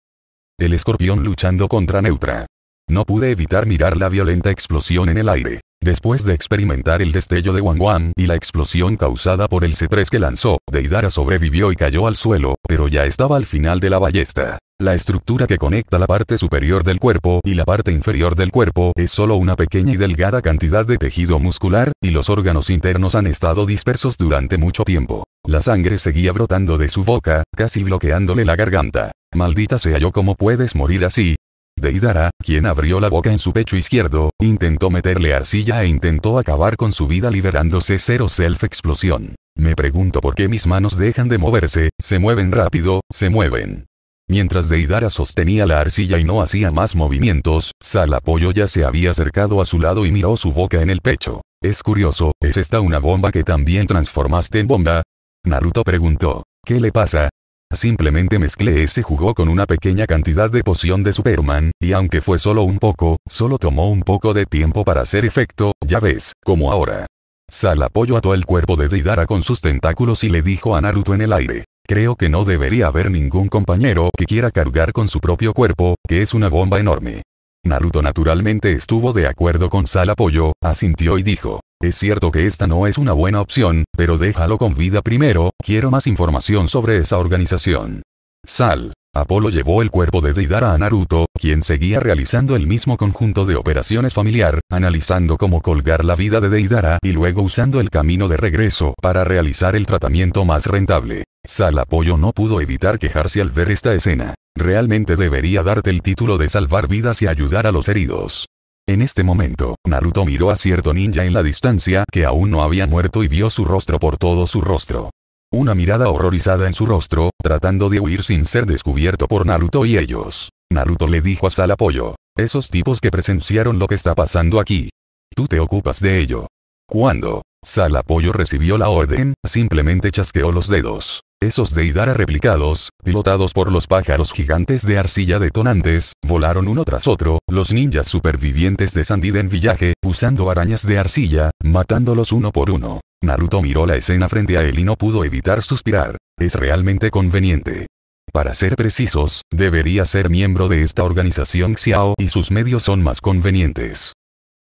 El escorpión luchando contra Neutra. No pude evitar mirar la violenta explosión en el aire. Después de experimentar el destello de Wang Wang y la explosión causada por el C3 que lanzó, Deidara sobrevivió y cayó al suelo, pero ya estaba al final de la ballesta. La estructura que conecta la parte superior del cuerpo y la parte inferior del cuerpo es solo una pequeña y delgada cantidad de tejido muscular, y los órganos internos han estado dispersos durante mucho tiempo. La sangre seguía brotando de su boca, casi bloqueándole la garganta. Maldita sea yo como puedes morir así, Deidara, quien abrió la boca en su pecho izquierdo, intentó meterle arcilla e intentó acabar con su vida liberándose cero self-explosión. Me pregunto por qué mis manos dejan de moverse, se mueven rápido, se mueven. Mientras Deidara sostenía la arcilla y no hacía más movimientos, Sal ya se había acercado a su lado y miró su boca en el pecho. Es curioso, ¿es esta una bomba que también transformaste en bomba? Naruto preguntó. ¿Qué le pasa? Simplemente mezclé ese jugo con una pequeña cantidad de poción de Superman, y aunque fue solo un poco, solo tomó un poco de tiempo para hacer efecto, ya ves, como ahora. Sal apoyó a todo el cuerpo de Deidara con sus tentáculos y le dijo a Naruto en el aire. Creo que no debería haber ningún compañero que quiera cargar con su propio cuerpo, que es una bomba enorme. Naruto naturalmente estuvo de acuerdo con Sal Apoyo, asintió y dijo, es cierto que esta no es una buena opción, pero déjalo con vida primero, quiero más información sobre esa organización. Sal. Apolo llevó el cuerpo de Deidara a Naruto, quien seguía realizando el mismo conjunto de operaciones familiar, analizando cómo colgar la vida de Deidara y luego usando el camino de regreso para realizar el tratamiento más rentable. Sal Apoyo no pudo evitar quejarse al ver esta escena. Realmente debería darte el título de salvar vidas y ayudar a los heridos. En este momento, Naruto miró a cierto ninja en la distancia que aún no había muerto y vio su rostro por todo su rostro una mirada horrorizada en su rostro, tratando de huir sin ser descubierto por Naruto y ellos. Naruto le dijo a Sal Esos tipos que presenciaron lo que está pasando aquí. Tú te ocupas de ello. Cuando Sal recibió la orden, simplemente chasqueó los dedos. Esos Deidara replicados, pilotados por los pájaros gigantes de arcilla detonantes, volaron uno tras otro, los ninjas supervivientes de Sandiden Villaje usando arañas de arcilla, matándolos uno por uno. Naruto miró la escena frente a él y no pudo evitar suspirar. Es realmente conveniente. Para ser precisos, debería ser miembro de esta organización Xiao y sus medios son más convenientes.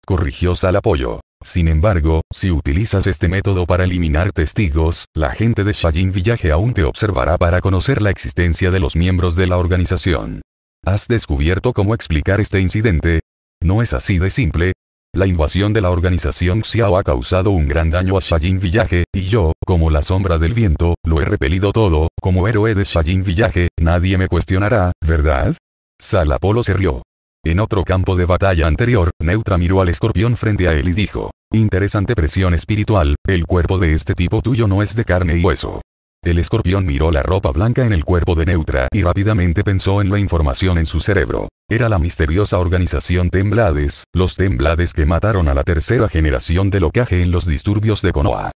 Corrigió al Apoyo. Sin embargo, si utilizas este método para eliminar testigos, la gente de Shajin Village aún te observará para conocer la existencia de los miembros de la organización. ¿Has descubierto cómo explicar este incidente? No es así de simple. La invasión de la organización Xiao ha causado un gran daño a Shajin Village, y yo, como la sombra del viento, lo he repelido todo, como héroe de Shajin Village, nadie me cuestionará, ¿verdad? Salapolo se rió. En otro campo de batalla anterior, Neutra miró al escorpión frente a él y dijo, Interesante presión espiritual, el cuerpo de este tipo tuyo no es de carne y hueso. El escorpión miró la ropa blanca en el cuerpo de Neutra y rápidamente pensó en la información en su cerebro. Era la misteriosa organización Temblades, los Temblades que mataron a la tercera generación de Locaje en los disturbios de Konoha.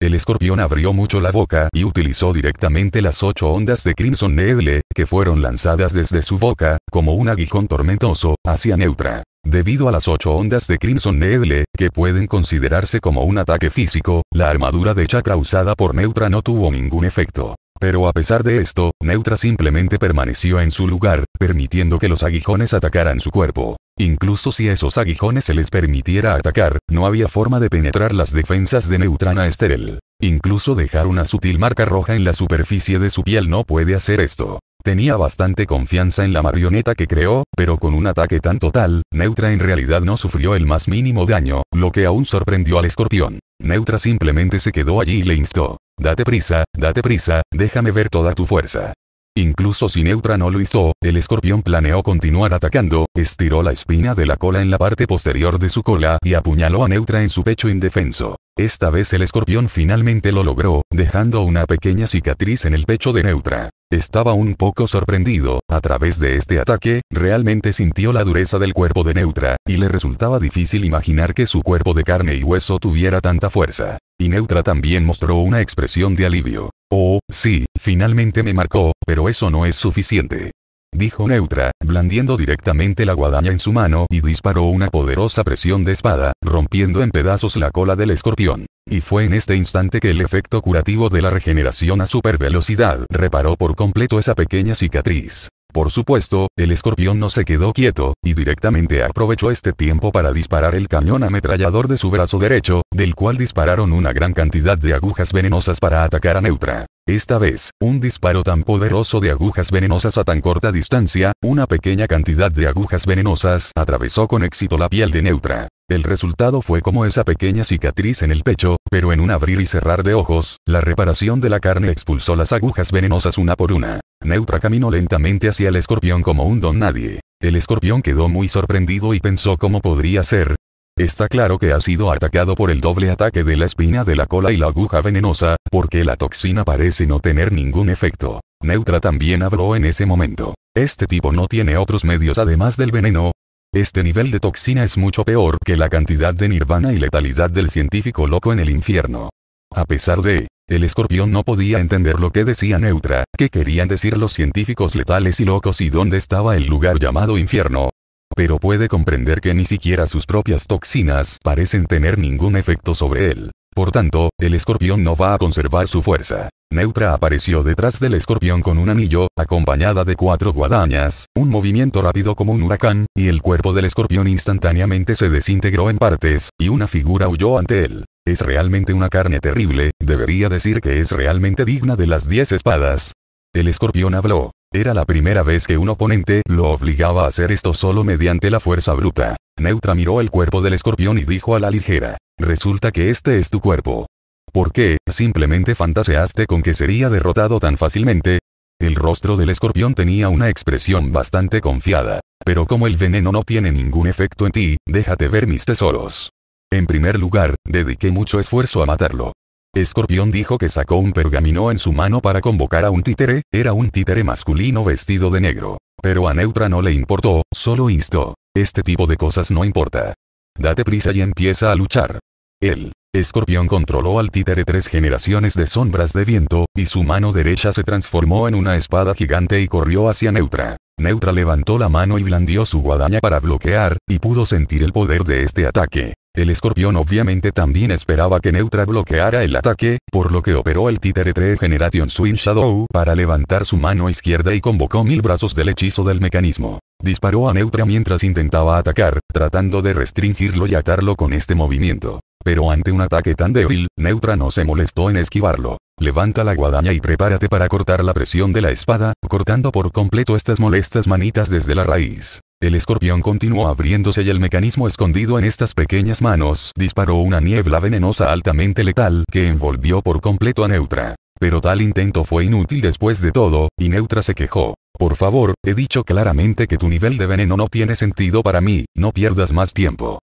El escorpión abrió mucho la boca y utilizó directamente las ocho ondas de Crimson Needle, que fueron lanzadas desde su boca, como un aguijón tormentoso, hacia Neutra. Debido a las ocho ondas de Crimson Needle, que pueden considerarse como un ataque físico, la armadura de chakra usada por Neutra no tuvo ningún efecto. Pero a pesar de esto, Neutra simplemente permaneció en su lugar, permitiendo que los aguijones atacaran su cuerpo. Incluso si a esos aguijones se les permitiera atacar, no había forma de penetrar las defensas de Neutrana Estel. Incluso dejar una sutil marca roja en la superficie de su piel no puede hacer esto. Tenía bastante confianza en la marioneta que creó, pero con un ataque tan total, Neutra en realidad no sufrió el más mínimo daño, lo que aún sorprendió al escorpión. Neutra simplemente se quedó allí y le instó. Date prisa, date prisa, déjame ver toda tu fuerza. Incluso si Neutra no lo hizo, el escorpión planeó continuar atacando, estiró la espina de la cola en la parte posterior de su cola y apuñaló a Neutra en su pecho indefenso. Esta vez el escorpión finalmente lo logró, dejando una pequeña cicatriz en el pecho de Neutra. Estaba un poco sorprendido, a través de este ataque, realmente sintió la dureza del cuerpo de Neutra, y le resultaba difícil imaginar que su cuerpo de carne y hueso tuviera tanta fuerza. Y Neutra también mostró una expresión de alivio. Oh, sí, finalmente me marcó, pero eso no es suficiente. Dijo Neutra, blandiendo directamente la guadaña en su mano y disparó una poderosa presión de espada, rompiendo en pedazos la cola del escorpión. Y fue en este instante que el efecto curativo de la regeneración a supervelocidad reparó por completo esa pequeña cicatriz. Por supuesto, el escorpión no se quedó quieto, y directamente aprovechó este tiempo para disparar el cañón ametrallador de su brazo derecho, del cual dispararon una gran cantidad de agujas venenosas para atacar a Neutra. Esta vez, un disparo tan poderoso de agujas venenosas a tan corta distancia, una pequeña cantidad de agujas venenosas atravesó con éxito la piel de Neutra. El resultado fue como esa pequeña cicatriz en el pecho, pero en un abrir y cerrar de ojos, la reparación de la carne expulsó las agujas venenosas una por una. Neutra caminó lentamente hacia el escorpión como un don nadie. El escorpión quedó muy sorprendido y pensó cómo podría ser. Está claro que ha sido atacado por el doble ataque de la espina de la cola y la aguja venenosa, porque la toxina parece no tener ningún efecto. Neutra también habló en ese momento. Este tipo no tiene otros medios además del veneno, este nivel de toxina es mucho peor que la cantidad de nirvana y letalidad del científico loco en el infierno. A pesar de, el escorpión no podía entender lo que decía Neutra, qué querían decir los científicos letales y locos y dónde estaba el lugar llamado infierno. Pero puede comprender que ni siquiera sus propias toxinas parecen tener ningún efecto sobre él. Por tanto, el escorpión no va a conservar su fuerza. Neutra apareció detrás del escorpión con un anillo, acompañada de cuatro guadañas, un movimiento rápido como un huracán, y el cuerpo del escorpión instantáneamente se desintegró en partes, y una figura huyó ante él. Es realmente una carne terrible, debería decir que es realmente digna de las diez espadas. El escorpión habló. Era la primera vez que un oponente lo obligaba a hacer esto solo mediante la fuerza bruta. Neutra miró el cuerpo del escorpión y dijo a la ligera, resulta que este es tu cuerpo. ¿Por qué, simplemente fantaseaste con que sería derrotado tan fácilmente. El rostro del escorpión tenía una expresión bastante confiada. Pero como el veneno no tiene ningún efecto en ti, déjate ver mis tesoros. En primer lugar, dediqué mucho esfuerzo a matarlo. Escorpión dijo que sacó un pergamino en su mano para convocar a un títere, era un títere masculino vestido de negro. Pero a Neutra no le importó, solo instó. Este tipo de cosas no importa. Date prisa y empieza a luchar. Él, Escorpión controló al títere tres generaciones de sombras de viento, y su mano derecha se transformó en una espada gigante y corrió hacia Neutra. Neutra levantó la mano y blandió su guadaña para bloquear, y pudo sentir el poder de este ataque. El escorpión obviamente también esperaba que Neutra bloqueara el ataque, por lo que operó el títere 3 Generation Swing Shadow para levantar su mano izquierda y convocó mil brazos del hechizo del mecanismo. Disparó a Neutra mientras intentaba atacar, tratando de restringirlo y atarlo con este movimiento. Pero ante un ataque tan débil, Neutra no se molestó en esquivarlo. Levanta la guadaña y prepárate para cortar la presión de la espada, cortando por completo estas molestas manitas desde la raíz. El escorpión continuó abriéndose y el mecanismo escondido en estas pequeñas manos disparó una niebla venenosa altamente letal que envolvió por completo a Neutra. Pero tal intento fue inútil después de todo, y Neutra se quejó. Por favor, he dicho claramente que tu nivel de veneno no tiene sentido para mí, no pierdas más tiempo.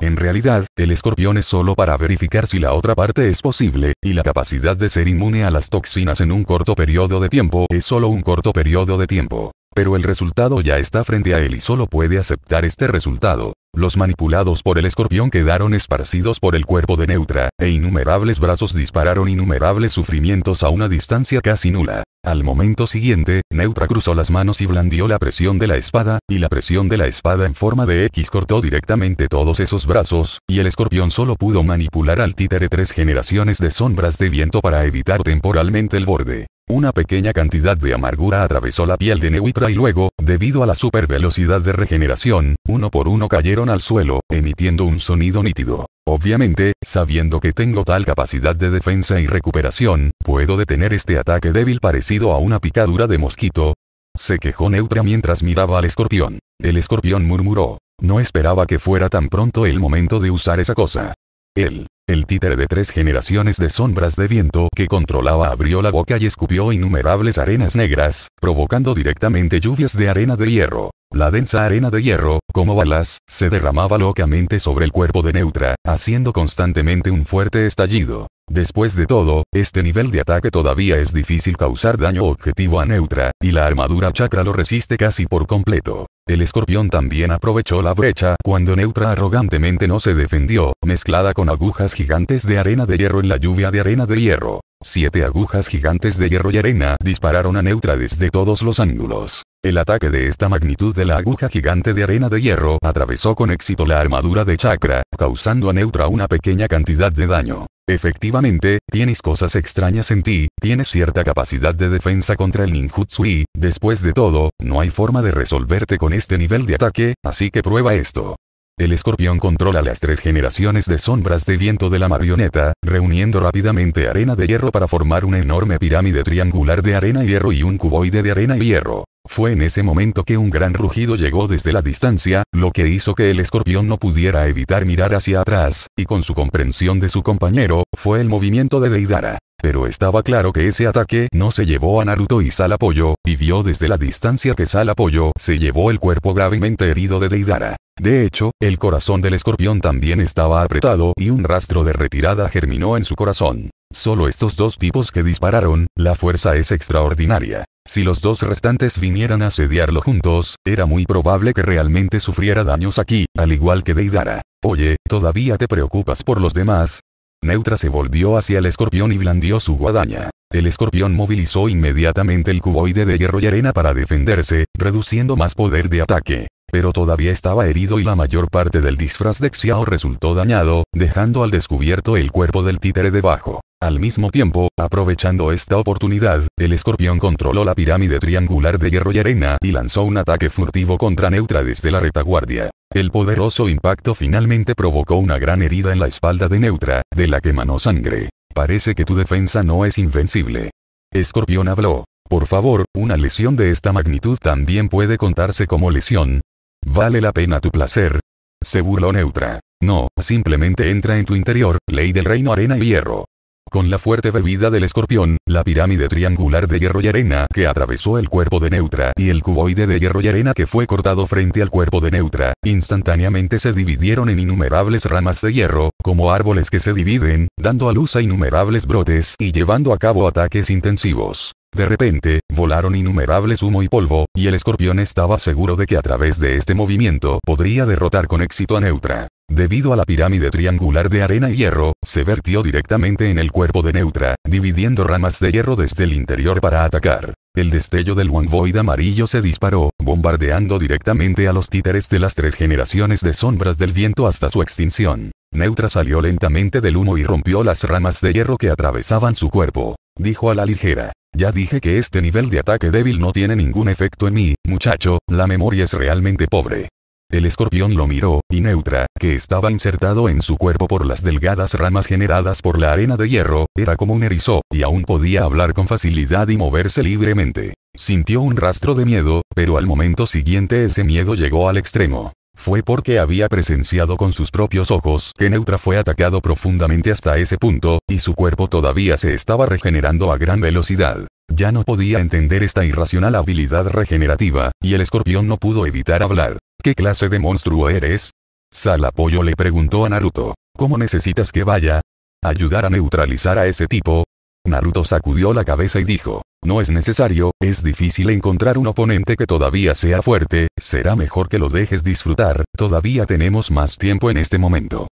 En realidad, el escorpión es solo para verificar si la otra parte es posible, y la capacidad de ser inmune a las toxinas en un corto periodo de tiempo es solo un corto periodo de tiempo. Pero el resultado ya está frente a él y solo puede aceptar este resultado. Los manipulados por el escorpión quedaron esparcidos por el cuerpo de Neutra, e innumerables brazos dispararon innumerables sufrimientos a una distancia casi nula. Al momento siguiente, Neutra cruzó las manos y blandió la presión de la espada, y la presión de la espada en forma de X cortó directamente todos esos brazos, y el escorpión solo pudo manipular al títere tres generaciones de sombras de viento para evitar temporalmente el borde. Una pequeña cantidad de amargura atravesó la piel de Neutra y luego, debido a la supervelocidad de regeneración, uno por uno cayeron al suelo, emitiendo un sonido nítido. Obviamente, sabiendo que tengo tal capacidad de defensa y recuperación, puedo detener este ataque débil parecido a una picadura de mosquito. Se quejó Neutra mientras miraba al escorpión. El escorpión murmuró. No esperaba que fuera tan pronto el momento de usar esa cosa. Él el títere de tres generaciones de sombras de viento que controlaba abrió la boca y escupió innumerables arenas negras, provocando directamente lluvias de arena de hierro. La densa arena de hierro, como balas, se derramaba locamente sobre el cuerpo de Neutra, haciendo constantemente un fuerte estallido. Después de todo, este nivel de ataque todavía es difícil causar daño objetivo a Neutra, y la armadura chakra lo resiste casi por completo. El escorpión también aprovechó la brecha cuando Neutra arrogantemente no se defendió, mezclada con agujas gigantes de arena de hierro en la lluvia de arena de hierro. Siete agujas gigantes de hierro y arena dispararon a Neutra desde todos los ángulos. El ataque de esta magnitud de la aguja gigante de arena de hierro atravesó con éxito la armadura de Chakra, causando a Neutra una pequeña cantidad de daño. Efectivamente, tienes cosas extrañas en ti, tienes cierta capacidad de defensa contra el ninjutsu y, después de todo, no hay forma de resolverte con este nivel de ataque, así que prueba esto. El escorpión controla las tres generaciones de sombras de viento de la marioneta, reuniendo rápidamente arena de hierro para formar una enorme pirámide triangular de arena y hierro y un cuboide de arena y hierro. Fue en ese momento que un gran rugido llegó desde la distancia, lo que hizo que el escorpión no pudiera evitar mirar hacia atrás, y con su comprensión de su compañero, fue el movimiento de Deidara. Pero estaba claro que ese ataque no se llevó a Naruto y Sal Apoyo, y vio desde la distancia que Sal se llevó el cuerpo gravemente herido de Deidara. De hecho, el corazón del escorpión también estaba apretado y un rastro de retirada germinó en su corazón. Solo estos dos tipos que dispararon, la fuerza es extraordinaria. Si los dos restantes vinieran a asediarlo juntos, era muy probable que realmente sufriera daños aquí, al igual que Deidara. Oye, ¿todavía te preocupas por los demás? Neutra se volvió hacia el escorpión y blandió su guadaña. El escorpión movilizó inmediatamente el cuboide de hierro y arena para defenderse, reduciendo más poder de ataque pero todavía estaba herido y la mayor parte del disfraz de Xiao resultó dañado, dejando al descubierto el cuerpo del títere debajo. Al mismo tiempo, aprovechando esta oportunidad, el escorpión controló la pirámide triangular de hierro y arena y lanzó un ataque furtivo contra Neutra desde la retaguardia. El poderoso impacto finalmente provocó una gran herida en la espalda de Neutra, de la que manó sangre. Parece que tu defensa no es invencible. Escorpión habló. Por favor, una lesión de esta magnitud también puede contarse como lesión, ¿Vale la pena tu placer? Se burló Neutra. No, simplemente entra en tu interior, ley del reino arena y hierro. Con la fuerte bebida del escorpión, la pirámide triangular de hierro y arena que atravesó el cuerpo de Neutra y el cuboide de hierro y arena que fue cortado frente al cuerpo de Neutra, instantáneamente se dividieron en innumerables ramas de hierro, como árboles que se dividen, dando a luz a innumerables brotes y llevando a cabo ataques intensivos. De repente, Volaron innumerables humo y polvo, y el escorpión estaba seguro de que a través de este movimiento podría derrotar con éxito a Neutra. Debido a la pirámide triangular de arena y hierro, se vertió directamente en el cuerpo de Neutra, dividiendo ramas de hierro desde el interior para atacar. El destello del One Void amarillo se disparó, bombardeando directamente a los títeres de las tres generaciones de sombras del viento hasta su extinción. Neutra salió lentamente del humo y rompió las ramas de hierro que atravesaban su cuerpo. Dijo a la ligera. Ya dije que este nivel de ataque débil no tiene ningún efecto en mí, muchacho, la memoria es realmente pobre. El escorpión lo miró, y Neutra, que estaba insertado en su cuerpo por las delgadas ramas generadas por la arena de hierro, era como un erizo, y aún podía hablar con facilidad y moverse libremente. Sintió un rastro de miedo, pero al momento siguiente ese miedo llegó al extremo. Fue porque había presenciado con sus propios ojos que Neutra fue atacado profundamente hasta ese punto, y su cuerpo todavía se estaba regenerando a gran velocidad. Ya no podía entender esta irracional habilidad regenerativa, y el escorpión no pudo evitar hablar. ¿Qué clase de monstruo eres? Salapoyo le preguntó a Naruto. ¿Cómo necesitas que vaya? Ayudar a neutralizar a ese tipo, Naruto sacudió la cabeza y dijo, no es necesario, es difícil encontrar un oponente que todavía sea fuerte, será mejor que lo dejes disfrutar, todavía tenemos más tiempo en este momento.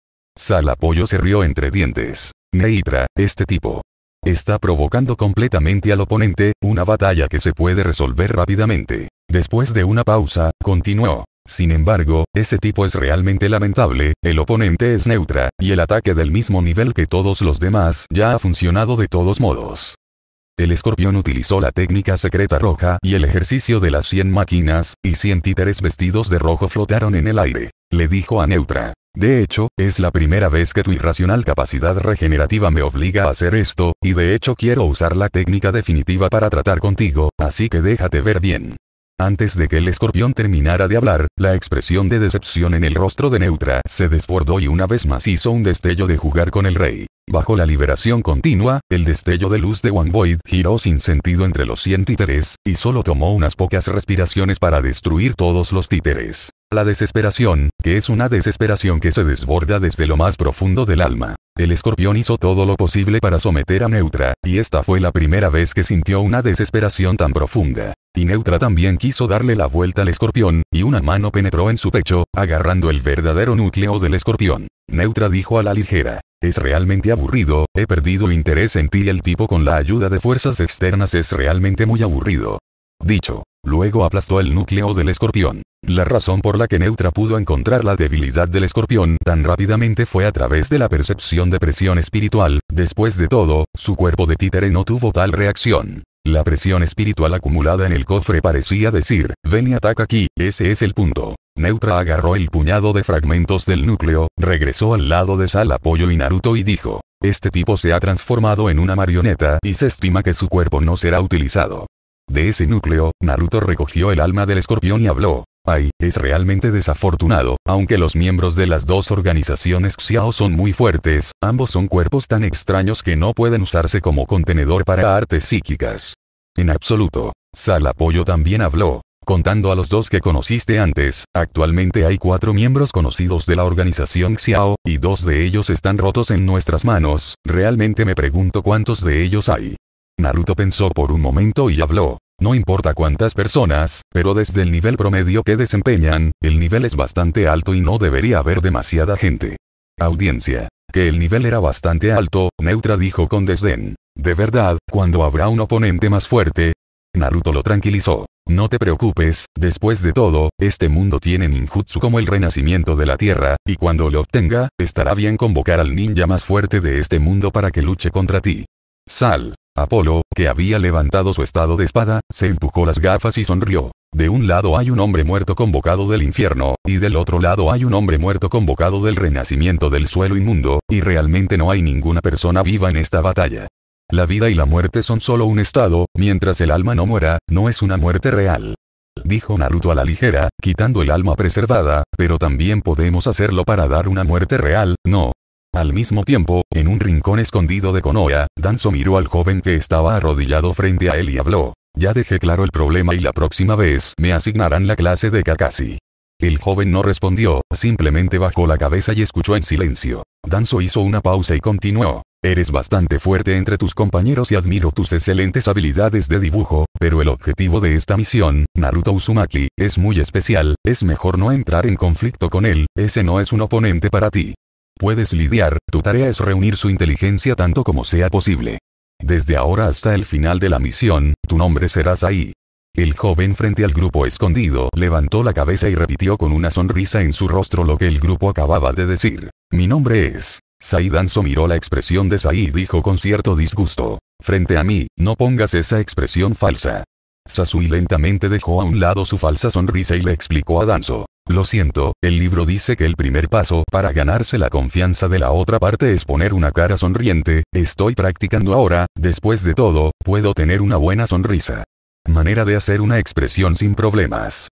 Apoyo se rió entre dientes. Neitra, este tipo. Está provocando completamente al oponente, una batalla que se puede resolver rápidamente. Después de una pausa, continuó. Sin embargo, ese tipo es realmente lamentable, el oponente es neutra, y el ataque del mismo nivel que todos los demás ya ha funcionado de todos modos. El escorpión utilizó la técnica secreta roja y el ejercicio de las 100 máquinas, y 100 títeres vestidos de rojo flotaron en el aire. Le dijo a Neutra. De hecho, es la primera vez que tu irracional capacidad regenerativa me obliga a hacer esto, y de hecho quiero usar la técnica definitiva para tratar contigo, así que déjate ver bien. Antes de que el escorpión terminara de hablar, la expresión de decepción en el rostro de Neutra se desbordó y una vez más hizo un destello de jugar con el rey. Bajo la liberación continua, el destello de luz de One Void giró sin sentido entre los 100 títeres, y solo tomó unas pocas respiraciones para destruir todos los títeres. La desesperación, que es una desesperación que se desborda desde lo más profundo del alma. El escorpión hizo todo lo posible para someter a Neutra, y esta fue la primera vez que sintió una desesperación tan profunda. Y Neutra también quiso darle la vuelta al escorpión, y una mano penetró en su pecho, agarrando el verdadero núcleo del escorpión. Neutra dijo a la ligera, es realmente aburrido, he perdido interés en ti el tipo con la ayuda de fuerzas externas es realmente muy aburrido. Dicho, luego aplastó el núcleo del escorpión. La razón por la que Neutra pudo encontrar la debilidad del escorpión tan rápidamente fue a través de la percepción de presión espiritual, después de todo, su cuerpo de títere no tuvo tal reacción. La presión espiritual acumulada en el cofre parecía decir, ven y ataca aquí, ese es el punto. Neutra agarró el puñado de fragmentos del núcleo, regresó al lado de Sal Apoyo y Naruto y dijo, este tipo se ha transformado en una marioneta y se estima que su cuerpo no será utilizado. De ese núcleo, Naruto recogió el alma del escorpión y habló, es realmente desafortunado, aunque los miembros de las dos organizaciones Xiao son muy fuertes, ambos son cuerpos tan extraños que no pueden usarse como contenedor para artes psíquicas. En absoluto. Sal Apoyo también habló. Contando a los dos que conociste antes, actualmente hay cuatro miembros conocidos de la organización Xiao, y dos de ellos están rotos en nuestras manos, realmente me pregunto cuántos de ellos hay. Naruto pensó por un momento y habló. No importa cuántas personas, pero desde el nivel promedio que desempeñan, el nivel es bastante alto y no debería haber demasiada gente. Audiencia. Que el nivel era bastante alto, Neutra dijo con desdén. De verdad, cuando habrá un oponente más fuerte, Naruto lo tranquilizó. No te preocupes, después de todo, este mundo tiene ninjutsu como el renacimiento de la tierra, y cuando lo obtenga, estará bien convocar al ninja más fuerte de este mundo para que luche contra ti. Sal. Apolo, que había levantado su estado de espada, se empujó las gafas y sonrió. De un lado hay un hombre muerto convocado del infierno, y del otro lado hay un hombre muerto convocado del renacimiento del suelo inmundo, y realmente no hay ninguna persona viva en esta batalla. La vida y la muerte son solo un estado, mientras el alma no muera, no es una muerte real. Dijo Naruto a la ligera, quitando el alma preservada, pero también podemos hacerlo para dar una muerte real, no, al mismo tiempo, en un rincón escondido de Konoha, Danzo miró al joven que estaba arrodillado frente a él y habló. Ya dejé claro el problema y la próxima vez me asignarán la clase de Kakashi. El joven no respondió, simplemente bajó la cabeza y escuchó en silencio. Danzo hizo una pausa y continuó. Eres bastante fuerte entre tus compañeros y admiro tus excelentes habilidades de dibujo, pero el objetivo de esta misión, Naruto Uzumaki, es muy especial, es mejor no entrar en conflicto con él, ese no es un oponente para ti puedes lidiar, tu tarea es reunir su inteligencia tanto como sea posible. Desde ahora hasta el final de la misión, tu nombre serás ahí. El joven frente al grupo escondido levantó la cabeza y repitió con una sonrisa en su rostro lo que el grupo acababa de decir. Mi nombre es. Sai Anso miró la expresión de Said y dijo con cierto disgusto. Frente a mí, no pongas esa expresión falsa. Sasui lentamente dejó a un lado su falsa sonrisa y le explicó a Danzo. Lo siento, el libro dice que el primer paso para ganarse la confianza de la otra parte es poner una cara sonriente, estoy practicando ahora, después de todo, puedo tener una buena sonrisa. Manera de hacer una expresión sin problemas.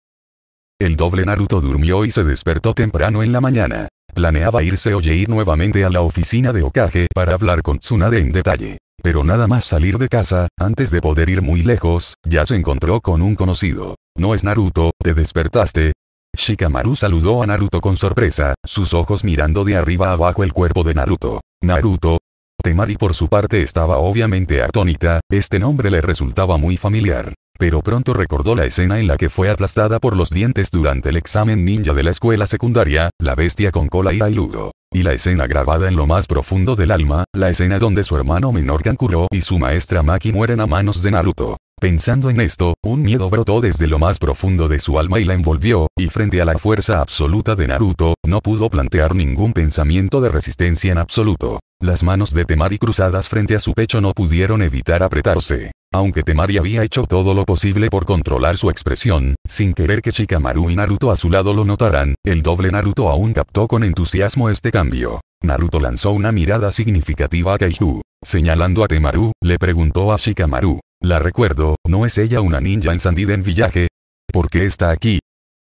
El doble Naruto durmió y se despertó temprano en la mañana. Planeaba irse o ir nuevamente a la oficina de Okage para hablar con Tsunade en detalle pero nada más salir de casa, antes de poder ir muy lejos, ya se encontró con un conocido. No es Naruto, te despertaste. Shikamaru saludó a Naruto con sorpresa, sus ojos mirando de arriba abajo el cuerpo de Naruto. Naruto. Temari por su parte estaba obviamente atónita, este nombre le resultaba muy familiar. Pero pronto recordó la escena en la que fue aplastada por los dientes durante el examen ninja de la escuela secundaria, la bestia con cola y ailudo y la escena grabada en lo más profundo del alma, la escena donde su hermano menor Kankuro y su maestra Maki mueren a manos de Naruto. Pensando en esto, un miedo brotó desde lo más profundo de su alma y la envolvió, y frente a la fuerza absoluta de Naruto, no pudo plantear ningún pensamiento de resistencia en absoluto. Las manos de Temari cruzadas frente a su pecho no pudieron evitar apretarse. Aunque Temari había hecho todo lo posible por controlar su expresión, sin querer que Shikamaru y Naruto a su lado lo notaran, el doble Naruto aún captó con entusiasmo este cambio. Naruto lanzó una mirada significativa a Kaiju. Señalando a Temaru, le preguntó a Shikamaru. La recuerdo, ¿no es ella una ninja en Sandiden Villaje? ¿Por qué está aquí?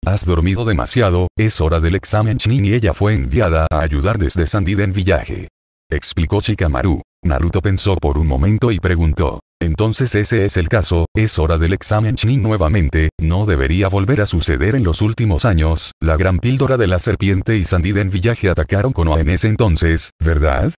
Has dormido demasiado, es hora del examen Shinin y ella fue enviada a ayudar desde Sandiden Villaje", Explicó Shikamaru. Naruto pensó por un momento y preguntó, entonces ese es el caso, es hora del examen shin nuevamente, no debería volver a suceder en los últimos años, la gran píldora de la serpiente y Sandiden Villaje atacaron Konoha en ese entonces, ¿verdad?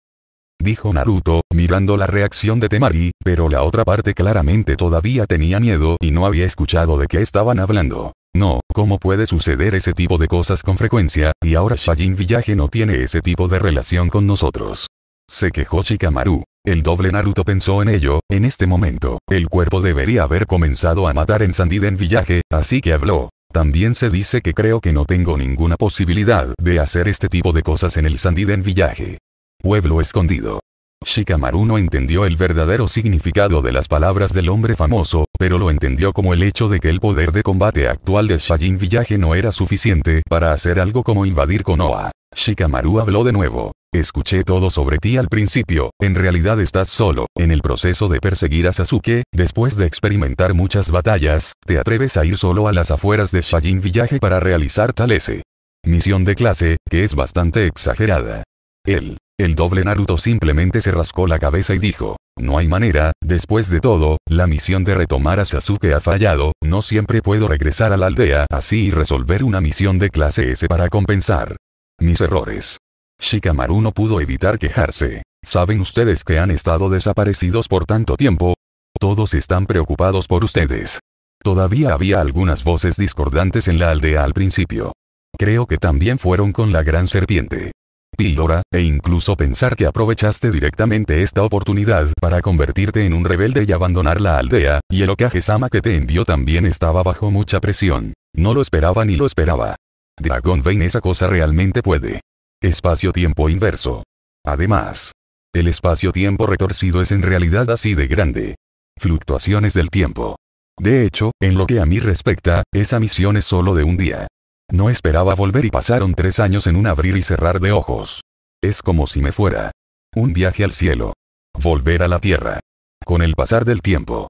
Dijo Naruto, mirando la reacción de Temari, pero la otra parte claramente todavía tenía miedo y no había escuchado de qué estaban hablando. No, ¿cómo puede suceder ese tipo de cosas con frecuencia, y ahora Shajin Villaje no tiene ese tipo de relación con nosotros? Se quejó Shikamaru. El doble Naruto pensó en ello, en este momento, el cuerpo debería haber comenzado a matar en Sandiden Village, así que habló. También se dice que creo que no tengo ninguna posibilidad de hacer este tipo de cosas en el Sandiden Village. Pueblo escondido. Shikamaru no entendió el verdadero significado de las palabras del hombre famoso, pero lo entendió como el hecho de que el poder de combate actual de Shajin Village no era suficiente para hacer algo como invadir Konoha. Shikamaru habló de nuevo. Escuché todo sobre ti al principio, en realidad estás solo, en el proceso de perseguir a Sasuke, después de experimentar muchas batallas, te atreves a ir solo a las afueras de Shajin Village para realizar tal S. Misión de clase, que es bastante exagerada. Él, el doble Naruto simplemente se rascó la cabeza y dijo, no hay manera, después de todo, la misión de retomar a Sasuke ha fallado, no siempre puedo regresar a la aldea así y resolver una misión de clase S para compensar mis errores. Shikamaru no pudo evitar quejarse. ¿Saben ustedes que han estado desaparecidos por tanto tiempo? Todos están preocupados por ustedes. Todavía había algunas voces discordantes en la aldea al principio. Creo que también fueron con la gran serpiente. Píldora, e incluso pensar que aprovechaste directamente esta oportunidad para convertirte en un rebelde y abandonar la aldea, y el Okage-sama que te envió también estaba bajo mucha presión. No lo esperaba ni lo esperaba. Dragon Vein esa cosa realmente puede. Espacio-tiempo inverso. Además, el espacio-tiempo retorcido es en realidad así de grande. Fluctuaciones del tiempo. De hecho, en lo que a mí respecta, esa misión es solo de un día. No esperaba volver y pasaron tres años en un abrir y cerrar de ojos. Es como si me fuera. Un viaje al cielo. Volver a la tierra. Con el pasar del tiempo,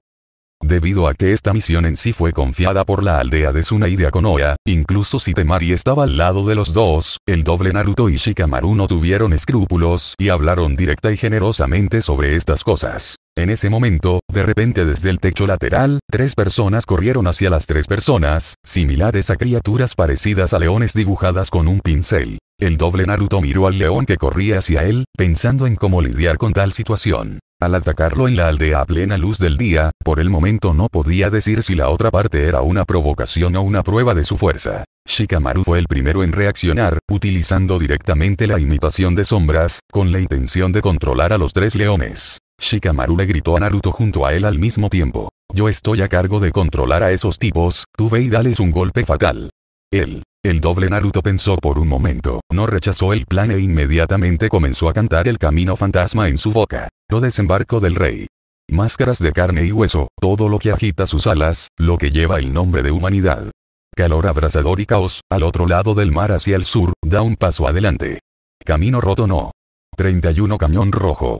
Debido a que esta misión en sí fue confiada por la aldea de y de Konoha, incluso si Temari estaba al lado de los dos, el doble Naruto y Shikamaru no tuvieron escrúpulos y hablaron directa y generosamente sobre estas cosas. En ese momento, de repente desde el techo lateral, tres personas corrieron hacia las tres personas, similares a criaturas parecidas a leones dibujadas con un pincel. El doble Naruto miró al león que corría hacia él, pensando en cómo lidiar con tal situación. Al atacarlo en la aldea a plena luz del día, por el momento no podía decir si la otra parte era una provocación o una prueba de su fuerza. Shikamaru fue el primero en reaccionar, utilizando directamente la imitación de sombras, con la intención de controlar a los tres leones. Shikamaru le gritó a Naruto junto a él al mismo tiempo. Yo estoy a cargo de controlar a esos tipos, tú ve y dales un golpe fatal. Él. El doble Naruto pensó por un momento, no rechazó el plan e inmediatamente comenzó a cantar el camino fantasma en su boca. Lo desembarco del rey. Máscaras de carne y hueso, todo lo que agita sus alas, lo que lleva el nombre de humanidad. Calor abrasador y caos, al otro lado del mar hacia el sur, da un paso adelante. Camino roto no. 31 camión Rojo.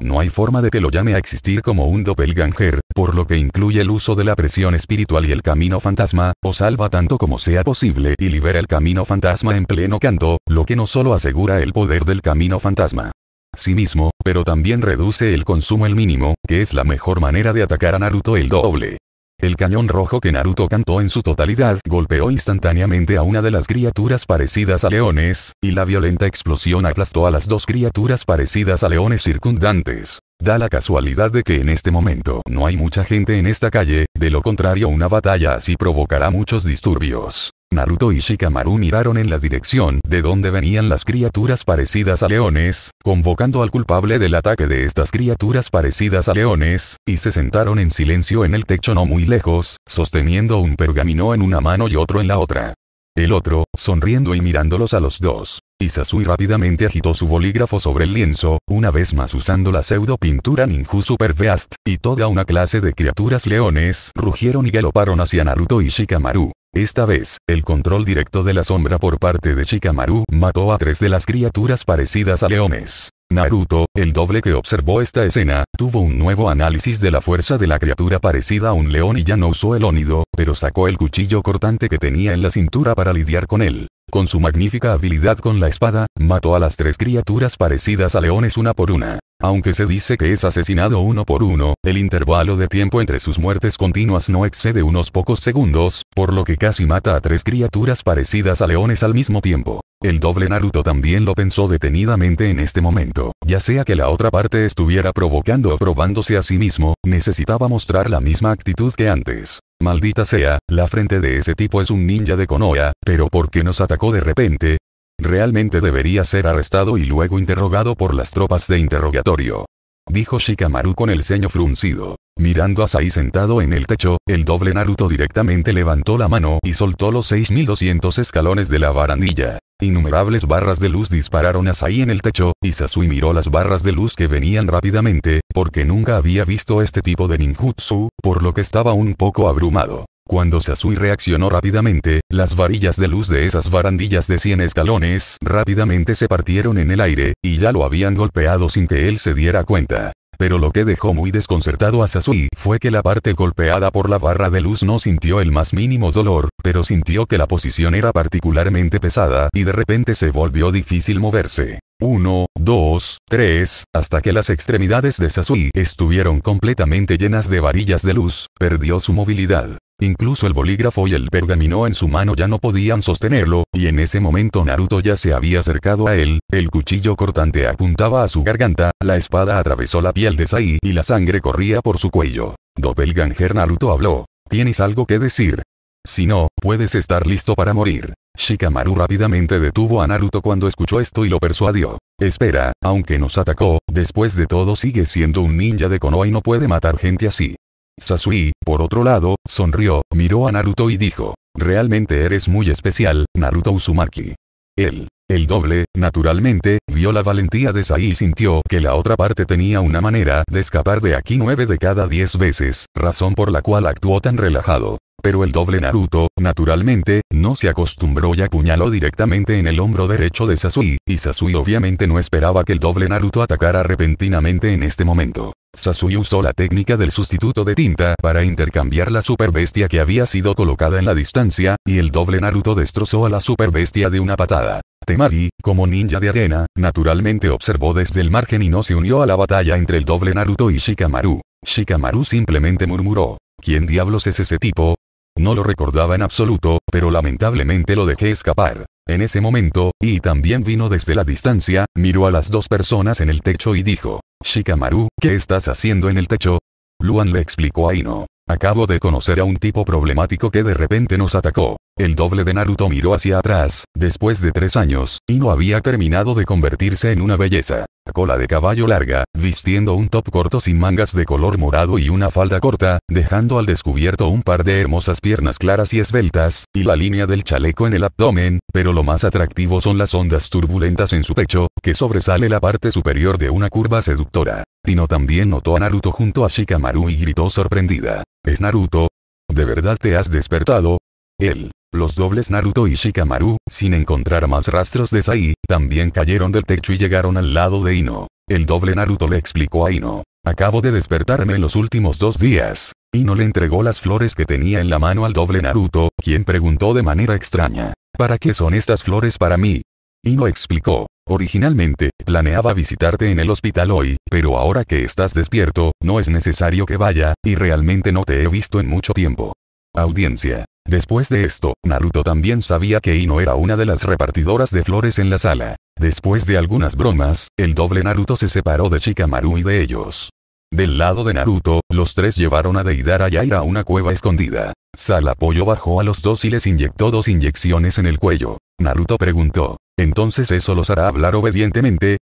No hay forma de que lo llame a existir como un doppelganger, por lo que incluye el uso de la presión espiritual y el camino fantasma, o salva tanto como sea posible y libera el camino fantasma en pleno canto, lo que no solo asegura el poder del camino fantasma. Sí mismo, pero también reduce el consumo al mínimo, que es la mejor manera de atacar a Naruto el doble. El cañón rojo que Naruto cantó en su totalidad golpeó instantáneamente a una de las criaturas parecidas a leones, y la violenta explosión aplastó a las dos criaturas parecidas a leones circundantes. Da la casualidad de que en este momento no hay mucha gente en esta calle, de lo contrario una batalla así provocará muchos disturbios. Naruto y Shikamaru miraron en la dirección de donde venían las criaturas parecidas a leones, convocando al culpable del ataque de estas criaturas parecidas a leones, y se sentaron en silencio en el techo no muy lejos, sosteniendo un pergamino en una mano y otro en la otra. El otro, sonriendo y mirándolos a los dos. Isasui rápidamente agitó su bolígrafo sobre el lienzo, una vez más usando la pseudo pintura Ninju Super Beast, y toda una clase de criaturas leones rugieron y galoparon hacia Naruto y Shikamaru. Esta vez, el control directo de la sombra por parte de Shikamaru mató a tres de las criaturas parecidas a leones. Naruto, el doble que observó esta escena, tuvo un nuevo análisis de la fuerza de la criatura parecida a un león y ya no usó el ónido, pero sacó el cuchillo cortante que tenía en la cintura para lidiar con él. Con su magnífica habilidad con la espada, mató a las tres criaturas parecidas a leones una por una. Aunque se dice que es asesinado uno por uno, el intervalo de tiempo entre sus muertes continuas no excede unos pocos segundos, por lo que casi mata a tres criaturas parecidas a leones al mismo tiempo. El doble Naruto también lo pensó detenidamente en este momento, ya sea que la otra parte estuviera provocando o probándose a sí mismo, necesitaba mostrar la misma actitud que antes. Maldita sea, la frente de ese tipo es un ninja de Konoha, pero ¿por qué nos atacó de repente? Realmente debería ser arrestado y luego interrogado por las tropas de interrogatorio. Dijo Shikamaru con el ceño fruncido. Mirando a Sai sentado en el techo, el doble Naruto directamente levantó la mano y soltó los 6200 escalones de la barandilla. Innumerables barras de luz dispararon hacia ahí en el techo, y Sasui miró las barras de luz que venían rápidamente, porque nunca había visto este tipo de ninjutsu, por lo que estaba un poco abrumado. Cuando Sasui reaccionó rápidamente, las varillas de luz de esas barandillas de 100 escalones rápidamente se partieron en el aire, y ya lo habían golpeado sin que él se diera cuenta pero lo que dejó muy desconcertado a Sasui fue que la parte golpeada por la barra de luz no sintió el más mínimo dolor, pero sintió que la posición era particularmente pesada y de repente se volvió difícil moverse. 1, 2, 3, hasta que las extremidades de Sasui estuvieron completamente llenas de varillas de luz, perdió su movilidad. Incluso el bolígrafo y el pergamino en su mano ya no podían sostenerlo, y en ese momento Naruto ya se había acercado a él, el cuchillo cortante apuntaba a su garganta, la espada atravesó la piel de Sai y la sangre corría por su cuello. Doppelganger Naruto habló. ¿Tienes algo que decir? Si no, puedes estar listo para morir. Shikamaru rápidamente detuvo a Naruto cuando escuchó esto y lo persuadió. Espera, aunque nos atacó, después de todo sigue siendo un ninja de Konoha y no puede matar gente así. Sasui, por otro lado, sonrió, miró a Naruto y dijo, realmente eres muy especial, Naruto Uzumaki. Él, el doble, naturalmente, vio la valentía de Sai y sintió que la otra parte tenía una manera de escapar de aquí nueve de cada diez veces, razón por la cual actuó tan relajado pero el doble Naruto, naturalmente, no se acostumbró y apuñaló directamente en el hombro derecho de Sasui, y Sasui obviamente no esperaba que el doble Naruto atacara repentinamente en este momento. Sasui usó la técnica del sustituto de tinta para intercambiar la superbestia que había sido colocada en la distancia, y el doble Naruto destrozó a la superbestia de una patada. Temari, como ninja de arena, naturalmente observó desde el margen y no se unió a la batalla entre el doble Naruto y Shikamaru. Shikamaru simplemente murmuró. ¿Quién diablos es ese tipo? No lo recordaba en absoluto, pero lamentablemente lo dejé escapar. En ese momento, y también vino desde la distancia, miró a las dos personas en el techo y dijo, Shikamaru, ¿qué estás haciendo en el techo? Luan le explicó a Ino. Acabo de conocer a un tipo problemático que de repente nos atacó. El doble de Naruto miró hacia atrás, después de tres años, Ino había terminado de convertirse en una belleza cola de caballo larga, vistiendo un top corto sin mangas de color morado y una falda corta, dejando al descubierto un par de hermosas piernas claras y esbeltas, y la línea del chaleco en el abdomen, pero lo más atractivo son las ondas turbulentas en su pecho, que sobresale la parte superior de una curva seductora. Tino también notó a Naruto junto a Shikamaru y gritó sorprendida. ¿Es Naruto? ¿De verdad te has despertado? Él, los dobles Naruto y Shikamaru, sin encontrar más rastros de Sai, también cayeron del techo y llegaron al lado de Ino. El doble Naruto le explicó a Ino. Acabo de despertarme en los últimos dos días. Ino le entregó las flores que tenía en la mano al doble Naruto, quien preguntó de manera extraña. ¿Para qué son estas flores para mí? Ino explicó. Originalmente, planeaba visitarte en el hospital hoy, pero ahora que estás despierto, no es necesario que vaya, y realmente no te he visto en mucho tiempo. Audiencia. Después de esto, Naruto también sabía que Ino era una de las repartidoras de flores en la sala. Después de algunas bromas, el doble Naruto se separó de Shikamaru y de ellos. Del lado de Naruto, los tres llevaron a Deidara y Aira a una cueva escondida. Salapoyo bajó a los dos y les inyectó dos inyecciones en el cuello. Naruto preguntó, ¿entonces eso los hará hablar obedientemente?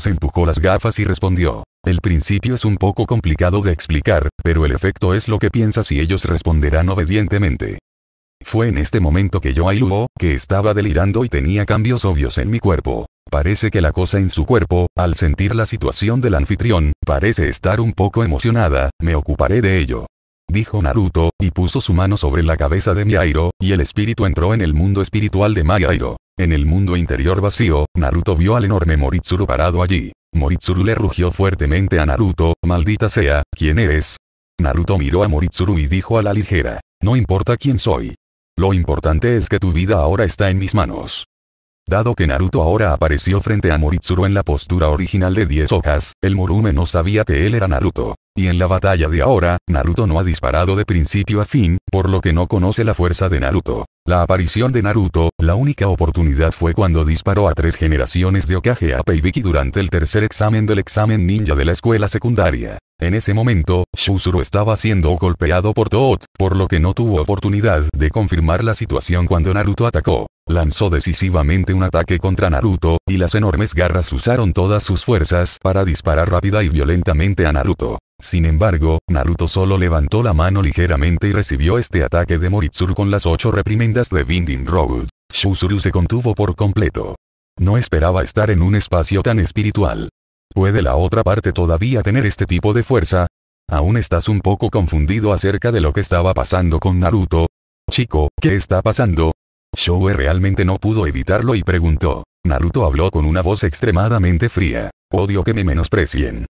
se empujó las gafas y respondió. El principio es un poco complicado de explicar, pero el efecto es lo que piensas y ellos responderán obedientemente. Fue en este momento que yo ailuó, que estaba delirando y tenía cambios obvios en mi cuerpo. Parece que la cosa en su cuerpo, al sentir la situación del anfitrión, parece estar un poco emocionada, me ocuparé de ello dijo Naruto, y puso su mano sobre la cabeza de Miairo, y el espíritu entró en el mundo espiritual de Miairo. En el mundo interior vacío, Naruto vio al enorme Moritsuru parado allí. Moritsuru le rugió fuertemente a Naruto, maldita sea, ¿quién eres? Naruto miró a Moritsuru y dijo a la ligera, no importa quién soy. Lo importante es que tu vida ahora está en mis manos. Dado que Naruto ahora apareció frente a Moritsuru en la postura original de 10 hojas, el Morume no sabía que él era Naruto. Y en la batalla de ahora, Naruto no ha disparado de principio a fin, por lo que no conoce la fuerza de Naruto. La aparición de Naruto, la única oportunidad fue cuando disparó a tres generaciones de Okage a Peibiki durante el tercer examen del examen ninja de la escuela secundaria. En ese momento, Shusuru estaba siendo golpeado por Tohot, por lo que no tuvo oportunidad de confirmar la situación cuando Naruto atacó. Lanzó decisivamente un ataque contra Naruto, y las enormes garras usaron todas sus fuerzas para disparar rápida y violentamente a Naruto. Sin embargo, Naruto solo levantó la mano ligeramente y recibió este ataque de Moritsuru con las ocho reprimendas de Binding Road. Shusuru se contuvo por completo. No esperaba estar en un espacio tan espiritual. ¿Puede la otra parte todavía tener este tipo de fuerza? Aún estás un poco confundido acerca de lo que estaba pasando con Naruto. Chico, ¿qué está pasando? showe realmente no pudo evitarlo y preguntó. Naruto habló con una voz extremadamente fría. Odio que me menosprecien.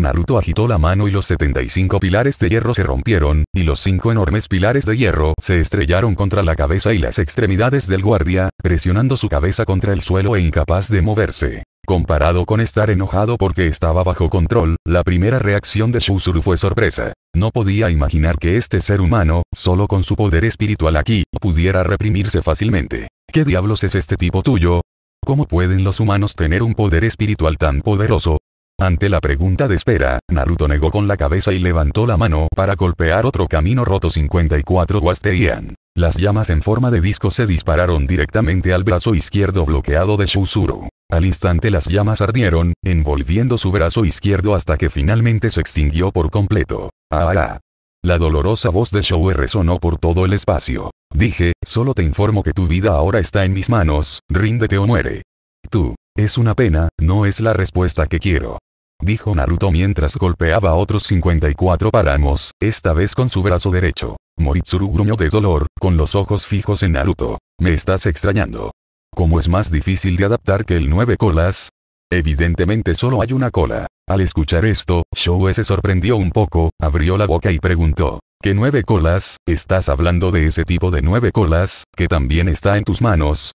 Naruto agitó la mano y los 75 pilares de hierro se rompieron, y los cinco enormes pilares de hierro se estrellaron contra la cabeza y las extremidades del guardia, presionando su cabeza contra el suelo e incapaz de moverse. Comparado con estar enojado porque estaba bajo control, la primera reacción de Shusuru fue sorpresa. No podía imaginar que este ser humano, solo con su poder espiritual aquí, pudiera reprimirse fácilmente. ¿Qué diablos es este tipo tuyo? ¿Cómo pueden los humanos tener un poder espiritual tan poderoso? Ante la pregunta de espera, Naruto negó con la cabeza y levantó la mano para golpear otro camino roto 54 Wasteian. Las llamas en forma de disco se dispararon directamente al brazo izquierdo bloqueado de Shuzuru. Al instante las llamas ardieron, envolviendo su brazo izquierdo hasta que finalmente se extinguió por completo. Ah, ah, ah. La dolorosa voz de Shoue resonó por todo el espacio. Dije, solo te informo que tu vida ahora está en mis manos, ríndete o muere. Tú, es una pena, no es la respuesta que quiero. Dijo Naruto mientras golpeaba a otros 54 páramos, esta vez con su brazo derecho. Moritsuru gruñó de dolor, con los ojos fijos en Naruto. Me estás extrañando. ¿Cómo es más difícil de adaptar que el nueve colas? Evidentemente solo hay una cola. Al escuchar esto, Shou se sorprendió un poco, abrió la boca y preguntó. ¿Qué nueve colas? ¿Estás hablando de ese tipo de nueve colas, que también está en tus manos?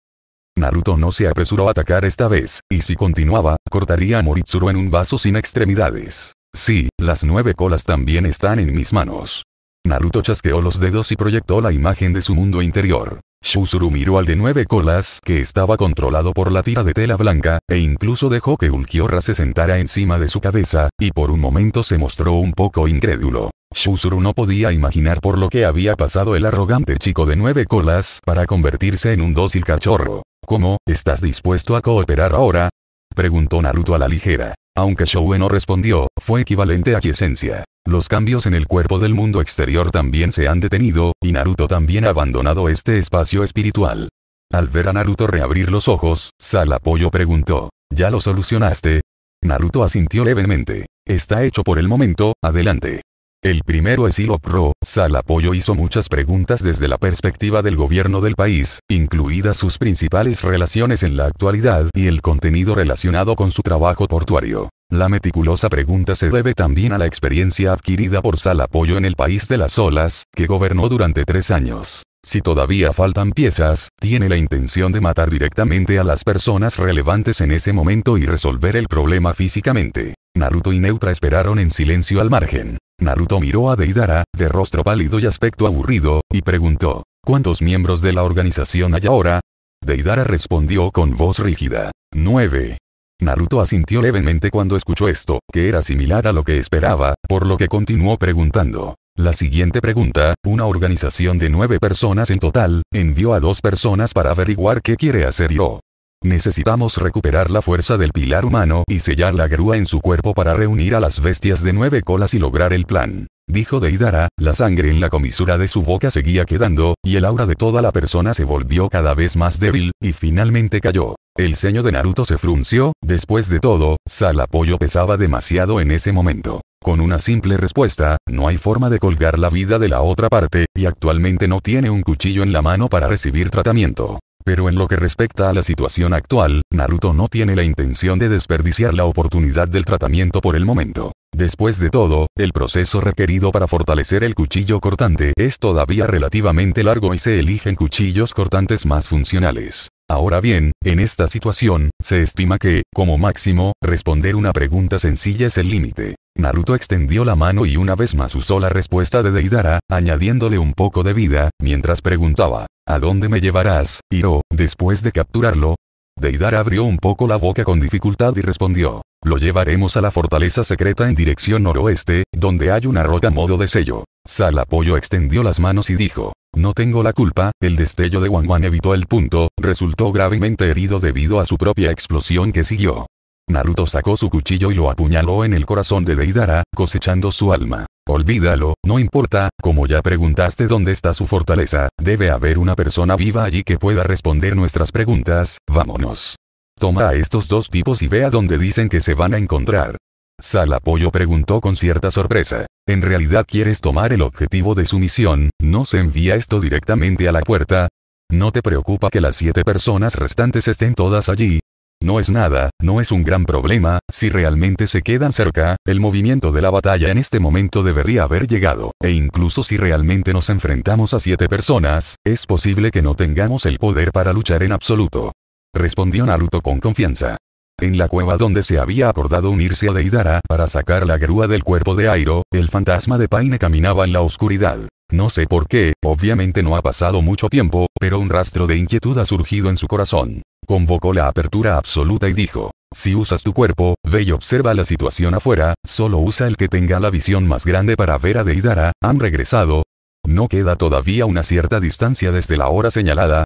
Naruto no se apresuró a atacar esta vez, y si continuaba, cortaría a Moritsuru en un vaso sin extremidades. Sí, las nueve colas también están en mis manos. Naruto chasqueó los dedos y proyectó la imagen de su mundo interior. Shusuru miró al de nueve colas que estaba controlado por la tira de tela blanca, e incluso dejó que Ulquiorra se sentara encima de su cabeza, y por un momento se mostró un poco incrédulo. Shusuru no podía imaginar por lo que había pasado el arrogante chico de nueve colas para convertirse en un dócil cachorro. ¿Cómo, estás dispuesto a cooperar ahora? Preguntó Naruto a la ligera. Aunque Shouen no respondió, fue equivalente a quiesencia. Los cambios en el cuerpo del mundo exterior también se han detenido, y Naruto también ha abandonado este espacio espiritual. Al ver a Naruto reabrir los ojos, Apoyo preguntó, ¿ya lo solucionaste? Naruto asintió levemente. Está hecho por el momento, adelante. El primero es Hilo Pro, Apoyo hizo muchas preguntas desde la perspectiva del gobierno del país, incluidas sus principales relaciones en la actualidad y el contenido relacionado con su trabajo portuario. La meticulosa pregunta se debe también a la experiencia adquirida por apoyo en el país de las olas, que gobernó durante tres años. Si todavía faltan piezas, tiene la intención de matar directamente a las personas relevantes en ese momento y resolver el problema físicamente. Naruto y Neutra esperaron en silencio al margen. Naruto miró a Deidara, de rostro pálido y aspecto aburrido, y preguntó, ¿cuántos miembros de la organización hay ahora? Deidara respondió con voz rígida, nueve. Naruto asintió levemente cuando escuchó esto, que era similar a lo que esperaba, por lo que continuó preguntando. La siguiente pregunta, una organización de nueve personas en total, envió a dos personas para averiguar qué quiere hacer yo. Necesitamos recuperar la fuerza del pilar humano y sellar la grúa en su cuerpo para reunir a las bestias de nueve colas y lograr el plan dijo Deidara, la sangre en la comisura de su boca seguía quedando, y el aura de toda la persona se volvió cada vez más débil, y finalmente cayó. El ceño de Naruto se frunció, después de todo, Salapoyo pesaba demasiado en ese momento. Con una simple respuesta, no hay forma de colgar la vida de la otra parte, y actualmente no tiene un cuchillo en la mano para recibir tratamiento pero en lo que respecta a la situación actual, Naruto no tiene la intención de desperdiciar la oportunidad del tratamiento por el momento. Después de todo, el proceso requerido para fortalecer el cuchillo cortante es todavía relativamente largo y se eligen cuchillos cortantes más funcionales. Ahora bien, en esta situación, se estima que, como máximo, responder una pregunta sencilla es el límite. Naruto extendió la mano y una vez más usó la respuesta de Deidara, añadiéndole un poco de vida, mientras preguntaba, ¿A dónde me llevarás, Hiro, después de capturarlo? Deidar abrió un poco la boca con dificultad y respondió. Lo llevaremos a la fortaleza secreta en dirección noroeste, donde hay una roca modo de sello. Sal Apoyo extendió las manos y dijo. No tengo la culpa, el destello de Wanwan evitó el punto, resultó gravemente herido debido a su propia explosión que siguió. Naruto sacó su cuchillo y lo apuñaló en el corazón de Deidara, cosechando su alma. Olvídalo, no importa, como ya preguntaste dónde está su fortaleza, debe haber una persona viva allí que pueda responder nuestras preguntas, vámonos. Toma a estos dos tipos y ve a dónde dicen que se van a encontrar. Salapoyo preguntó con cierta sorpresa. ¿En realidad quieres tomar el objetivo de su misión? ¿No se envía esto directamente a la puerta? ¿No te preocupa que las siete personas restantes estén todas allí? No es nada, no es un gran problema, si realmente se quedan cerca, el movimiento de la batalla en este momento debería haber llegado, e incluso si realmente nos enfrentamos a siete personas, es posible que no tengamos el poder para luchar en absoluto. Respondió Naruto con confianza. En la cueva donde se había acordado unirse a Deidara para sacar la grúa del cuerpo de Airo, el fantasma de Paine caminaba en la oscuridad. No sé por qué, obviamente no ha pasado mucho tiempo, pero un rastro de inquietud ha surgido en su corazón convocó la apertura absoluta y dijo, si usas tu cuerpo, ve y observa la situación afuera, solo usa el que tenga la visión más grande para ver a Deidara, han regresado. ¿No queda todavía una cierta distancia desde la hora señalada?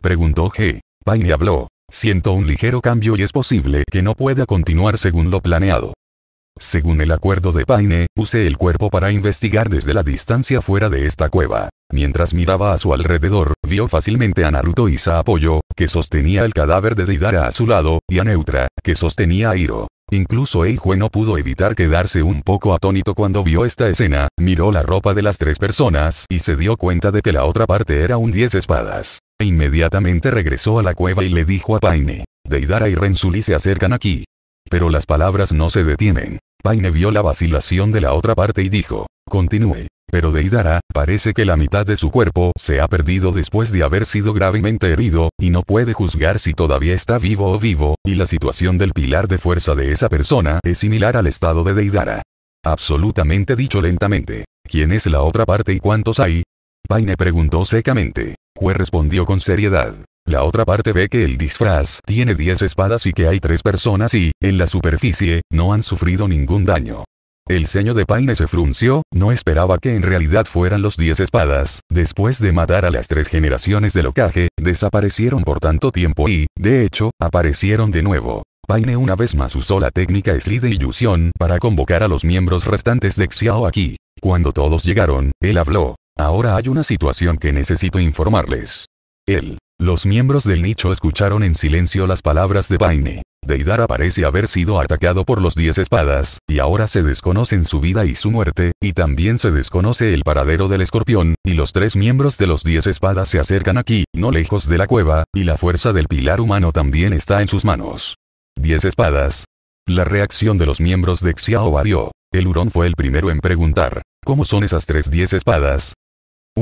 Preguntó G. Paine habló. Siento un ligero cambio y es posible que no pueda continuar según lo planeado. Según el acuerdo de Paine, use el cuerpo para investigar desde la distancia fuera de esta cueva. Mientras miraba a su alrededor, vio fácilmente a Naruto y Saapoyo, que sostenía el cadáver de Deidara a su lado, y a Neutra, que sostenía a Hiro. Incluso Eijue no pudo evitar quedarse un poco atónito cuando vio esta escena, miró la ropa de las tres personas y se dio cuenta de que la otra parte era un 10 espadas. E inmediatamente regresó a la cueva y le dijo a Paine. Deidara y Rensuli se acercan aquí. Pero las palabras no se detienen. Paine vio la vacilación de la otra parte y dijo, continúe. Pero Deidara, parece que la mitad de su cuerpo se ha perdido después de haber sido gravemente herido, y no puede juzgar si todavía está vivo o vivo, y la situación del pilar de fuerza de esa persona es similar al estado de Deidara. Absolutamente dicho lentamente. ¿Quién es la otra parte y cuántos hay? Paine preguntó secamente. Hue respondió con seriedad. La otra parte ve que el disfraz tiene 10 espadas y que hay 3 personas y, en la superficie, no han sufrido ningún daño. El ceño de Paine se frunció, no esperaba que en realidad fueran los 10 espadas, después de matar a las tres generaciones de locaje, desaparecieron por tanto tiempo y, de hecho, aparecieron de nuevo. Paine una vez más usó la técnica Slide ilusión para convocar a los miembros restantes de Xiao aquí. Cuando todos llegaron, él habló. Ahora hay una situación que necesito informarles. Él los miembros del nicho escucharon en silencio las palabras de Paine. Deidara parece haber sido atacado por los diez espadas, y ahora se desconocen su vida y su muerte, y también se desconoce el paradero del escorpión, y los tres miembros de los diez espadas se acercan aquí, no lejos de la cueva, y la fuerza del pilar humano también está en sus manos. Diez espadas. La reacción de los miembros de Xiao varió. El hurón fue el primero en preguntar, ¿cómo son esas tres diez espadas?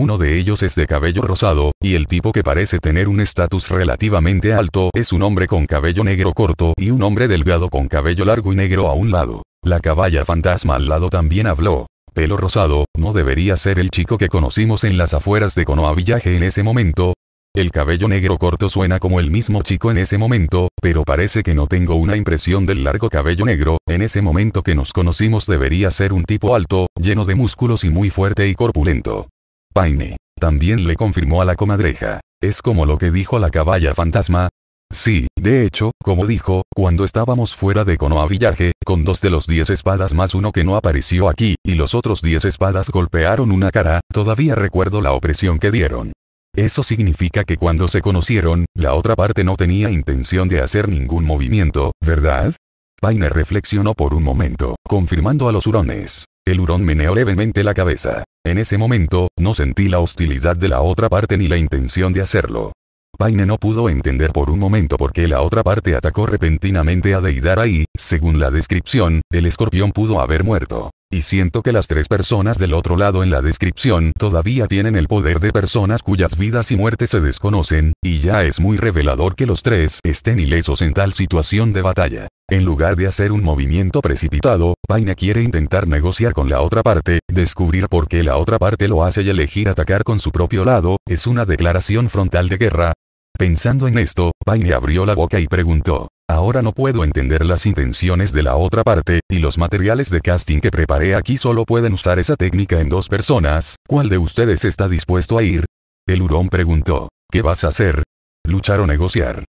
Uno de ellos es de cabello rosado, y el tipo que parece tener un estatus relativamente alto es un hombre con cabello negro corto y un hombre delgado con cabello largo y negro a un lado. La caballa fantasma al lado también habló. Pelo rosado, no debería ser el chico que conocimos en las afueras de Konoha en ese momento, el cabello negro corto suena como el mismo chico en ese momento, pero parece que no tengo una impresión del largo cabello negro, en ese momento que nos conocimos debería ser un tipo alto, lleno de músculos y muy fuerte y corpulento. Paine. También le confirmó a la comadreja. Es como lo que dijo la caballa fantasma. Sí, de hecho, como dijo, cuando estábamos fuera de Konoha con dos de los diez espadas más uno que no apareció aquí, y los otros diez espadas golpearon una cara, todavía recuerdo la opresión que dieron. Eso significa que cuando se conocieron, la otra parte no tenía intención de hacer ningún movimiento, ¿verdad? Paine reflexionó por un momento, confirmando a los hurones. El hurón meneó levemente la cabeza. En ese momento, no sentí la hostilidad de la otra parte ni la intención de hacerlo. Paine no pudo entender por un momento por qué la otra parte atacó repentinamente a Deidara y, según la descripción, el escorpión pudo haber muerto. Y siento que las tres personas del otro lado en la descripción todavía tienen el poder de personas cuyas vidas y muertes se desconocen, y ya es muy revelador que los tres estén ilesos en tal situación de batalla. En lugar de hacer un movimiento precipitado, Paine quiere intentar negociar con la otra parte, descubrir por qué la otra parte lo hace y elegir atacar con su propio lado, es una declaración frontal de guerra. Pensando en esto, Paine abrió la boca y preguntó. Ahora no puedo entender las intenciones de la otra parte, y los materiales de casting que preparé aquí solo pueden usar esa técnica en dos personas, ¿cuál de ustedes está dispuesto a ir? El hurón preguntó. ¿Qué vas a hacer? Luchar o negociar.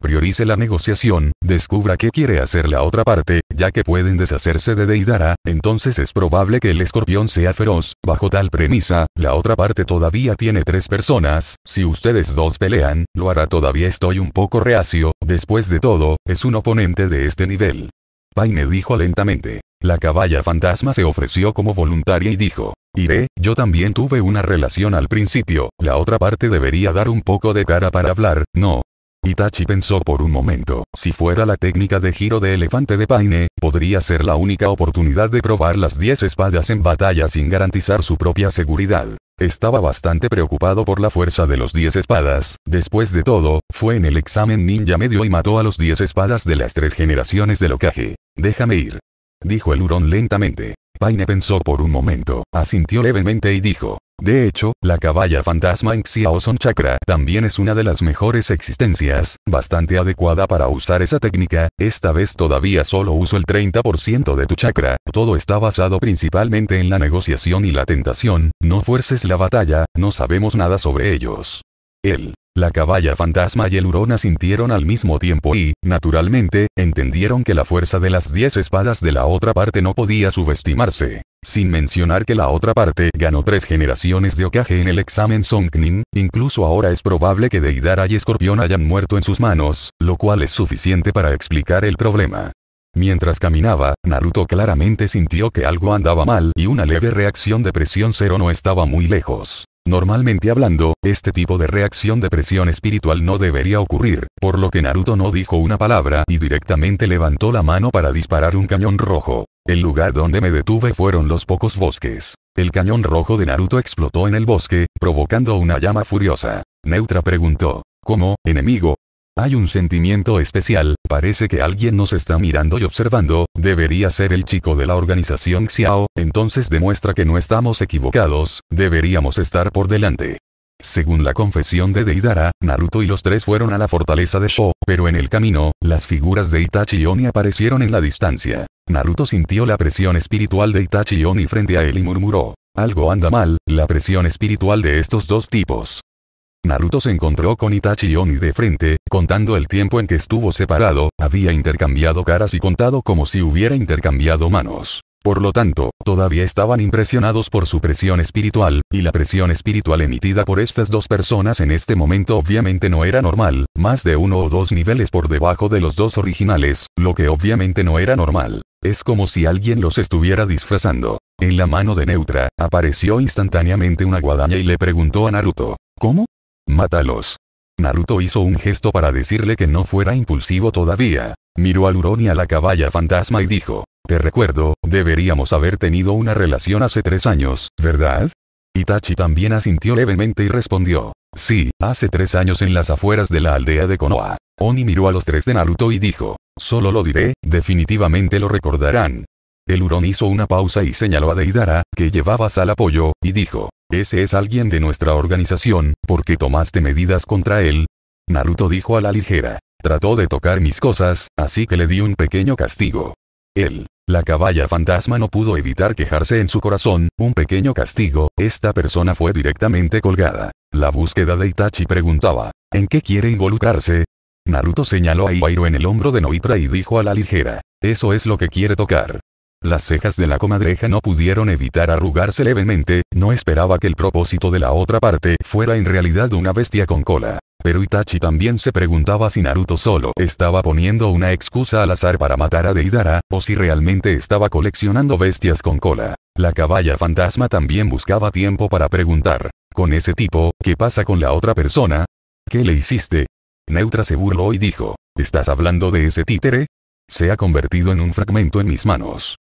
Priorice la negociación, descubra qué quiere hacer la otra parte, ya que pueden deshacerse de Deidara, entonces es probable que el escorpión sea feroz. Bajo tal premisa, la otra parte todavía tiene tres personas, si ustedes dos pelean, lo hará todavía estoy un poco reacio, después de todo, es un oponente de este nivel. Paine dijo lentamente. La caballa fantasma se ofreció como voluntaria y dijo, Iré, yo también tuve una relación al principio, la otra parte debería dar un poco de cara para hablar, no, Itachi pensó por un momento, si fuera la técnica de giro de elefante de Paine, podría ser la única oportunidad de probar las 10 espadas en batalla sin garantizar su propia seguridad. Estaba bastante preocupado por la fuerza de los 10 espadas, después de todo, fue en el examen ninja medio y mató a los 10 espadas de las tres generaciones de Okage. Déjame ir. Dijo el hurón lentamente. Paine pensó por un momento, asintió levemente y dijo, de hecho, la caballa fantasma en son Chakra también es una de las mejores existencias, bastante adecuada para usar esa técnica, esta vez todavía solo uso el 30% de tu chakra, todo está basado principalmente en la negociación y la tentación, no fuerces la batalla, no sabemos nada sobre ellos. El la caballa fantasma y el urona sintieron al mismo tiempo y, naturalmente, entendieron que la fuerza de las diez espadas de la otra parte no podía subestimarse. Sin mencionar que la otra parte ganó tres generaciones de Okage en el examen Songnin, incluso ahora es probable que Deidara y Escorpión hayan muerto en sus manos, lo cual es suficiente para explicar el problema. Mientras caminaba, Naruto claramente sintió que algo andaba mal y una leve reacción de presión cero no estaba muy lejos. Normalmente hablando, este tipo de reacción de presión espiritual no debería ocurrir, por lo que Naruto no dijo una palabra y directamente levantó la mano para disparar un cañón rojo. El lugar donde me detuve fueron los pocos bosques. El cañón rojo de Naruto explotó en el bosque, provocando una llama furiosa. Neutra preguntó, ¿cómo, enemigo? Hay un sentimiento especial, parece que alguien nos está mirando y observando, debería ser el chico de la organización Xiao, entonces demuestra que no estamos equivocados, deberíamos estar por delante. Según la confesión de Deidara, Naruto y los tres fueron a la fortaleza de Sho, pero en el camino, las figuras de Itachi y Oni aparecieron en la distancia. Naruto sintió la presión espiritual de Itachi y Oni frente a él y murmuró. Algo anda mal, la presión espiritual de estos dos tipos. Naruto se encontró con Itachi Oni de frente, contando el tiempo en que estuvo separado, había intercambiado caras y contado como si hubiera intercambiado manos. Por lo tanto, todavía estaban impresionados por su presión espiritual, y la presión espiritual emitida por estas dos personas en este momento obviamente no era normal, más de uno o dos niveles por debajo de los dos originales, lo que obviamente no era normal. Es como si alguien los estuviera disfrazando. En la mano de Neutra, apareció instantáneamente una guadaña y le preguntó a Naruto, ¿Cómo? Mátalos. Naruto hizo un gesto para decirle que no fuera impulsivo todavía. Miró al hurón y a la caballa fantasma y dijo, te recuerdo, deberíamos haber tenido una relación hace tres años, ¿verdad? Itachi también asintió levemente y respondió, sí, hace tres años en las afueras de la aldea de Konoha. Oni miró a los tres de Naruto y dijo, solo lo diré, definitivamente lo recordarán. El hurón hizo una pausa y señaló a Deidara, que llevaba al apoyo, y dijo, ese es alguien de nuestra organización, ¿por qué tomaste medidas contra él. Naruto dijo a la ligera. Trató de tocar mis cosas, así que le di un pequeño castigo. Él, la caballa fantasma no pudo evitar quejarse en su corazón, un pequeño castigo, esta persona fue directamente colgada. La búsqueda de Itachi preguntaba, ¿en qué quiere involucrarse? Naruto señaló a Iwairo en el hombro de Noitra y dijo a la ligera, eso es lo que quiere tocar. Las cejas de la comadreja no pudieron evitar arrugarse levemente, no esperaba que el propósito de la otra parte fuera en realidad una bestia con cola. Pero Itachi también se preguntaba si Naruto solo estaba poniendo una excusa al azar para matar a Deidara, o si realmente estaba coleccionando bestias con cola. La caballa fantasma también buscaba tiempo para preguntar, con ese tipo, ¿qué pasa con la otra persona? ¿Qué le hiciste? Neutra se burló y dijo, ¿estás hablando de ese títere? Se ha convertido en un fragmento en mis manos.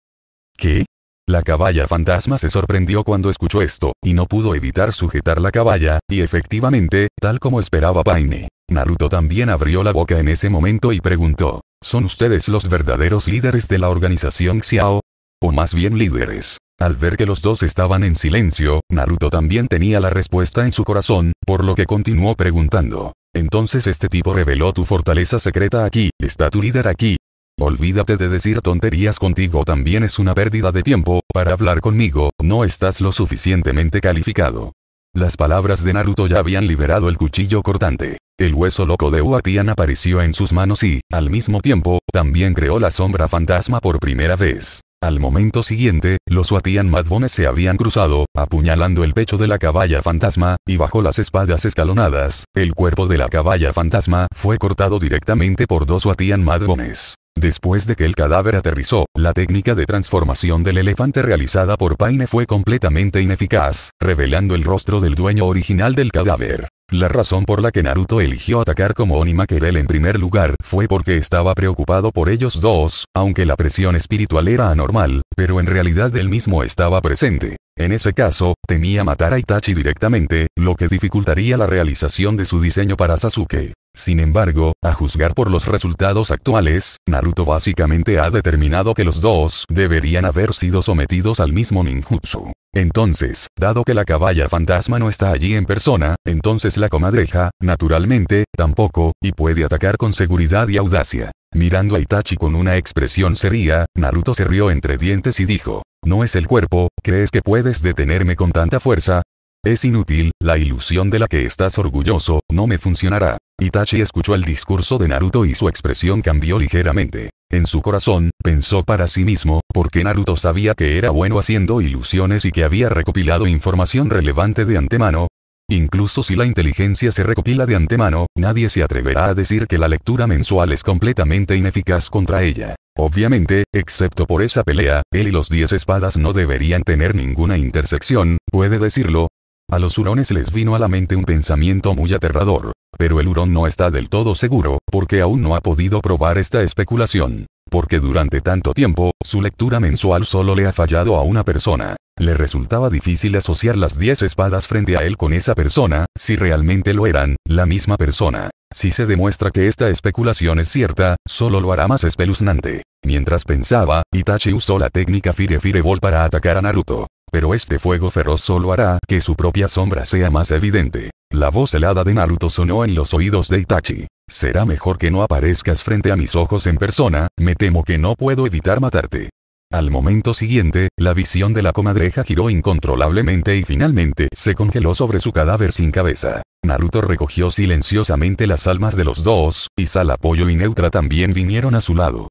¿Qué? La caballa fantasma se sorprendió cuando escuchó esto, y no pudo evitar sujetar la caballa, y efectivamente, tal como esperaba Paine. Naruto también abrió la boca en ese momento y preguntó, ¿son ustedes los verdaderos líderes de la organización Xiao? O más bien líderes. Al ver que los dos estaban en silencio, Naruto también tenía la respuesta en su corazón, por lo que continuó preguntando. Entonces este tipo reveló tu fortaleza secreta aquí, está tu líder aquí, Olvídate de decir tonterías contigo también es una pérdida de tiempo, para hablar conmigo, no estás lo suficientemente calificado. Las palabras de Naruto ya habían liberado el cuchillo cortante. El hueso loco de Uatian apareció en sus manos y, al mismo tiempo, también creó la sombra fantasma por primera vez. Al momento siguiente, los Watian Madbones se habían cruzado, apuñalando el pecho de la caballa fantasma, y bajo las espadas escalonadas, el cuerpo de la caballa fantasma fue cortado directamente por dos Watian Madbones. Después de que el cadáver aterrizó, la técnica de transformación del elefante realizada por Paine fue completamente ineficaz, revelando el rostro del dueño original del cadáver. La razón por la que Naruto eligió atacar como Onimakerel en primer lugar fue porque estaba preocupado por ellos dos, aunque la presión espiritual era anormal, pero en realidad él mismo estaba presente. En ese caso, temía matar a Itachi directamente, lo que dificultaría la realización de su diseño para Sasuke. Sin embargo, a juzgar por los resultados actuales, Naruto básicamente ha determinado que los dos deberían haber sido sometidos al mismo ninjutsu. Entonces, dado que la caballa fantasma no está allí en persona, entonces la comadreja, naturalmente, tampoco, y puede atacar con seguridad y audacia. Mirando a Itachi con una expresión seria, Naruto se rió entre dientes y dijo, ¿no es el cuerpo, crees que puedes detenerme con tanta fuerza? Es inútil, la ilusión de la que estás orgulloso, no me funcionará. Itachi escuchó el discurso de Naruto y su expresión cambió ligeramente. En su corazón, pensó para sí mismo, porque Naruto sabía que era bueno haciendo ilusiones y que había recopilado información relevante de antemano. Incluso si la inteligencia se recopila de antemano, nadie se atreverá a decir que la lectura mensual es completamente ineficaz contra ella. Obviamente, excepto por esa pelea, él y los diez espadas no deberían tener ninguna intersección, puede decirlo. A los hurones les vino a la mente un pensamiento muy aterrador pero el hurón no está del todo seguro, porque aún no ha podido probar esta especulación. Porque durante tanto tiempo, su lectura mensual solo le ha fallado a una persona. Le resultaba difícil asociar las 10 espadas frente a él con esa persona, si realmente lo eran, la misma persona. Si se demuestra que esta especulación es cierta, solo lo hará más espeluznante. Mientras pensaba, Itachi usó la técnica Fire Fire Ball para atacar a Naruto. Pero este fuego feroz solo hará que su propia sombra sea más evidente. La voz helada de Naruto sonó en los oídos de Itachi. Será mejor que no aparezcas frente a mis ojos en persona, me temo que no puedo evitar matarte. Al momento siguiente, la visión de la comadreja giró incontrolablemente y finalmente se congeló sobre su cadáver sin cabeza. Naruto recogió silenciosamente las almas de los dos, y Apoyo y Neutra también vinieron a su lado.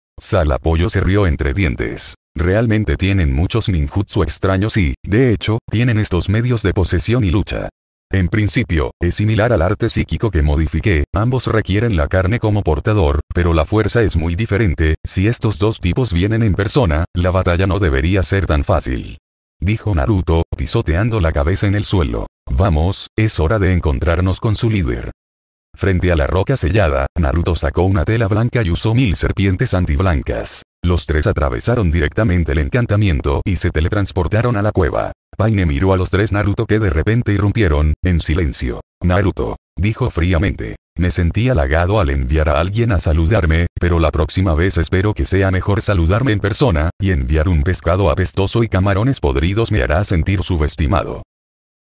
Apoyo se rió entre dientes. Realmente tienen muchos ninjutsu extraños y, de hecho, tienen estos medios de posesión y lucha. En principio, es similar al arte psíquico que modifiqué, ambos requieren la carne como portador, pero la fuerza es muy diferente, si estos dos tipos vienen en persona, la batalla no debería ser tan fácil. Dijo Naruto, pisoteando la cabeza en el suelo. Vamos, es hora de encontrarnos con su líder. Frente a la roca sellada, Naruto sacó una tela blanca y usó mil serpientes antiblancas. Los tres atravesaron directamente el encantamiento y se teletransportaron a la cueva. Paine miró a los tres Naruto que de repente irrumpieron, en silencio. Naruto, dijo fríamente. Me sentí halagado al enviar a alguien a saludarme, pero la próxima vez espero que sea mejor saludarme en persona, y enviar un pescado apestoso y camarones podridos me hará sentir subestimado.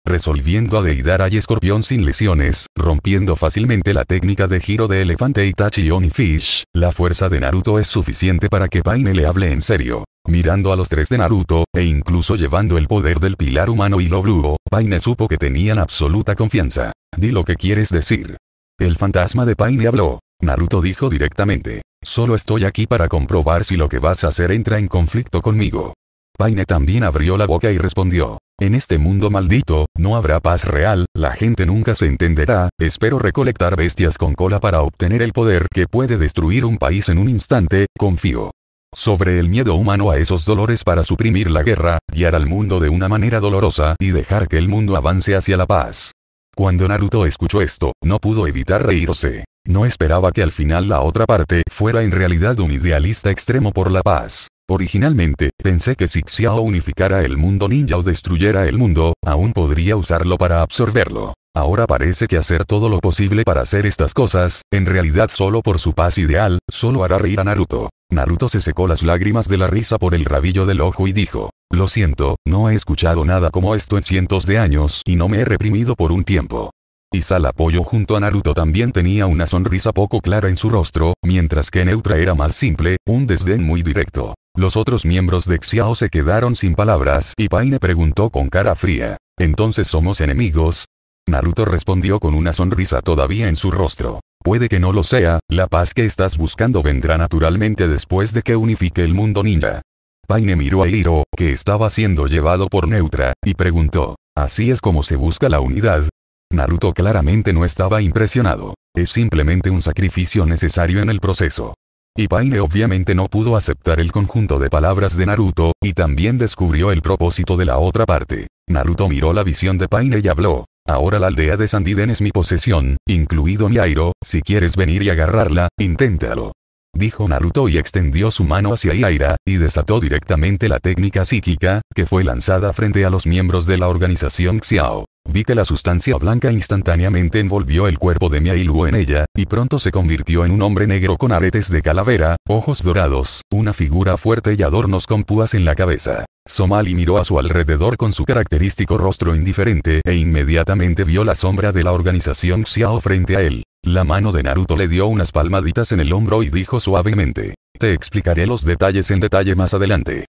Resolviendo a Deidara y Escorpión sin lesiones, rompiendo fácilmente la técnica de giro de elefante Itachi y Fish, la fuerza de Naruto es suficiente para que Paine le hable en serio. Mirando a los tres de Naruto, e incluso llevando el poder del pilar humano y lo blue, Paine supo que tenían absoluta confianza. Di lo que quieres decir. El fantasma de Paine habló. Naruto dijo directamente. Solo estoy aquí para comprobar si lo que vas a hacer entra en conflicto conmigo. Paine también abrió la boca y respondió. En este mundo maldito, no habrá paz real, la gente nunca se entenderá, espero recolectar bestias con cola para obtener el poder que puede destruir un país en un instante, confío sobre el miedo humano a esos dolores para suprimir la guerra, guiar al mundo de una manera dolorosa y dejar que el mundo avance hacia la paz. Cuando Naruto escuchó esto, no pudo evitar reírse. No esperaba que al final la otra parte fuera en realidad un idealista extremo por la paz. Originalmente, pensé que si Xiao unificara el mundo ninja o destruyera el mundo, aún podría usarlo para absorberlo. Ahora parece que hacer todo lo posible para hacer estas cosas, en realidad solo por su paz ideal, solo hará reír a Naruto. Naruto se secó las lágrimas de la risa por el rabillo del ojo y dijo, lo siento, no he escuchado nada como esto en cientos de años y no me he reprimido por un tiempo. Y apoyo junto a Naruto también tenía una sonrisa poco clara en su rostro, mientras que Neutra era más simple, un desdén muy directo. Los otros miembros de Xiao se quedaron sin palabras y Paine preguntó con cara fría. Entonces somos enemigos, Naruto respondió con una sonrisa todavía en su rostro. Puede que no lo sea, la paz que estás buscando vendrá naturalmente después de que unifique el mundo ninja. Paine miró a Hiro, que estaba siendo llevado por Neutra, y preguntó, ¿así es como se busca la unidad? Naruto claramente no estaba impresionado. Es simplemente un sacrificio necesario en el proceso. Y Paine obviamente no pudo aceptar el conjunto de palabras de Naruto, y también descubrió el propósito de la otra parte. Naruto miró la visión de Paine y habló, Ahora la aldea de Sandiden es mi posesión, incluido mi si quieres venir y agarrarla, inténtalo. Dijo Naruto y extendió su mano hacia Iaira, y desató directamente la técnica psíquica, que fue lanzada frente a los miembros de la organización Xiao. Vi que la sustancia blanca instantáneamente envolvió el cuerpo de Miailu en ella, y pronto se convirtió en un hombre negro con aretes de calavera, ojos dorados, una figura fuerte y adornos con púas en la cabeza. Somali miró a su alrededor con su característico rostro indiferente e inmediatamente vio la sombra de la organización Xiao frente a él. La mano de Naruto le dio unas palmaditas en el hombro y dijo suavemente, te explicaré los detalles en detalle más adelante.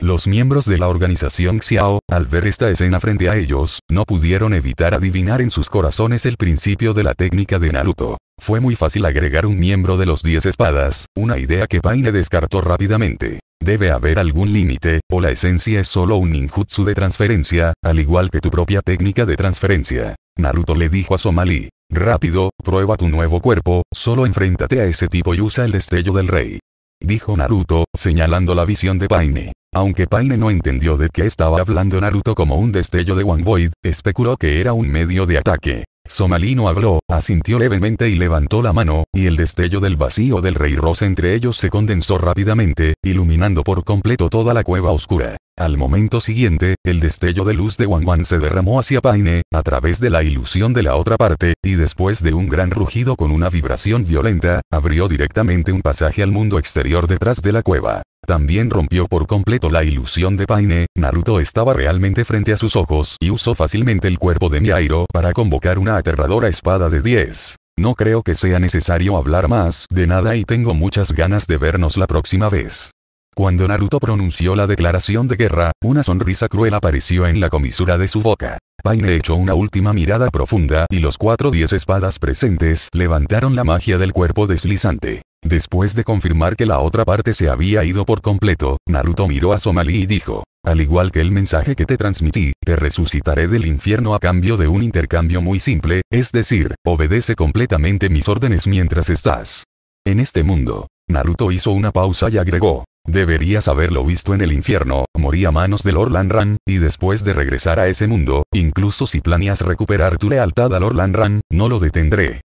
Los miembros de la organización Xiao, al ver esta escena frente a ellos, no pudieron evitar adivinar en sus corazones el principio de la técnica de Naruto. Fue muy fácil agregar un miembro de los 10 espadas, una idea que Paine descartó rápidamente. Debe haber algún límite, o la esencia es solo un ninjutsu de transferencia, al igual que tu propia técnica de transferencia. Naruto le dijo a Somali. Rápido, prueba tu nuevo cuerpo, solo enfréntate a ese tipo y usa el destello del rey dijo Naruto, señalando la visión de Paine. Aunque Paine no entendió de qué estaba hablando Naruto como un destello de One Void, especuló que era un medio de ataque. Somalino habló, asintió levemente y levantó la mano, y el destello del vacío del rey Rosa entre ellos se condensó rápidamente, iluminando por completo toda la cueva oscura. Al momento siguiente, el destello de luz de Wang se derramó hacia Paine, a través de la ilusión de la otra parte, y después de un gran rugido con una vibración violenta, abrió directamente un pasaje al mundo exterior detrás de la cueva. También rompió por completo la ilusión de Paine, Naruto estaba realmente frente a sus ojos y usó fácilmente el cuerpo de Miairo para convocar una aterradora espada de 10. No creo que sea necesario hablar más de nada y tengo muchas ganas de vernos la próxima vez. Cuando Naruto pronunció la declaración de guerra, una sonrisa cruel apareció en la comisura de su boca. Paine echó una última mirada profunda y los cuatro diez espadas presentes levantaron la magia del cuerpo deslizante. Después de confirmar que la otra parte se había ido por completo, Naruto miró a Somali y dijo, al igual que el mensaje que te transmití, te resucitaré del infierno a cambio de un intercambio muy simple, es decir, obedece completamente mis órdenes mientras estás en este mundo. Naruto hizo una pausa y agregó, deberías haberlo visto en el infierno, morí a manos del Orlan Ran, y después de regresar a ese mundo, incluso si planeas recuperar tu lealtad al Orland Ran, no lo detendré.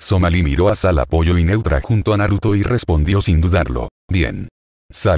Somali miró a Salapoyo y Neutra junto a Naruto y respondió sin dudarlo. Bien.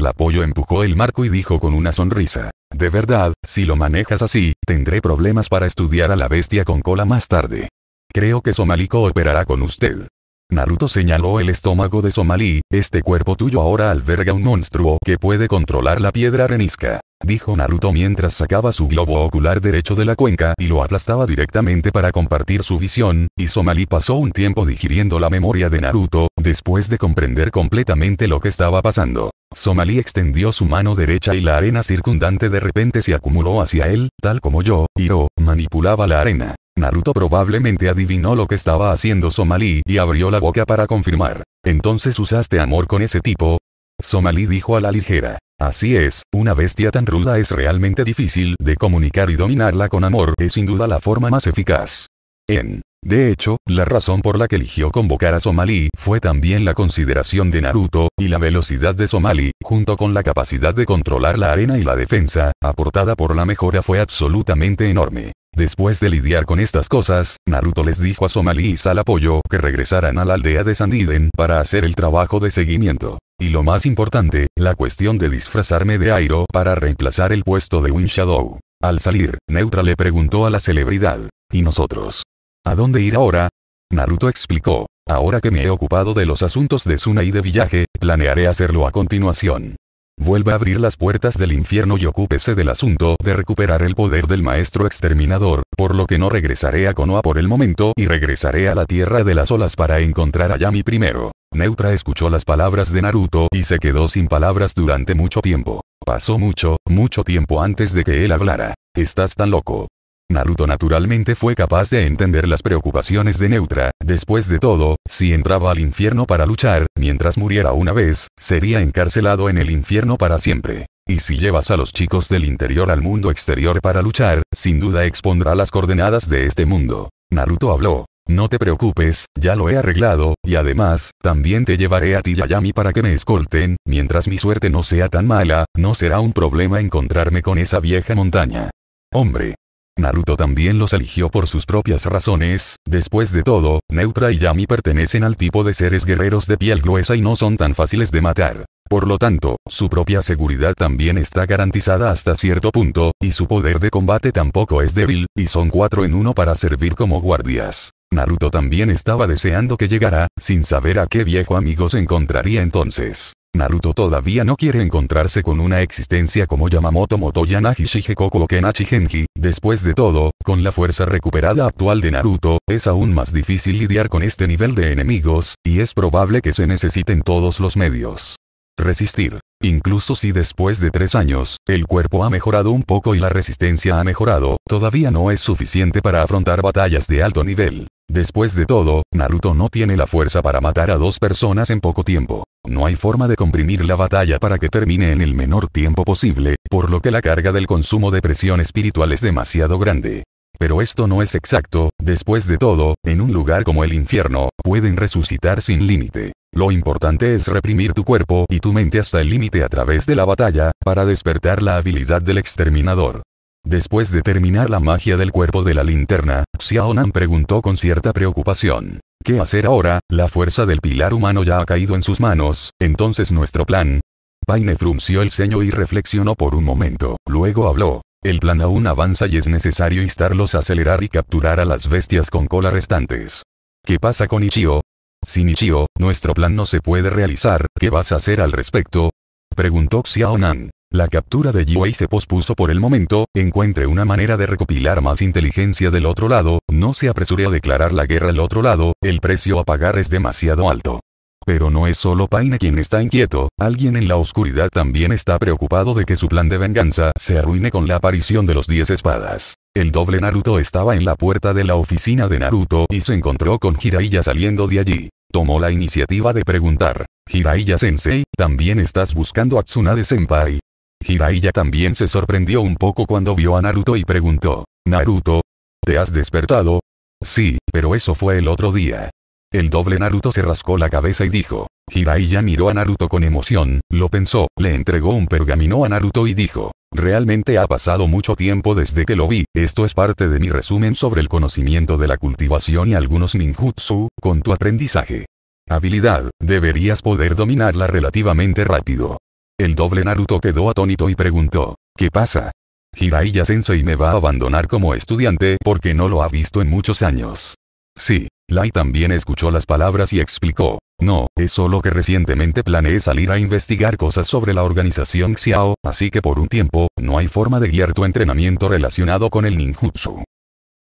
Apoyo empujó el marco y dijo con una sonrisa. De verdad, si lo manejas así, tendré problemas para estudiar a la bestia con cola más tarde. Creo que Somali cooperará con usted. Naruto señaló el estómago de Somali, este cuerpo tuyo ahora alberga un monstruo que puede controlar la piedra arenisca dijo Naruto mientras sacaba su globo ocular derecho de la cuenca y lo aplastaba directamente para compartir su visión, Y Somali pasó un tiempo digiriendo la memoria de Naruto, después de comprender completamente lo que estaba pasando. Somali extendió su mano derecha y la arena circundante de repente se acumuló hacia él, tal como yo, Iro, manipulaba la arena. Naruto probablemente adivinó lo que estaba haciendo Somali y abrió la boca para confirmar. Entonces usaste amor con ese tipo. Somali dijo a la ligera. Así es, una bestia tan ruda es realmente difícil de comunicar y dominarla con amor es sin duda la forma más eficaz. En de hecho, la razón por la que eligió convocar a Somali fue también la consideración de Naruto, y la velocidad de Somali, junto con la capacidad de controlar la arena y la defensa, aportada por la mejora fue absolutamente enorme. Después de lidiar con estas cosas, Naruto les dijo a Somali y Salapoyo que regresaran a la aldea de Sandiden para hacer el trabajo de seguimiento. Y lo más importante, la cuestión de disfrazarme de Airo para reemplazar el puesto de Wind Shadow. Al salir, Neutra le preguntó a la celebridad, ¿y nosotros? ¿A dónde ir ahora? Naruto explicó, ahora que me he ocupado de los asuntos de Suna y de Villaje, planearé hacerlo a continuación vuelva a abrir las puertas del infierno y ocúpese del asunto de recuperar el poder del maestro exterminador, por lo que no regresaré a Konoha por el momento y regresaré a la tierra de las olas para encontrar a Yami primero. Neutra escuchó las palabras de Naruto y se quedó sin palabras durante mucho tiempo. Pasó mucho, mucho tiempo antes de que él hablara. Estás tan loco. Naruto naturalmente fue capaz de entender las preocupaciones de Neutra, después de todo, si entraba al infierno para luchar, mientras muriera una vez, sería encarcelado en el infierno para siempre. Y si llevas a los chicos del interior al mundo exterior para luchar, sin duda expondrá las coordenadas de este mundo. Naruto habló. No te preocupes, ya lo he arreglado, y además, también te llevaré a ti para que me escolten, mientras mi suerte no sea tan mala, no será un problema encontrarme con esa vieja montaña. Hombre, Naruto también los eligió por sus propias razones, después de todo, Neutra y Yami pertenecen al tipo de seres guerreros de piel gruesa y no son tan fáciles de matar. Por lo tanto, su propia seguridad también está garantizada hasta cierto punto, y su poder de combate tampoco es débil, y son cuatro en uno para servir como guardias. Naruto también estaba deseando que llegara, sin saber a qué viejo amigo se encontraría entonces. Naruto todavía no quiere encontrarse con una existencia como Yamamoto Motoya Naji Shigekoko Kenachi Genji, después de todo, con la fuerza recuperada actual de Naruto, es aún más difícil lidiar con este nivel de enemigos, y es probable que se necesiten todos los medios. Resistir. Incluso si después de tres años, el cuerpo ha mejorado un poco y la resistencia ha mejorado, todavía no es suficiente para afrontar batallas de alto nivel. Después de todo, Naruto no tiene la fuerza para matar a dos personas en poco tiempo. No hay forma de comprimir la batalla para que termine en el menor tiempo posible, por lo que la carga del consumo de presión espiritual es demasiado grande. Pero esto no es exacto, después de todo, en un lugar como el infierno, pueden resucitar sin límite. Lo importante es reprimir tu cuerpo y tu mente hasta el límite a través de la batalla, para despertar la habilidad del exterminador. Después de terminar la magia del cuerpo de la linterna, Xiaonan preguntó con cierta preocupación. ¿Qué hacer ahora? La fuerza del pilar humano ya ha caído en sus manos, entonces nuestro plan. Paine frunció el ceño y reflexionó por un momento, luego habló. El plan aún avanza y es necesario instarlos a acelerar y capturar a las bestias con cola restantes. ¿Qué pasa con Ichio? Sinichio, nuestro plan no se puede realizar, ¿qué vas a hacer al respecto? Preguntó Xiaonan. La captura de Yuei se pospuso por el momento, encuentre una manera de recopilar más inteligencia del otro lado, no se apresure a declarar la guerra al otro lado, el precio a pagar es demasiado alto. Pero no es solo Paine quien está inquieto, alguien en la oscuridad también está preocupado de que su plan de venganza se arruine con la aparición de los 10 espadas. El doble Naruto estaba en la puerta de la oficina de Naruto y se encontró con Jiraiya saliendo de allí. Tomó la iniciativa de preguntar, Jiraiya sensei, ¿también estás buscando a Tsunade senpai? Hiraiya también se sorprendió un poco cuando vio a Naruto y preguntó, Naruto, ¿te has despertado? Sí, pero eso fue el otro día. El doble Naruto se rascó la cabeza y dijo. Hiraiya miró a Naruto con emoción, lo pensó, le entregó un pergamino a Naruto y dijo. Realmente ha pasado mucho tiempo desde que lo vi, esto es parte de mi resumen sobre el conocimiento de la cultivación y algunos ninjutsu, con tu aprendizaje. Habilidad, deberías poder dominarla relativamente rápido. El doble Naruto quedó atónito y preguntó, ¿qué pasa? hiraiya Sensei me va a abandonar como estudiante porque no lo ha visto en muchos años. Sí, Lai también escuchó las palabras y explicó. No, es solo que recientemente planeé salir a investigar cosas sobre la organización Xiao, así que por un tiempo, no hay forma de guiar tu entrenamiento relacionado con el ninjutsu.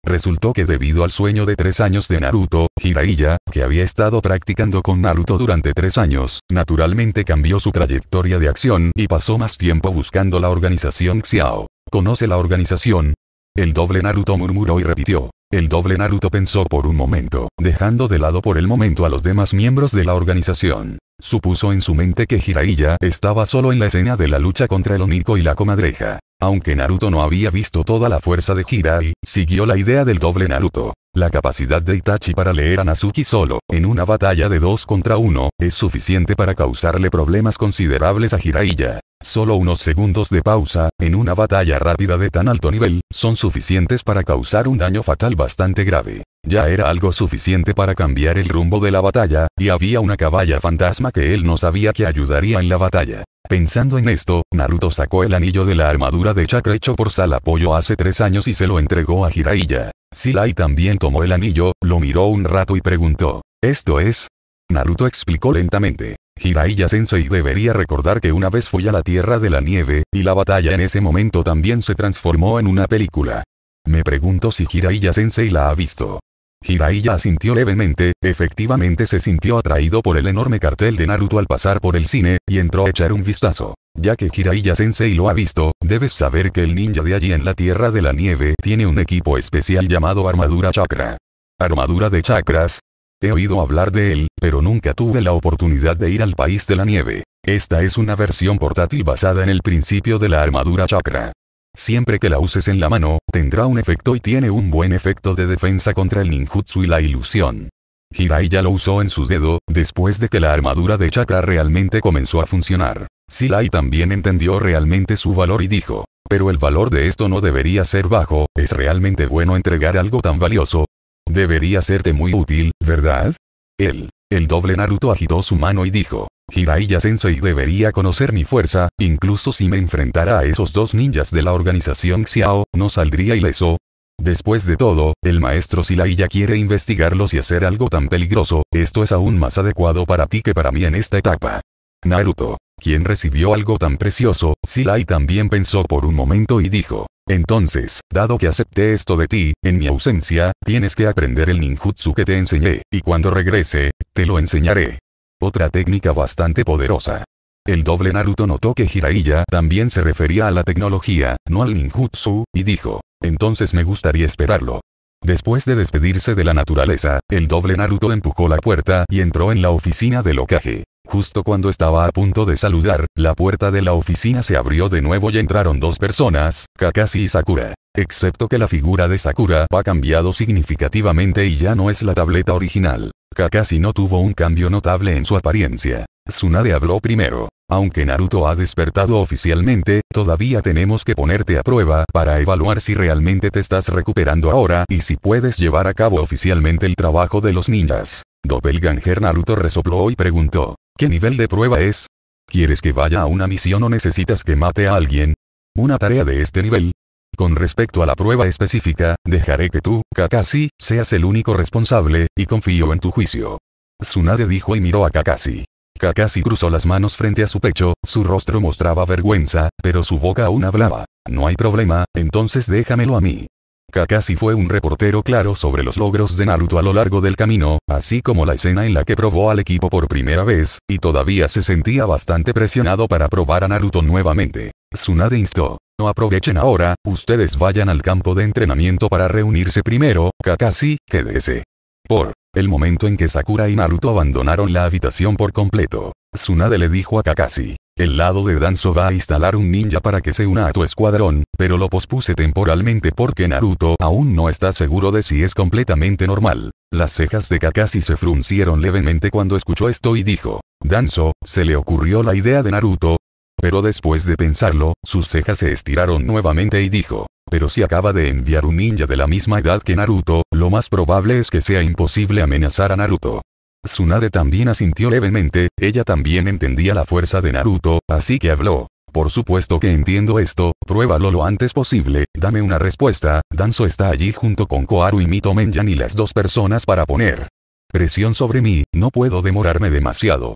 Resultó que debido al sueño de tres años de Naruto, Hiraiya, que había estado practicando con Naruto durante tres años, naturalmente cambió su trayectoria de acción y pasó más tiempo buscando la organización Xiao. Conoce la organización, el doble Naruto murmuró y repitió. El doble Naruto pensó por un momento, dejando de lado por el momento a los demás miembros de la organización. Supuso en su mente que Jiraiya estaba solo en la escena de la lucha contra el Oniko y la comadreja. Aunque Naruto no había visto toda la fuerza de Hirai, siguió la idea del doble Naruto. La capacidad de Itachi para leer a Nasuki solo, en una batalla de dos contra uno, es suficiente para causarle problemas considerables a Hiraiya. Solo unos segundos de pausa, en una batalla rápida de tan alto nivel, son suficientes para causar un daño fatal bastante grave. Ya era algo suficiente para cambiar el rumbo de la batalla, y había una caballa fantasma que él no sabía que ayudaría en la batalla. Pensando en esto, Naruto sacó el anillo de la armadura de chakra hecho por apoyo hace tres años y se lo entregó a Jiraiya. Silai también tomó el anillo, lo miró un rato y preguntó, ¿esto es? Naruto explicó lentamente hiraiya Sensei debería recordar que una vez fue a la Tierra de la Nieve, y la batalla en ese momento también se transformó en una película. Me pregunto si hiraiya Sensei la ha visto. Jiraiya asintió levemente, efectivamente se sintió atraído por el enorme cartel de Naruto al pasar por el cine, y entró a echar un vistazo. Ya que hiraiya Sensei lo ha visto, debes saber que el ninja de allí en la Tierra de la Nieve tiene un equipo especial llamado Armadura Chakra. Armadura de chakras, He oído hablar de él, pero nunca tuve la oportunidad de ir al país de la nieve. Esta es una versión portátil basada en el principio de la armadura chakra. Siempre que la uses en la mano, tendrá un efecto y tiene un buen efecto de defensa contra el ninjutsu y la ilusión. Hirai ya lo usó en su dedo, después de que la armadura de chakra realmente comenzó a funcionar. Silai también entendió realmente su valor y dijo, pero el valor de esto no debería ser bajo, es realmente bueno entregar algo tan valioso, Debería serte muy útil, ¿verdad? Él. El doble Naruto agitó su mano y dijo. Jiraiya Sensei debería conocer mi fuerza, incluso si me enfrentara a esos dos ninjas de la organización Xiao, no saldría ileso. Después de todo, el maestro ya quiere investigarlos y hacer algo tan peligroso, esto es aún más adecuado para ti que para mí en esta etapa. Naruto, quien recibió algo tan precioso, Silai también pensó por un momento y dijo, entonces, dado que acepté esto de ti, en mi ausencia, tienes que aprender el ninjutsu que te enseñé, y cuando regrese, te lo enseñaré. Otra técnica bastante poderosa. El doble Naruto notó que Hiraiya también se refería a la tecnología, no al ninjutsu, y dijo, entonces me gustaría esperarlo. Después de despedirse de la naturaleza, el doble Naruto empujó la puerta y entró en la oficina de Okage. Justo cuando estaba a punto de saludar, la puerta de la oficina se abrió de nuevo y entraron dos personas, Kakashi y Sakura. Excepto que la figura de Sakura ha cambiado significativamente y ya no es la tableta original. Kakashi no tuvo un cambio notable en su apariencia. Tsunade habló primero. Aunque Naruto ha despertado oficialmente, todavía tenemos que ponerte a prueba para evaluar si realmente te estás recuperando ahora y si puedes llevar a cabo oficialmente el trabajo de los ninjas. Doppelganger Naruto resopló y preguntó. ¿Qué nivel de prueba es? ¿Quieres que vaya a una misión o necesitas que mate a alguien? Una tarea de este nivel. Con respecto a la prueba específica, dejaré que tú, Kakashi, seas el único responsable, y confío en tu juicio. Tsunade dijo y miró a Kakashi. Kakashi cruzó las manos frente a su pecho, su rostro mostraba vergüenza, pero su boca aún hablaba. No hay problema, entonces déjamelo a mí. Kakashi fue un reportero claro sobre los logros de Naruto a lo largo del camino, así como la escena en la que probó al equipo por primera vez, y todavía se sentía bastante presionado para probar a Naruto nuevamente. Tsunade instó. No aprovechen ahora, ustedes vayan al campo de entrenamiento para reunirse primero, Kakashi, quédese. Por el momento en que Sakura y Naruto abandonaron la habitación por completo, Tsunade le dijo a Kakashi, el lado de Danzo va a instalar un ninja para que se una a tu escuadrón, pero lo pospuse temporalmente porque Naruto aún no está seguro de si es completamente normal. Las cejas de Kakashi se fruncieron levemente cuando escuchó esto y dijo, Danzo, se le ocurrió la idea de Naruto. Pero después de pensarlo, sus cejas se estiraron nuevamente y dijo, pero si acaba de enviar un ninja de la misma edad que Naruto, lo más probable es que sea imposible amenazar a Naruto. Tsunade también asintió levemente, ella también entendía la fuerza de Naruto, así que habló. Por supuesto que entiendo esto, pruébalo lo antes posible, dame una respuesta, Danzo está allí junto con Koaru y Mito Menyan y las dos personas para poner presión sobre mí, no puedo demorarme demasiado.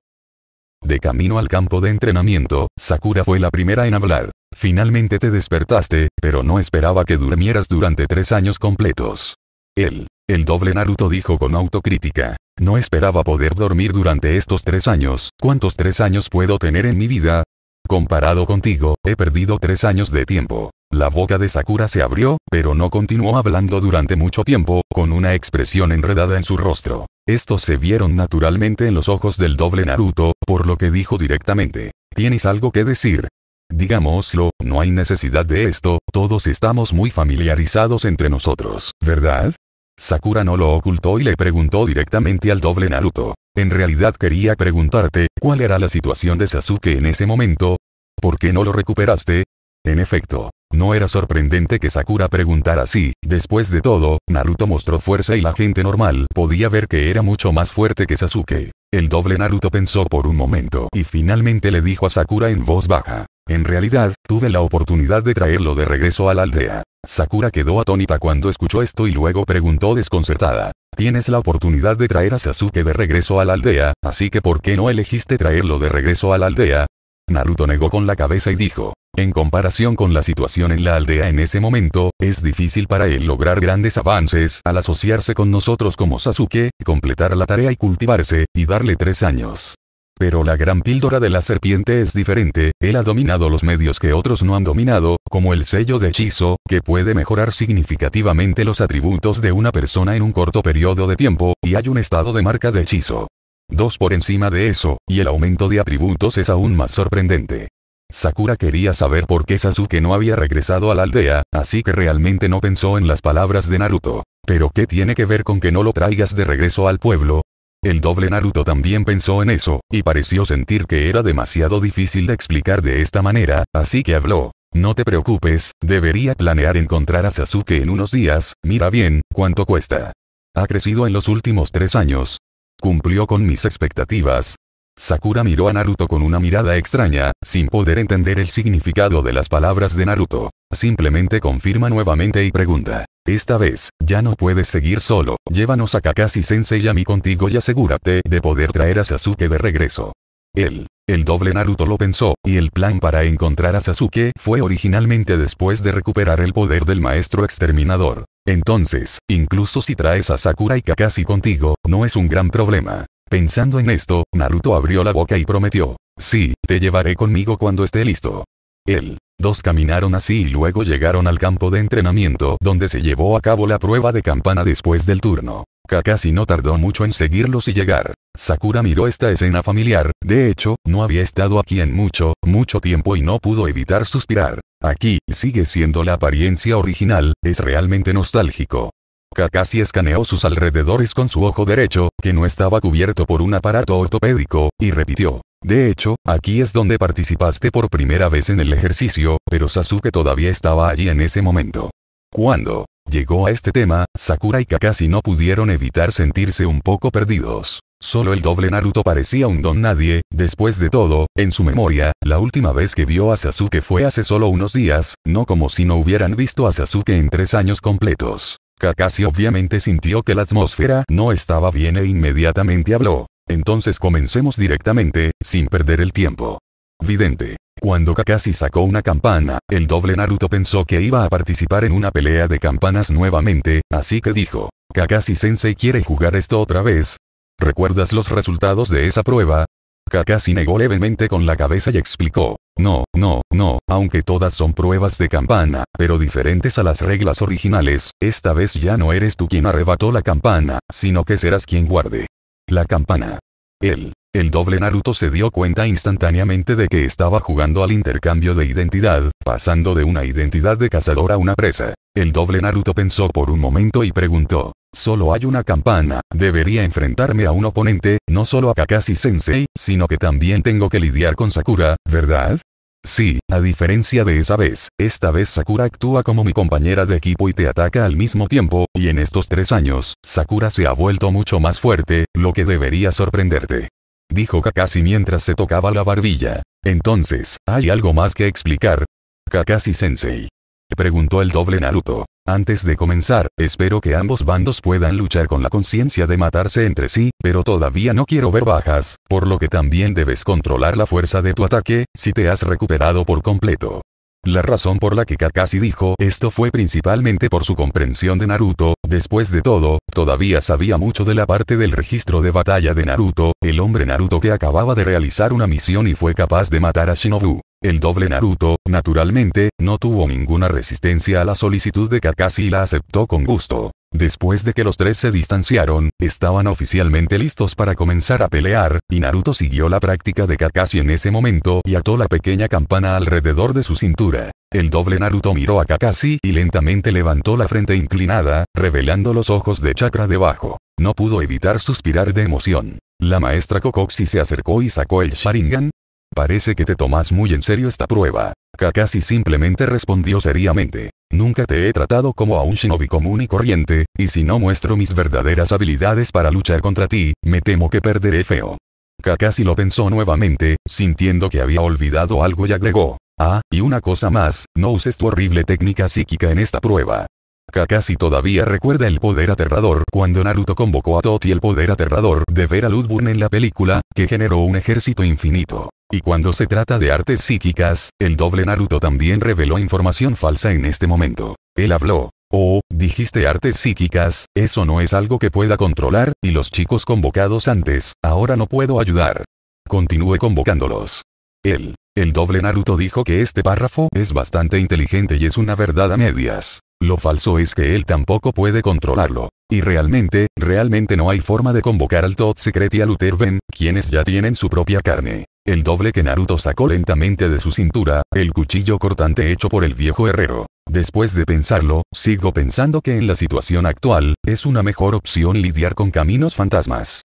De camino al campo de entrenamiento, Sakura fue la primera en hablar. Finalmente te despertaste, pero no esperaba que durmieras durante tres años completos. Él, el doble Naruto dijo con autocrítica. No esperaba poder dormir durante estos tres años. ¿Cuántos tres años puedo tener en mi vida? Comparado contigo, he perdido tres años de tiempo. La boca de Sakura se abrió, pero no continuó hablando durante mucho tiempo, con una expresión enredada en su rostro. Estos se vieron naturalmente en los ojos del doble Naruto, por lo que dijo directamente. ¿Tienes algo que decir? Digámoslo, no hay necesidad de esto, todos estamos muy familiarizados entre nosotros, ¿verdad? Sakura no lo ocultó y le preguntó directamente al doble Naruto. En realidad quería preguntarte, ¿cuál era la situación de Sasuke en ese momento? ¿Por qué no lo recuperaste? En efecto, no era sorprendente que Sakura preguntara así, después de todo, Naruto mostró fuerza y la gente normal podía ver que era mucho más fuerte que Sasuke. El doble Naruto pensó por un momento y finalmente le dijo a Sakura en voz baja. En realidad, tuve la oportunidad de traerlo de regreso a la aldea. Sakura quedó atónita cuando escuchó esto y luego preguntó desconcertada. Tienes la oportunidad de traer a Sasuke de regreso a la aldea, así que ¿por qué no elegiste traerlo de regreso a la aldea? Naruto negó con la cabeza y dijo, en comparación con la situación en la aldea en ese momento, es difícil para él lograr grandes avances al asociarse con nosotros como Sasuke, completar la tarea y cultivarse, y darle tres años. Pero la gran píldora de la serpiente es diferente, él ha dominado los medios que otros no han dominado, como el sello de hechizo, que puede mejorar significativamente los atributos de una persona en un corto periodo de tiempo, y hay un estado de marca de hechizo. Dos por encima de eso, y el aumento de atributos es aún más sorprendente. Sakura quería saber por qué Sasuke no había regresado a la aldea, así que realmente no pensó en las palabras de Naruto. ¿Pero qué tiene que ver con que no lo traigas de regreso al pueblo? El doble Naruto también pensó en eso, y pareció sentir que era demasiado difícil de explicar de esta manera, así que habló. No te preocupes, debería planear encontrar a Sasuke en unos días, mira bien, cuánto cuesta. Ha crecido en los últimos tres años. Cumplió con mis expectativas. Sakura miró a Naruto con una mirada extraña, sin poder entender el significado de las palabras de Naruto. Simplemente confirma nuevamente y pregunta. Esta vez, ya no puedes seguir solo, llévanos a Kakashi-sensei y a mí contigo y asegúrate de poder traer a Sasuke de regreso. Él, el doble Naruto lo pensó, y el plan para encontrar a Sasuke fue originalmente después de recuperar el poder del maestro exterminador. Entonces, incluso si traes a Sakura y Kakashi contigo, no es un gran problema. Pensando en esto, Naruto abrió la boca y prometió. Sí, te llevaré conmigo cuando esté listo. Él, Dos caminaron así y luego llegaron al campo de entrenamiento donde se llevó a cabo la prueba de campana después del turno. Kakashi no tardó mucho en seguirlos y llegar. Sakura miró esta escena familiar, de hecho, no había estado aquí en mucho, mucho tiempo y no pudo evitar suspirar. Aquí, sigue siendo la apariencia original, es realmente nostálgico. Kakashi escaneó sus alrededores con su ojo derecho, que no estaba cubierto por un aparato ortopédico, y repitió, de hecho, aquí es donde participaste por primera vez en el ejercicio, pero Sasuke todavía estaba allí en ese momento. Cuando llegó a este tema, Sakura y Kakashi no pudieron evitar sentirse un poco perdidos. Solo el doble Naruto parecía un don nadie, después de todo, en su memoria, la última vez que vio a Sasuke fue hace solo unos días, no como si no hubieran visto a Sasuke en tres años completos. Kakashi obviamente sintió que la atmósfera no estaba bien e inmediatamente habló. Entonces comencemos directamente, sin perder el tiempo. Vidente. Cuando Kakashi sacó una campana, el doble Naruto pensó que iba a participar en una pelea de campanas nuevamente, así que dijo, Kakashi-sensei quiere jugar esto otra vez. ¿Recuerdas los resultados de esa prueba? Kakashi negó levemente con la cabeza y explicó, no, no, no, aunque todas son pruebas de campana, pero diferentes a las reglas originales, esta vez ya no eres tú quien arrebató la campana, sino que serás quien guarde. La campana. El, el doble Naruto se dio cuenta instantáneamente de que estaba jugando al intercambio de identidad, pasando de una identidad de cazador a una presa. El doble Naruto pensó por un momento y preguntó, solo hay una campana, debería enfrentarme a un oponente, no solo a Kakashi Sensei, sino que también tengo que lidiar con Sakura, ¿verdad? Sí, a diferencia de esa vez, esta vez Sakura actúa como mi compañera de equipo y te ataca al mismo tiempo, y en estos tres años, Sakura se ha vuelto mucho más fuerte, lo que debería sorprenderte. Dijo Kakashi mientras se tocaba la barbilla. Entonces, hay algo más que explicar. Kakashi Sensei. Preguntó el doble Naruto. Antes de comenzar, espero que ambos bandos puedan luchar con la conciencia de matarse entre sí, pero todavía no quiero ver bajas, por lo que también debes controlar la fuerza de tu ataque, si te has recuperado por completo. La razón por la que Kakashi dijo esto fue principalmente por su comprensión de Naruto, después de todo, todavía sabía mucho de la parte del registro de batalla de Naruto, el hombre Naruto que acababa de realizar una misión y fue capaz de matar a Shinobu. El doble Naruto, naturalmente, no tuvo ninguna resistencia a la solicitud de Kakashi y la aceptó con gusto. Después de que los tres se distanciaron, estaban oficialmente listos para comenzar a pelear, y Naruto siguió la práctica de Kakashi en ese momento y ató la pequeña campana alrededor de su cintura. El doble Naruto miró a Kakashi y lentamente levantó la frente inclinada, revelando los ojos de chakra debajo. No pudo evitar suspirar de emoción. La maestra Kokoxi se acercó y sacó el Sharingan, Parece que te tomas muy en serio esta prueba. Kakashi simplemente respondió seriamente. Nunca te he tratado como a un shinobi común y corriente, y si no muestro mis verdaderas habilidades para luchar contra ti, me temo que perderé feo. Kakashi lo pensó nuevamente, sintiendo que había olvidado algo y agregó. Ah, y una cosa más, no uses tu horrible técnica psíquica en esta prueba. Kakashi todavía recuerda el poder aterrador cuando Naruto convocó a Toti el poder aterrador de ver a Ludburn en la película, que generó un ejército infinito. Y cuando se trata de artes psíquicas, el doble Naruto también reveló información falsa en este momento. Él habló. Oh, dijiste artes psíquicas, eso no es algo que pueda controlar, y los chicos convocados antes, ahora no puedo ayudar. Continúe convocándolos. Él. El doble Naruto dijo que este párrafo es bastante inteligente y es una verdad a medias. Lo falso es que él tampoco puede controlarlo. Y realmente, realmente no hay forma de convocar al Todd Secret y a Luther quienes ya tienen su propia carne. El doble que Naruto sacó lentamente de su cintura, el cuchillo cortante hecho por el viejo herrero. Después de pensarlo, sigo pensando que en la situación actual, es una mejor opción lidiar con caminos fantasmas.